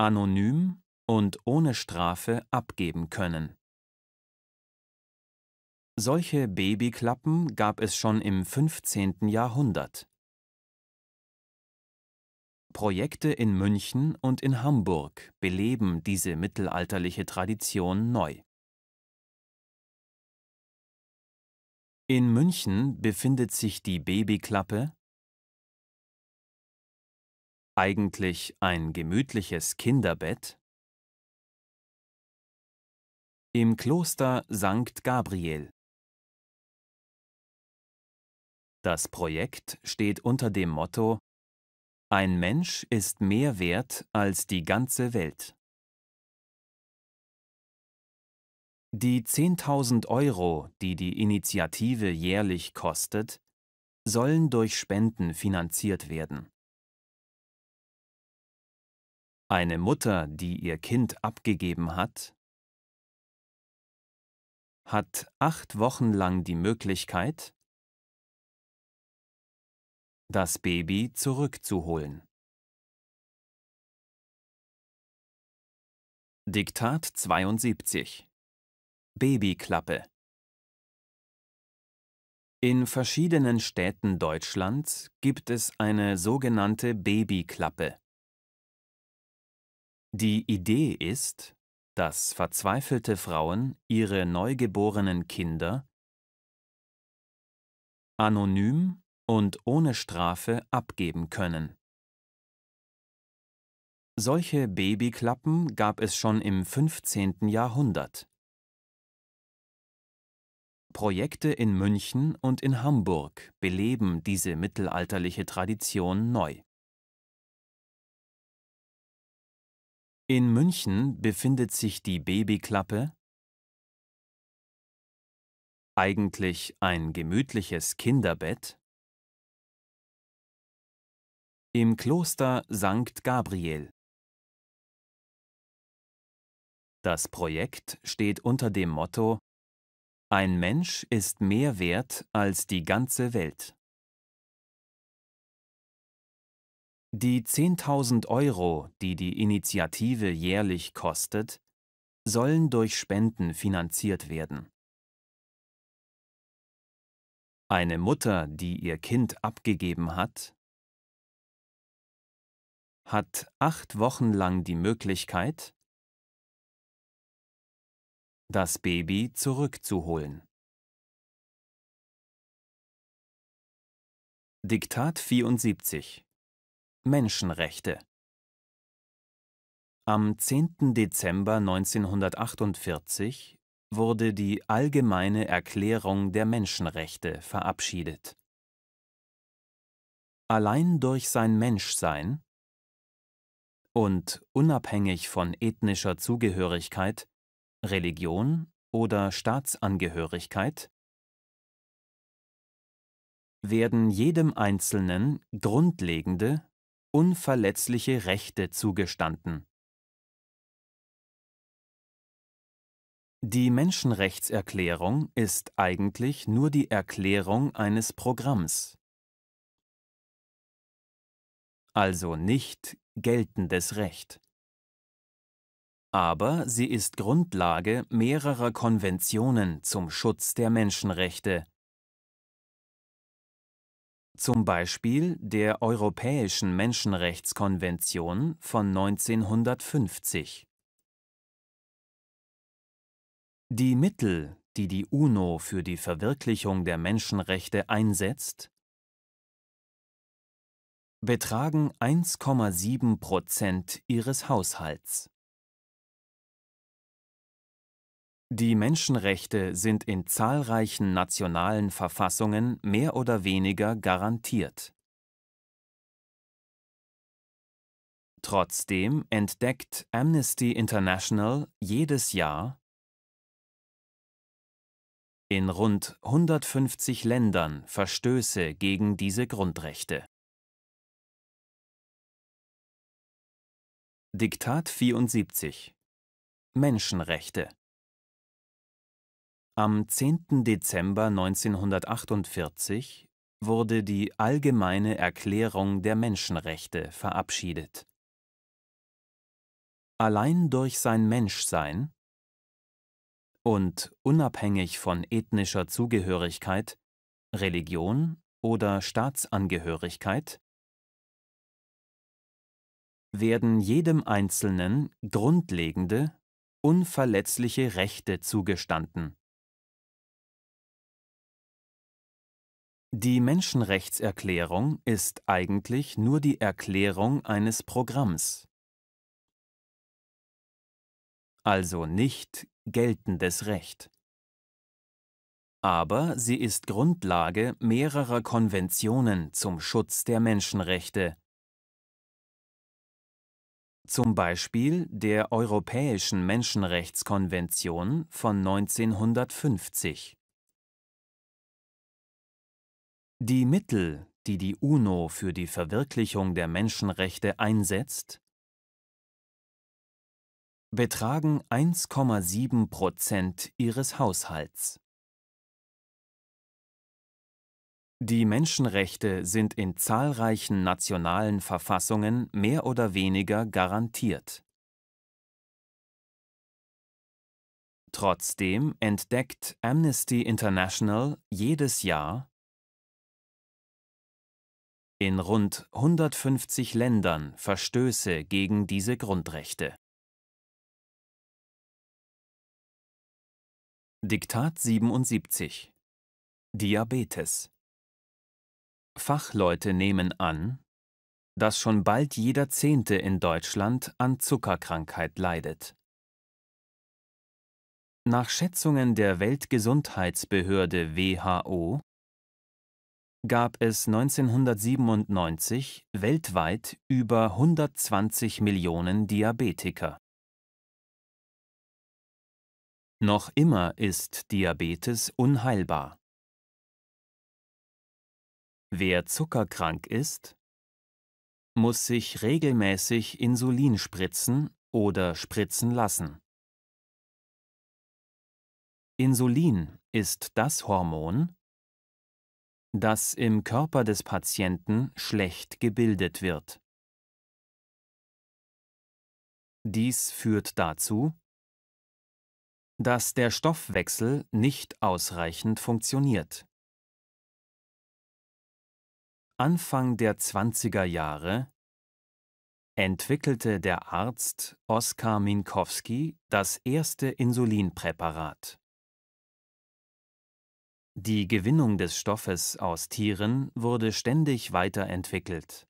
anonym und ohne Strafe abgeben können. Solche Babyklappen gab es schon im 15. Jahrhundert. Projekte in München und in Hamburg beleben diese mittelalterliche Tradition neu. In München befindet sich die Babyklappe, eigentlich ein gemütliches Kinderbett, im Kloster St. Gabriel. Das Projekt steht unter dem Motto Ein Mensch ist mehr wert als die ganze Welt. Die 10.000 Euro, die die Initiative jährlich kostet, sollen durch Spenden finanziert werden. Eine Mutter, die ihr Kind abgegeben hat, hat acht Wochen lang die Möglichkeit, das Baby zurückzuholen. Diktat 72 Babyklappe In verschiedenen Städten Deutschlands gibt es eine sogenannte Babyklappe. Die Idee ist, dass verzweifelte Frauen ihre neugeborenen Kinder anonym und ohne Strafe abgeben können. Solche Babyklappen gab es schon im 15. Jahrhundert. Projekte in München und in Hamburg beleben diese mittelalterliche Tradition neu. In München befindet sich die Babyklappe, eigentlich ein gemütliches Kinderbett, im Kloster St. Gabriel. Das Projekt steht unter dem Motto ein Mensch ist mehr wert als die ganze Welt. Die 10.000 Euro, die die Initiative jährlich kostet, sollen durch Spenden finanziert werden. Eine Mutter, die ihr Kind abgegeben hat, hat acht Wochen lang die Möglichkeit, das Baby zurückzuholen. Diktat 74 Menschenrechte Am 10. Dezember 1948 wurde die Allgemeine Erklärung der Menschenrechte verabschiedet. Allein durch sein Menschsein und unabhängig von ethnischer Zugehörigkeit Religion oder Staatsangehörigkeit werden jedem Einzelnen grundlegende, unverletzliche Rechte zugestanden. Die Menschenrechtserklärung ist eigentlich nur die Erklärung eines Programms, also nicht geltendes Recht aber sie ist Grundlage mehrerer Konventionen zum Schutz der Menschenrechte, zum Beispiel der Europäischen Menschenrechtskonvention von 1950. Die Mittel, die die UNO für die Verwirklichung der Menschenrechte einsetzt, betragen 1,7 Prozent ihres Haushalts. Die Menschenrechte sind in zahlreichen nationalen Verfassungen mehr oder weniger garantiert. Trotzdem entdeckt Amnesty International jedes Jahr in rund 150 Ländern Verstöße gegen diese Grundrechte. Diktat 74 Menschenrechte am 10. Dezember 1948 wurde die Allgemeine Erklärung der Menschenrechte verabschiedet. Allein durch sein Menschsein und unabhängig von ethnischer Zugehörigkeit, Religion oder Staatsangehörigkeit werden jedem Einzelnen grundlegende, unverletzliche Rechte zugestanden Die Menschenrechtserklärung ist eigentlich nur die Erklärung eines Programms, also nicht geltendes Recht. Aber sie ist Grundlage mehrerer Konventionen zum Schutz der Menschenrechte, zum Beispiel der Europäischen Menschenrechtskonvention von 1950. Die Mittel, die die UNO für die Verwirklichung der Menschenrechte einsetzt, betragen 1,7 Prozent ihres Haushalts. Die Menschenrechte sind in zahlreichen nationalen Verfassungen mehr oder weniger garantiert. Trotzdem entdeckt Amnesty International jedes Jahr in rund 150 Ländern Verstöße gegen diese Grundrechte. Diktat 77 Diabetes Fachleute nehmen an, dass schon bald jeder Zehnte in Deutschland an Zuckerkrankheit leidet. Nach Schätzungen der Weltgesundheitsbehörde WHO gab es 1997 weltweit über 120 Millionen Diabetiker. Noch immer ist Diabetes unheilbar. Wer zuckerkrank ist, muss sich regelmäßig Insulin spritzen oder spritzen lassen. Insulin ist das Hormon, das im Körper des Patienten schlecht gebildet wird. Dies führt dazu, dass der Stoffwechsel nicht ausreichend funktioniert. Anfang der 20er Jahre entwickelte der Arzt Oskar Minkowski das erste Insulinpräparat. Die Gewinnung des Stoffes aus Tieren wurde ständig weiterentwickelt.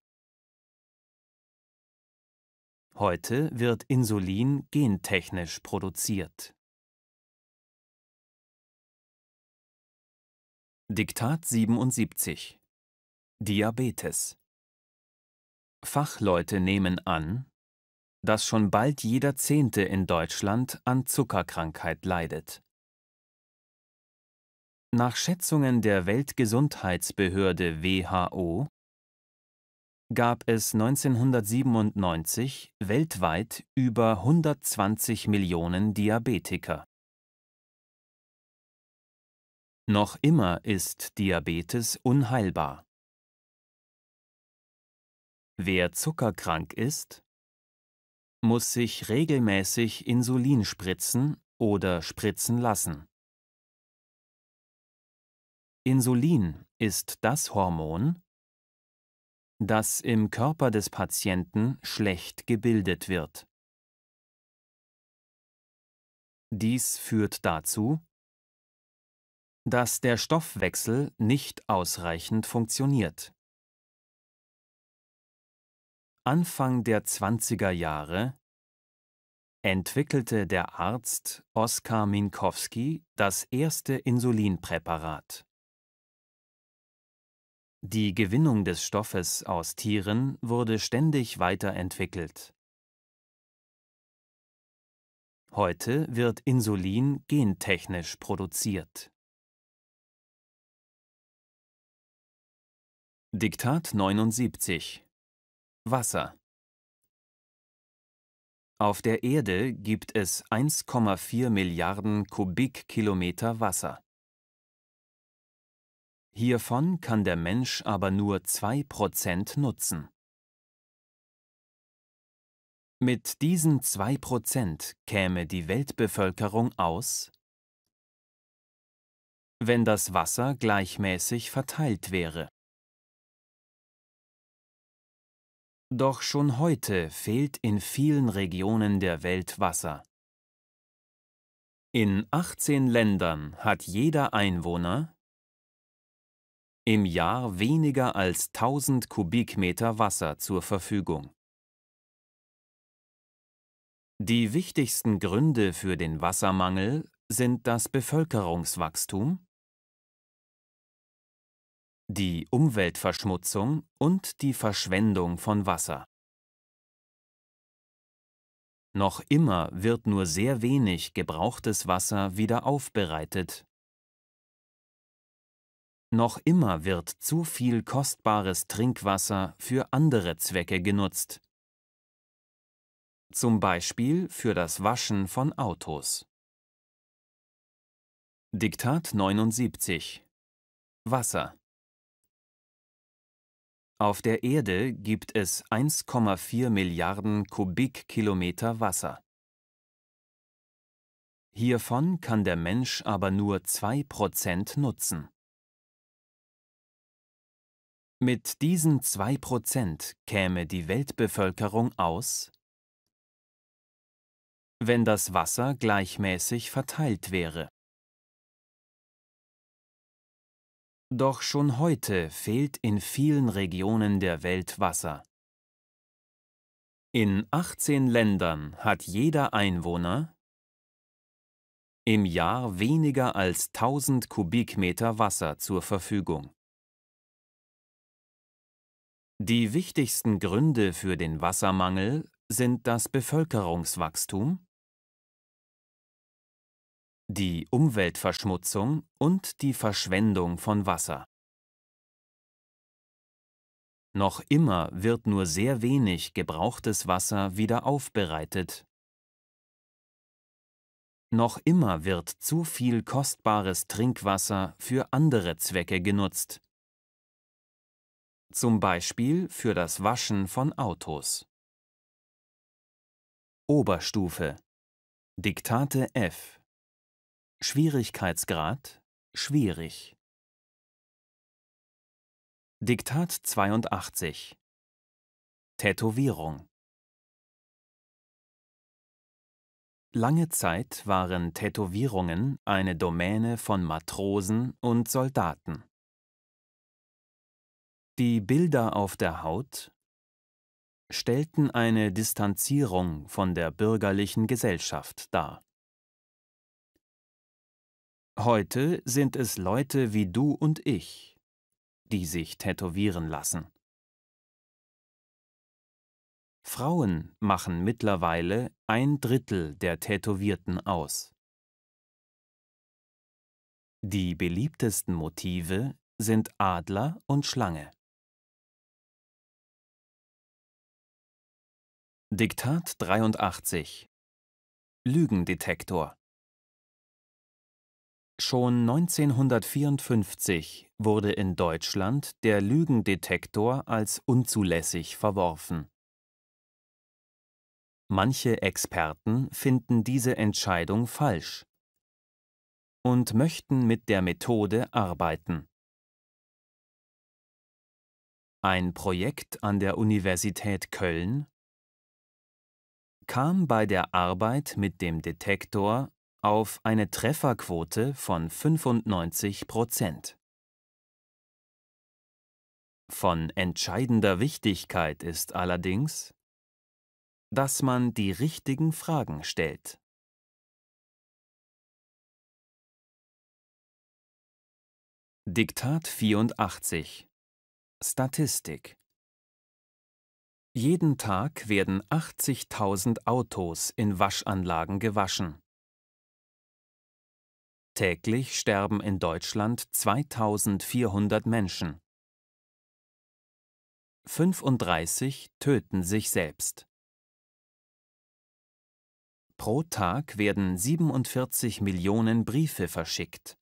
Heute wird Insulin gentechnisch produziert. Diktat 77 Diabetes Fachleute nehmen an, dass schon bald jeder Zehnte in Deutschland an Zuckerkrankheit leidet. Nach Schätzungen der Weltgesundheitsbehörde WHO gab es 1997 weltweit über 120 Millionen Diabetiker. Noch immer ist Diabetes unheilbar. Wer zuckerkrank ist, muss sich regelmäßig Insulin spritzen oder spritzen lassen. Insulin ist das Hormon, das im Körper des Patienten schlecht gebildet wird. Dies führt dazu, dass der Stoffwechsel nicht ausreichend funktioniert. Anfang der 20er Jahre entwickelte der Arzt Oskar Minkowski das erste Insulinpräparat. Die Gewinnung des Stoffes aus Tieren wurde ständig weiterentwickelt. Heute wird Insulin gentechnisch produziert. Diktat 79 Wasser Auf der Erde gibt es 1,4 Milliarden Kubikkilometer Wasser. Hiervon kann der Mensch aber nur 2% nutzen. Mit diesen 2% käme die Weltbevölkerung aus, wenn das Wasser gleichmäßig verteilt wäre. Doch schon heute fehlt in vielen Regionen der Welt Wasser. In 18 Ländern hat jeder Einwohner im Jahr weniger als 1000 Kubikmeter Wasser zur Verfügung. Die wichtigsten Gründe für den Wassermangel sind das Bevölkerungswachstum, die Umweltverschmutzung und die Verschwendung von Wasser. Noch immer wird nur sehr wenig gebrauchtes Wasser wieder aufbereitet noch immer wird zu viel kostbares Trinkwasser für andere Zwecke genutzt. Zum Beispiel für das Waschen von Autos. Diktat 79 Wasser Auf der Erde gibt es 1,4 Milliarden Kubikkilometer Wasser. Hiervon kann der Mensch aber nur 2% nutzen. Mit diesen zwei Prozent käme die Weltbevölkerung aus, wenn das Wasser gleichmäßig verteilt wäre. Doch schon heute fehlt in vielen Regionen der Welt Wasser. In 18 Ländern hat jeder Einwohner im Jahr weniger als 1000 Kubikmeter Wasser zur Verfügung. Die wichtigsten Gründe für den Wassermangel sind das Bevölkerungswachstum, die Umweltverschmutzung und die Verschwendung von Wasser. Noch immer wird nur sehr wenig gebrauchtes Wasser wieder aufbereitet. Noch immer wird zu viel kostbares Trinkwasser für andere Zwecke genutzt zum Beispiel für das Waschen von Autos. Oberstufe Diktate F Schwierigkeitsgrad Schwierig Diktat 82 Tätowierung Lange Zeit waren Tätowierungen eine Domäne von Matrosen und Soldaten. Die Bilder auf der Haut stellten eine Distanzierung von der bürgerlichen Gesellschaft dar. Heute sind es Leute wie du und ich, die sich tätowieren lassen. Frauen machen mittlerweile ein Drittel der Tätowierten aus. Die beliebtesten Motive sind Adler und Schlange. Diktat 83 Lügendetektor Schon 1954 wurde in Deutschland der Lügendetektor als unzulässig verworfen. Manche Experten finden diese Entscheidung falsch und möchten mit der Methode arbeiten. Ein Projekt an der Universität Köln kam bei der Arbeit mit dem Detektor auf eine Trefferquote von 95 Prozent. Von entscheidender Wichtigkeit ist allerdings, dass man die richtigen Fragen stellt. Diktat 84 Statistik jeden Tag werden 80.000 Autos in Waschanlagen gewaschen. Täglich sterben in Deutschland 2400 Menschen. 35 töten sich selbst. Pro Tag werden 47 Millionen Briefe verschickt.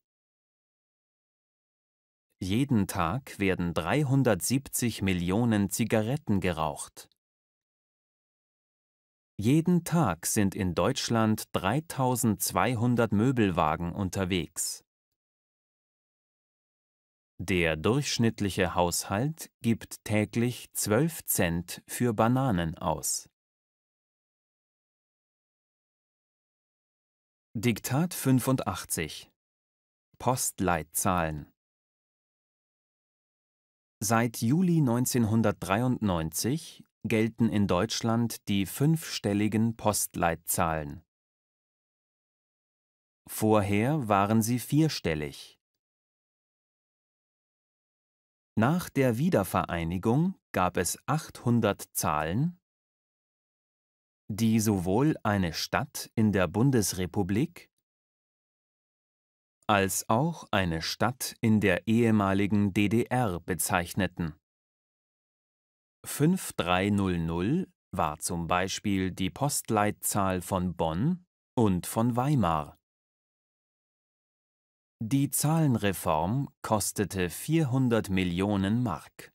Jeden Tag werden 370 Millionen Zigaretten geraucht. Jeden Tag sind in Deutschland 3200 Möbelwagen unterwegs. Der durchschnittliche Haushalt gibt täglich 12 Cent für Bananen aus. Diktat 85 Postleitzahlen Seit Juli 1993 gelten in Deutschland die fünfstelligen Postleitzahlen. Vorher waren sie vierstellig. Nach der Wiedervereinigung gab es 800 Zahlen, die sowohl eine Stadt in der Bundesrepublik als auch eine Stadt in der ehemaligen DDR bezeichneten. 5300 war zum Beispiel die Postleitzahl von Bonn und von Weimar. Die Zahlenreform kostete 400 Millionen Mark.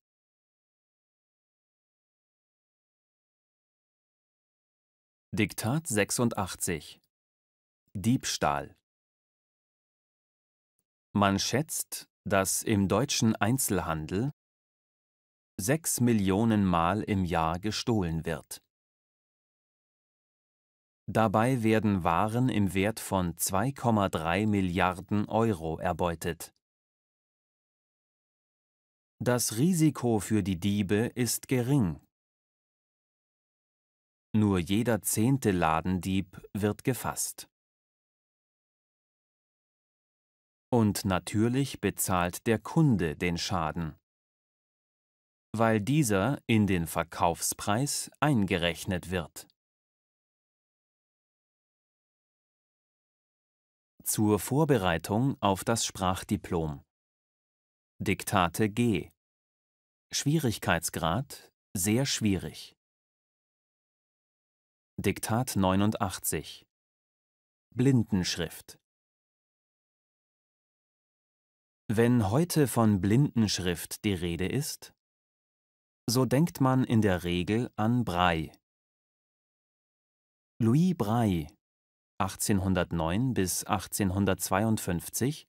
Diktat 86 Diebstahl man schätzt, dass im deutschen Einzelhandel sechs Millionen Mal im Jahr gestohlen wird. Dabei werden Waren im Wert von 2,3 Milliarden Euro erbeutet. Das Risiko für die Diebe ist gering. Nur jeder zehnte Ladendieb wird gefasst. Und natürlich bezahlt der Kunde den Schaden, weil dieser in den Verkaufspreis eingerechnet wird. Zur Vorbereitung auf das Sprachdiplom Diktate G Schwierigkeitsgrad sehr schwierig. Diktat 89 Blindenschrift wenn heute von Blindenschrift die Rede ist, so denkt man in der Regel an Braille. Louis Braille, 1809 bis 1852,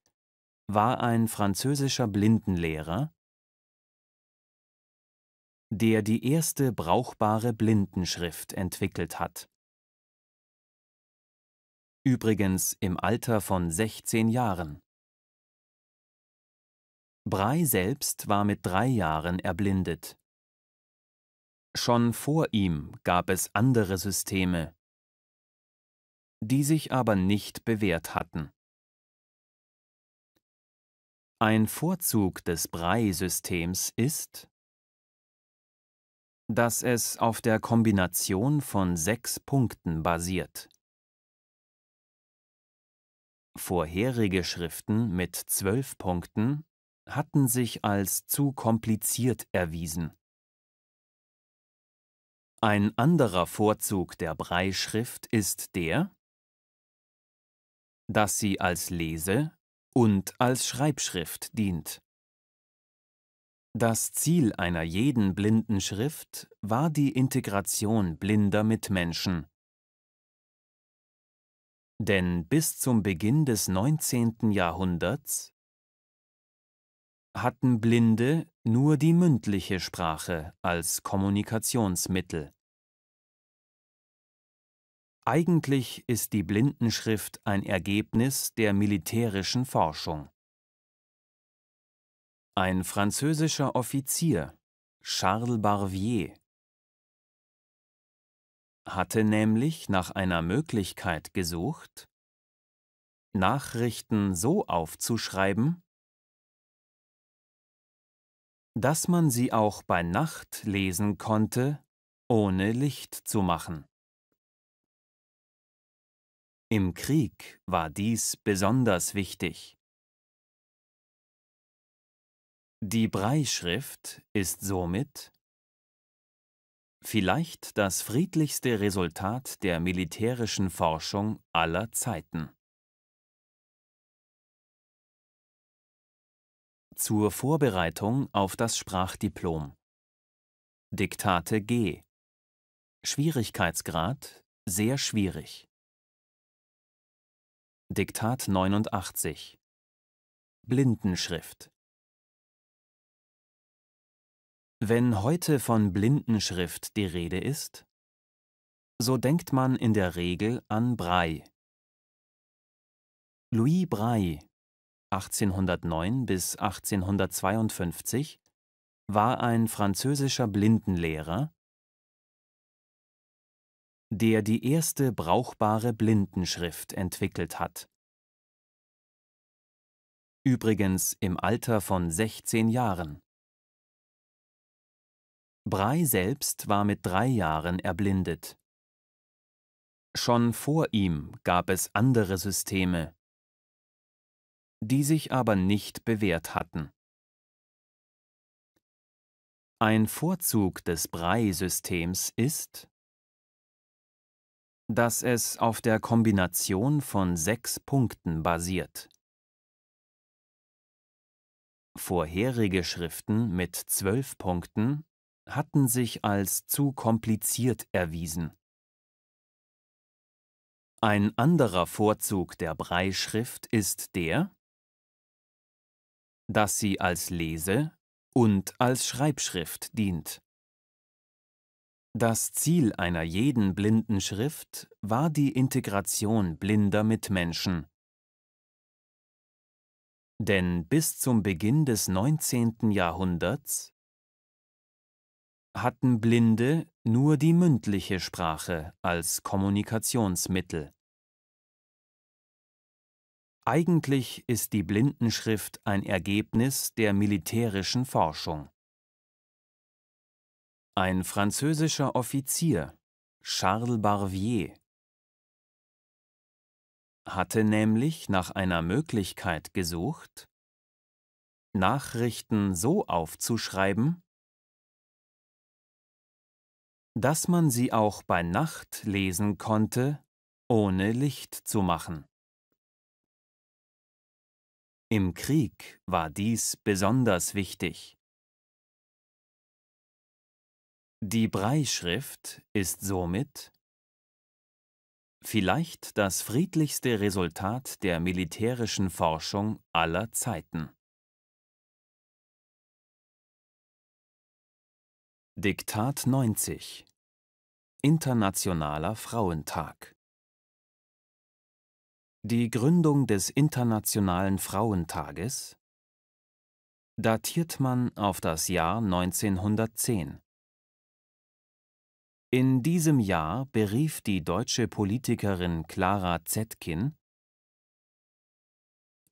war ein französischer Blindenlehrer, der die erste brauchbare Blindenschrift entwickelt hat. Übrigens im Alter von 16 Jahren. Brey selbst war mit drei Jahren erblindet. Schon vor ihm gab es andere Systeme, die sich aber nicht bewährt hatten. Ein Vorzug des Brei-Systems ist, dass es auf der Kombination von sechs Punkten basiert. Vorherige Schriften mit zwölf Punkten hatten sich als zu kompliziert erwiesen. Ein anderer Vorzug der Breischrift ist der, dass sie als Lese- und als Schreibschrift dient. Das Ziel einer jeden blinden Schrift war die Integration blinder Mitmenschen. Denn bis zum Beginn des 19. Jahrhunderts hatten Blinde nur die mündliche Sprache als Kommunikationsmittel. Eigentlich ist die Blindenschrift ein Ergebnis der militärischen Forschung. Ein französischer Offizier, Charles Barvier, hatte nämlich nach einer Möglichkeit gesucht, Nachrichten so aufzuschreiben, dass man sie auch bei Nacht lesen konnte, ohne Licht zu machen. Im Krieg war dies besonders wichtig. Die Breischrift ist somit vielleicht das friedlichste Resultat der militärischen Forschung aller Zeiten. zur Vorbereitung auf das Sprachdiplom. Diktate G. Schwierigkeitsgrad sehr schwierig. Diktat 89. Blindenschrift. Wenn heute von Blindenschrift die Rede ist, so denkt man in der Regel an Brei. Louis Brei 1809 bis 1852, war ein französischer Blindenlehrer, der die erste brauchbare Blindenschrift entwickelt hat. Übrigens im Alter von 16 Jahren. Brei selbst war mit drei Jahren erblindet. Schon vor ihm gab es andere Systeme, die sich aber nicht bewährt hatten. Ein Vorzug des Brei-Systems ist, dass es auf der Kombination von sechs Punkten basiert. Vorherige Schriften mit zwölf Punkten hatten sich als zu kompliziert erwiesen. Ein anderer Vorzug der Breischrift ist der, dass sie als Lese- und als Schreibschrift dient. Das Ziel einer jeden blinden Schrift war die Integration blinder Mitmenschen. Denn bis zum Beginn des 19. Jahrhunderts hatten Blinde nur die mündliche Sprache als Kommunikationsmittel. Eigentlich ist die Blindenschrift ein Ergebnis der militärischen Forschung. Ein französischer Offizier, Charles Barvier, hatte nämlich nach einer Möglichkeit gesucht, Nachrichten so aufzuschreiben, dass man sie auch bei Nacht lesen konnte, ohne Licht zu machen. Im Krieg war dies besonders wichtig. Die Breischrift ist somit vielleicht das friedlichste Resultat der militärischen Forschung aller Zeiten. Diktat 90 Internationaler Frauentag die Gründung des Internationalen Frauentages datiert man auf das Jahr 1910. In diesem Jahr berief die deutsche Politikerin Clara Zetkin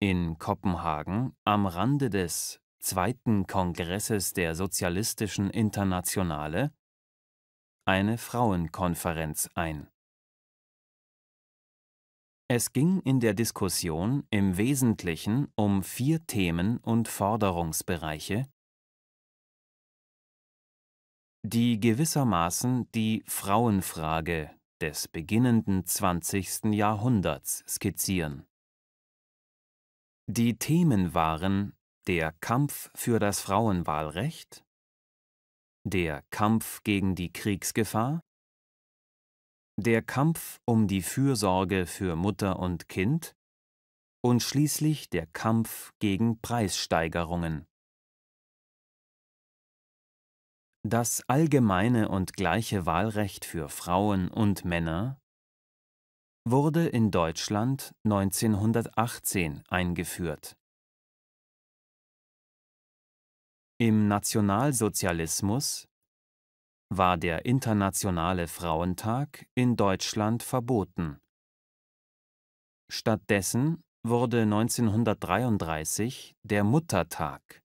in Kopenhagen am Rande des Zweiten Kongresses der Sozialistischen Internationale eine Frauenkonferenz ein. Es ging in der Diskussion im Wesentlichen um vier Themen und Forderungsbereiche, die gewissermaßen die Frauenfrage des beginnenden 20. Jahrhunderts skizzieren. Die Themen waren der Kampf für das Frauenwahlrecht, der Kampf gegen die Kriegsgefahr, der Kampf um die Fürsorge für Mutter und Kind und schließlich der Kampf gegen Preissteigerungen. Das allgemeine und gleiche Wahlrecht für Frauen und Männer wurde in Deutschland 1918 eingeführt. Im Nationalsozialismus war der Internationale Frauentag in Deutschland verboten. Stattdessen wurde 1933 der Muttertag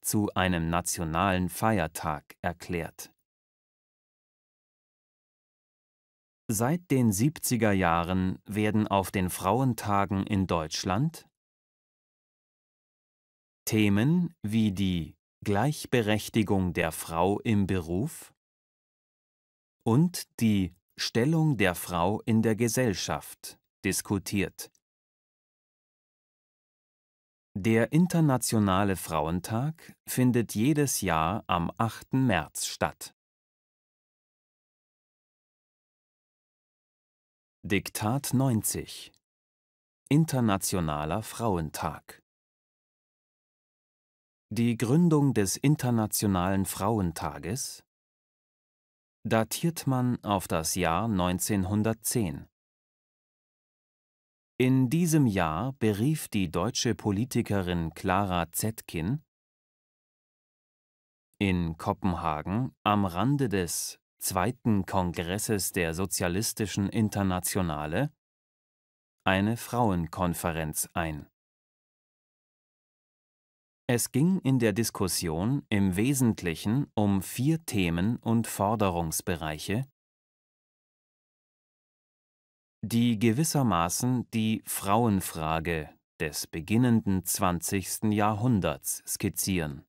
zu einem nationalen Feiertag erklärt. Seit den 70er Jahren werden auf den Frauentagen in Deutschland Themen wie die Gleichberechtigung der Frau im Beruf und die Stellung der Frau in der Gesellschaft diskutiert. Der Internationale Frauentag findet jedes Jahr am 8. März statt. Diktat 90 Internationaler Frauentag die Gründung des Internationalen Frauentages datiert man auf das Jahr 1910. In diesem Jahr berief die deutsche Politikerin Clara Zetkin in Kopenhagen am Rande des Zweiten Kongresses der Sozialistischen Internationale eine Frauenkonferenz ein. Es ging in der Diskussion im Wesentlichen um vier Themen und Forderungsbereiche, die gewissermaßen die Frauenfrage des beginnenden 20. Jahrhunderts skizzieren.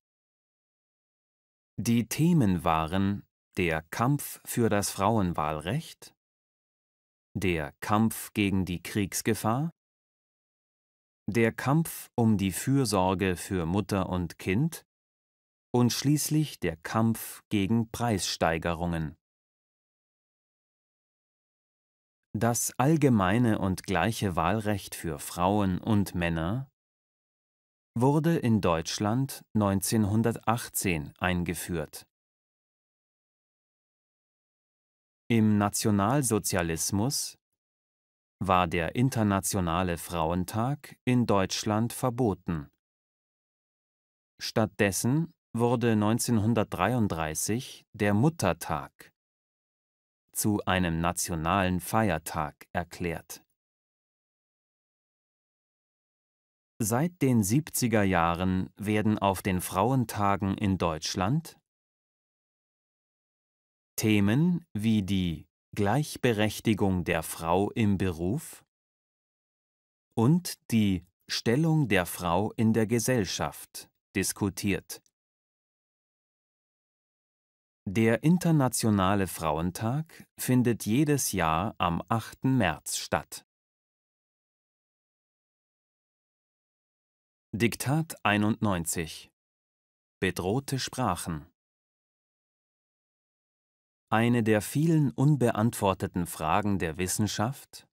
Die Themen waren der Kampf für das Frauenwahlrecht, der Kampf gegen die Kriegsgefahr, der Kampf um die Fürsorge für Mutter und Kind und schließlich der Kampf gegen Preissteigerungen. Das allgemeine und gleiche Wahlrecht für Frauen und Männer wurde in Deutschland 1918 eingeführt. Im Nationalsozialismus war der Internationale Frauentag in Deutschland verboten. Stattdessen wurde 1933 der Muttertag zu einem nationalen Feiertag erklärt. Seit den 70er Jahren werden auf den Frauentagen in Deutschland Themen wie die Gleichberechtigung der Frau im Beruf und die Stellung der Frau in der Gesellschaft diskutiert. Der Internationale Frauentag findet jedes Jahr am 8. März statt. Diktat 91 Bedrohte Sprachen eine der vielen unbeantworteten Fragen der Wissenschaft?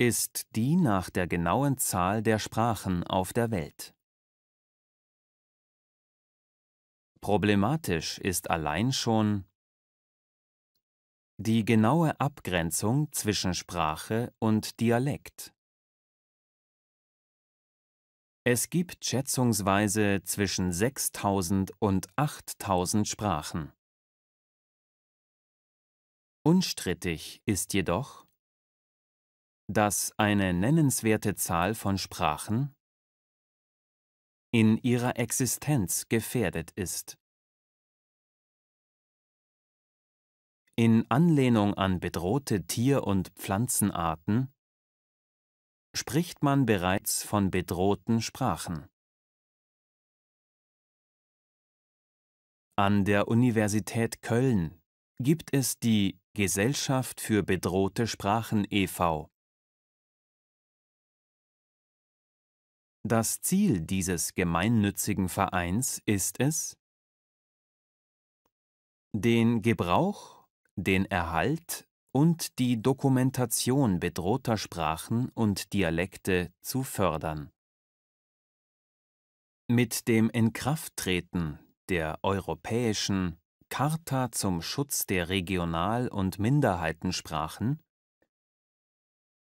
Ist die nach der genauen Zahl der Sprachen auf der Welt. Problematisch ist allein schon die genaue Abgrenzung zwischen Sprache und Dialekt. Es gibt schätzungsweise zwischen 6000 und 8000 Sprachen. Unstrittig ist jedoch, dass eine nennenswerte Zahl von Sprachen in ihrer Existenz gefährdet ist. In Anlehnung an bedrohte Tier- und Pflanzenarten spricht man bereits von bedrohten Sprachen. An der Universität Köln gibt es die Gesellschaft für bedrohte Sprachen e.V. Das Ziel dieses gemeinnützigen Vereins ist es, den Gebrauch, den Erhalt und die Dokumentation bedrohter Sprachen und Dialekte zu fördern. Mit dem Inkrafttreten der europäischen Charta zum Schutz der Regional- und Minderheitensprachen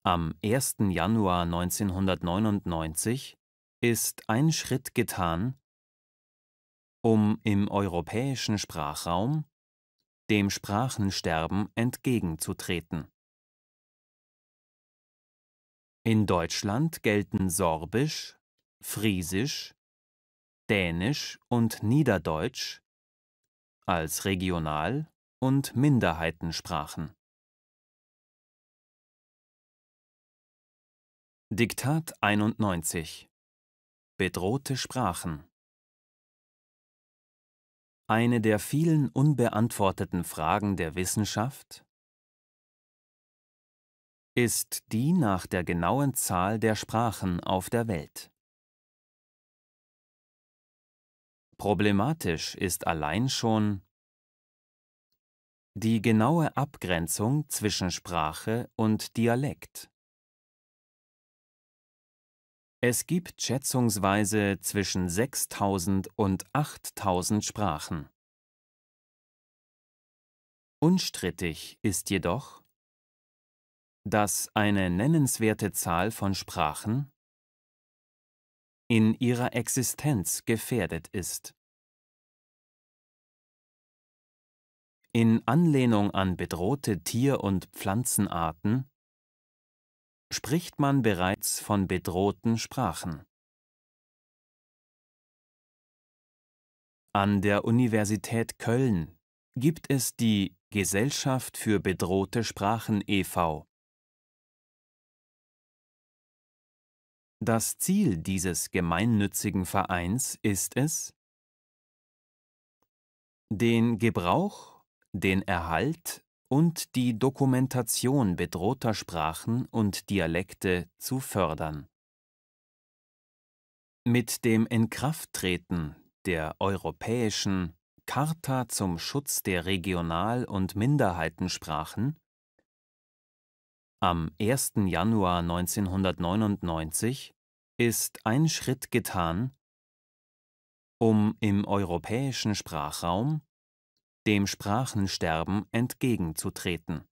am 1. Januar 1999 ist ein Schritt getan, um im europäischen Sprachraum dem Sprachensterben entgegenzutreten. In Deutschland gelten Sorbisch, Friesisch, Dänisch und Niederdeutsch als Regional- und Minderheitensprachen. Diktat 91 Bedrohte Sprachen eine der vielen unbeantworteten Fragen der Wissenschaft? Ist die nach der genauen Zahl der Sprachen auf der Welt. Problematisch ist allein schon die genaue Abgrenzung zwischen Sprache und Dialekt. Es gibt schätzungsweise zwischen 6000 und 8000 Sprachen. Unstrittig ist jedoch, dass eine nennenswerte Zahl von Sprachen in ihrer Existenz gefährdet ist. In Anlehnung an bedrohte Tier- und Pflanzenarten spricht man bereits von bedrohten Sprachen. An der Universität Köln gibt es die Gesellschaft für bedrohte Sprachen e.V. Das Ziel dieses gemeinnützigen Vereins ist es, den Gebrauch, den Erhalt und die Dokumentation bedrohter Sprachen und Dialekte zu fördern. Mit dem Inkrafttreten der europäischen Charta zum Schutz der Regional- und Minderheitensprachen am 1. Januar 1999 ist ein Schritt getan, um im europäischen Sprachraum dem Sprachensterben entgegenzutreten.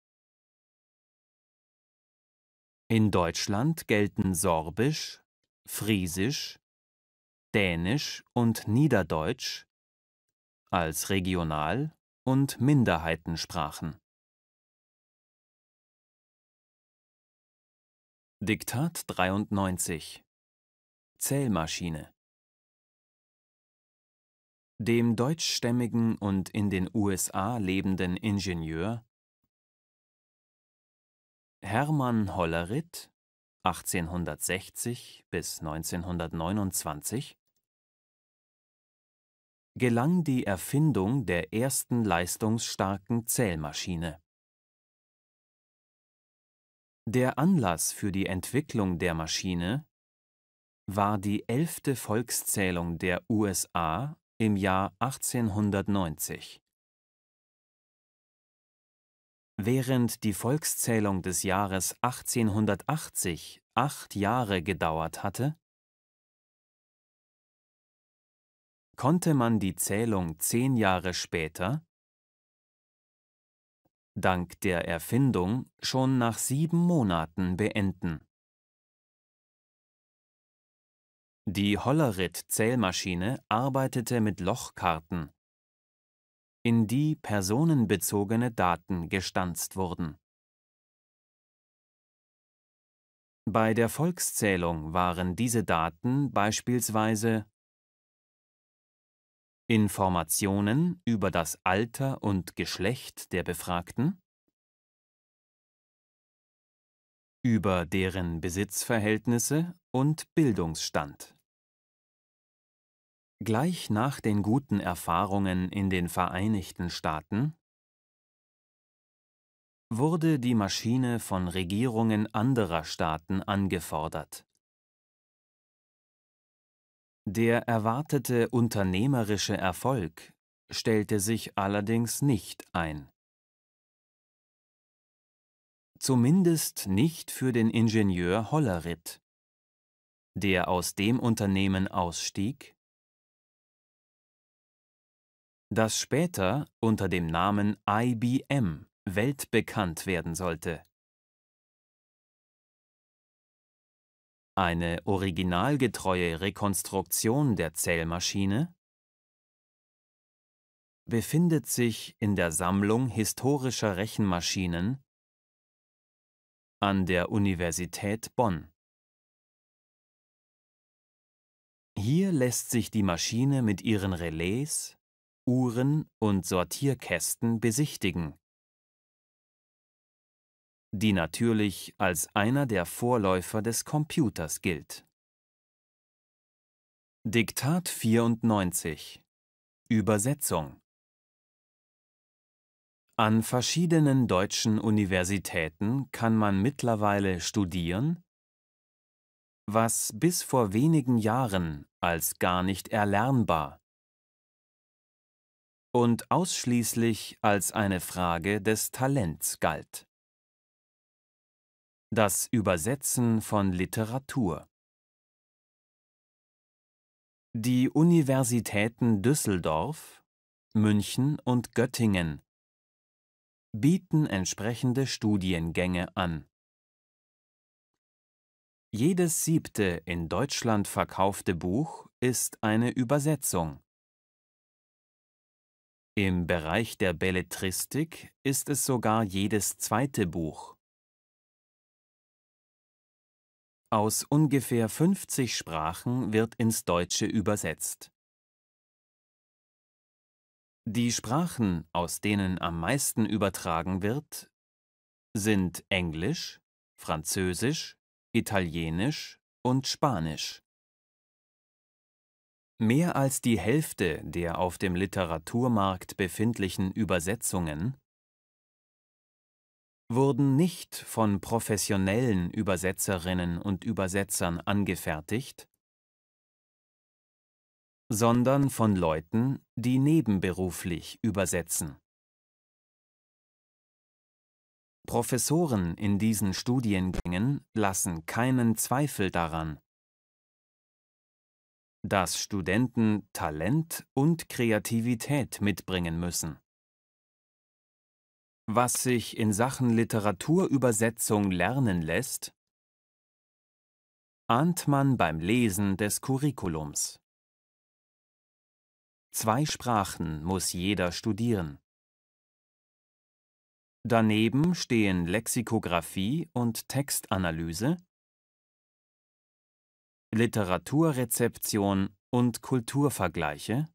In Deutschland gelten Sorbisch, Friesisch, Dänisch und Niederdeutsch als Regional- und Minderheitensprachen. Diktat 93 Zählmaschine dem deutschstämmigen und in den USA lebenden Ingenieur Hermann Hollerith 1860 bis 1929 gelang die Erfindung der ersten leistungsstarken Zählmaschine. Der Anlass für die Entwicklung der Maschine war die elfte Volkszählung der USA im Jahr 1890. Während die Volkszählung des Jahres 1880 acht Jahre gedauert hatte, konnte man die Zählung zehn Jahre später, dank der Erfindung, schon nach sieben Monaten beenden Die Hollerith-Zählmaschine arbeitete mit Lochkarten, in die personenbezogene Daten gestanzt wurden. Bei der Volkszählung waren diese Daten beispielsweise Informationen über das Alter und Geschlecht der Befragten, über deren Besitzverhältnisse und Bildungsstand. Gleich nach den guten Erfahrungen in den Vereinigten Staaten wurde die Maschine von Regierungen anderer Staaten angefordert. Der erwartete unternehmerische Erfolg stellte sich allerdings nicht ein. Zumindest nicht für den Ingenieur Hollerith der aus dem Unternehmen ausstieg? Das später unter dem Namen IBM weltbekannt werden sollte. Eine originalgetreue Rekonstruktion der Zählmaschine befindet sich in der Sammlung historischer Rechenmaschinen an der Universität Bonn. Hier lässt sich die Maschine mit ihren Relais, Uhren und Sortierkästen besichtigen, die natürlich als einer der Vorläufer des Computers gilt. Diktat 94 Übersetzung An verschiedenen deutschen Universitäten kann man mittlerweile studieren, was bis vor wenigen Jahren als gar nicht erlernbar und ausschließlich als eine Frage des Talents galt. Das Übersetzen von Literatur Die Universitäten Düsseldorf, München und Göttingen bieten entsprechende Studiengänge an. Jedes siebte in Deutschland verkaufte Buch ist eine Übersetzung. Im Bereich der Belletristik ist es sogar jedes zweite Buch. Aus ungefähr 50 Sprachen wird ins Deutsche übersetzt. Die Sprachen, aus denen am meisten übertragen wird, sind Englisch, Französisch, Italienisch und Spanisch. Mehr als die Hälfte der auf dem Literaturmarkt befindlichen Übersetzungen wurden nicht von professionellen Übersetzerinnen und Übersetzern angefertigt, sondern von Leuten, die nebenberuflich übersetzen. Professoren in diesen Studiengängen lassen keinen Zweifel daran, dass Studenten Talent und Kreativität mitbringen müssen. Was sich in Sachen Literaturübersetzung lernen lässt, ahnt man beim Lesen des Curriculums. Zwei Sprachen muss jeder studieren. Daneben stehen Lexikographie und Textanalyse, Literaturrezeption und Kulturvergleiche,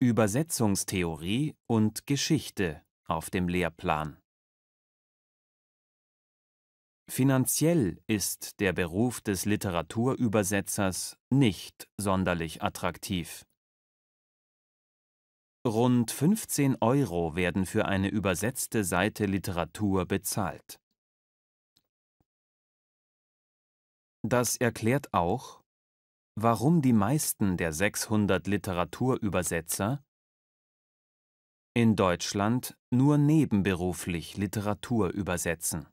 Übersetzungstheorie und Geschichte auf dem Lehrplan. Finanziell ist der Beruf des Literaturübersetzers nicht sonderlich attraktiv. Rund 15 Euro werden für eine übersetzte Seite Literatur bezahlt. Das erklärt auch, warum die meisten der 600 Literaturübersetzer in Deutschland nur nebenberuflich Literatur übersetzen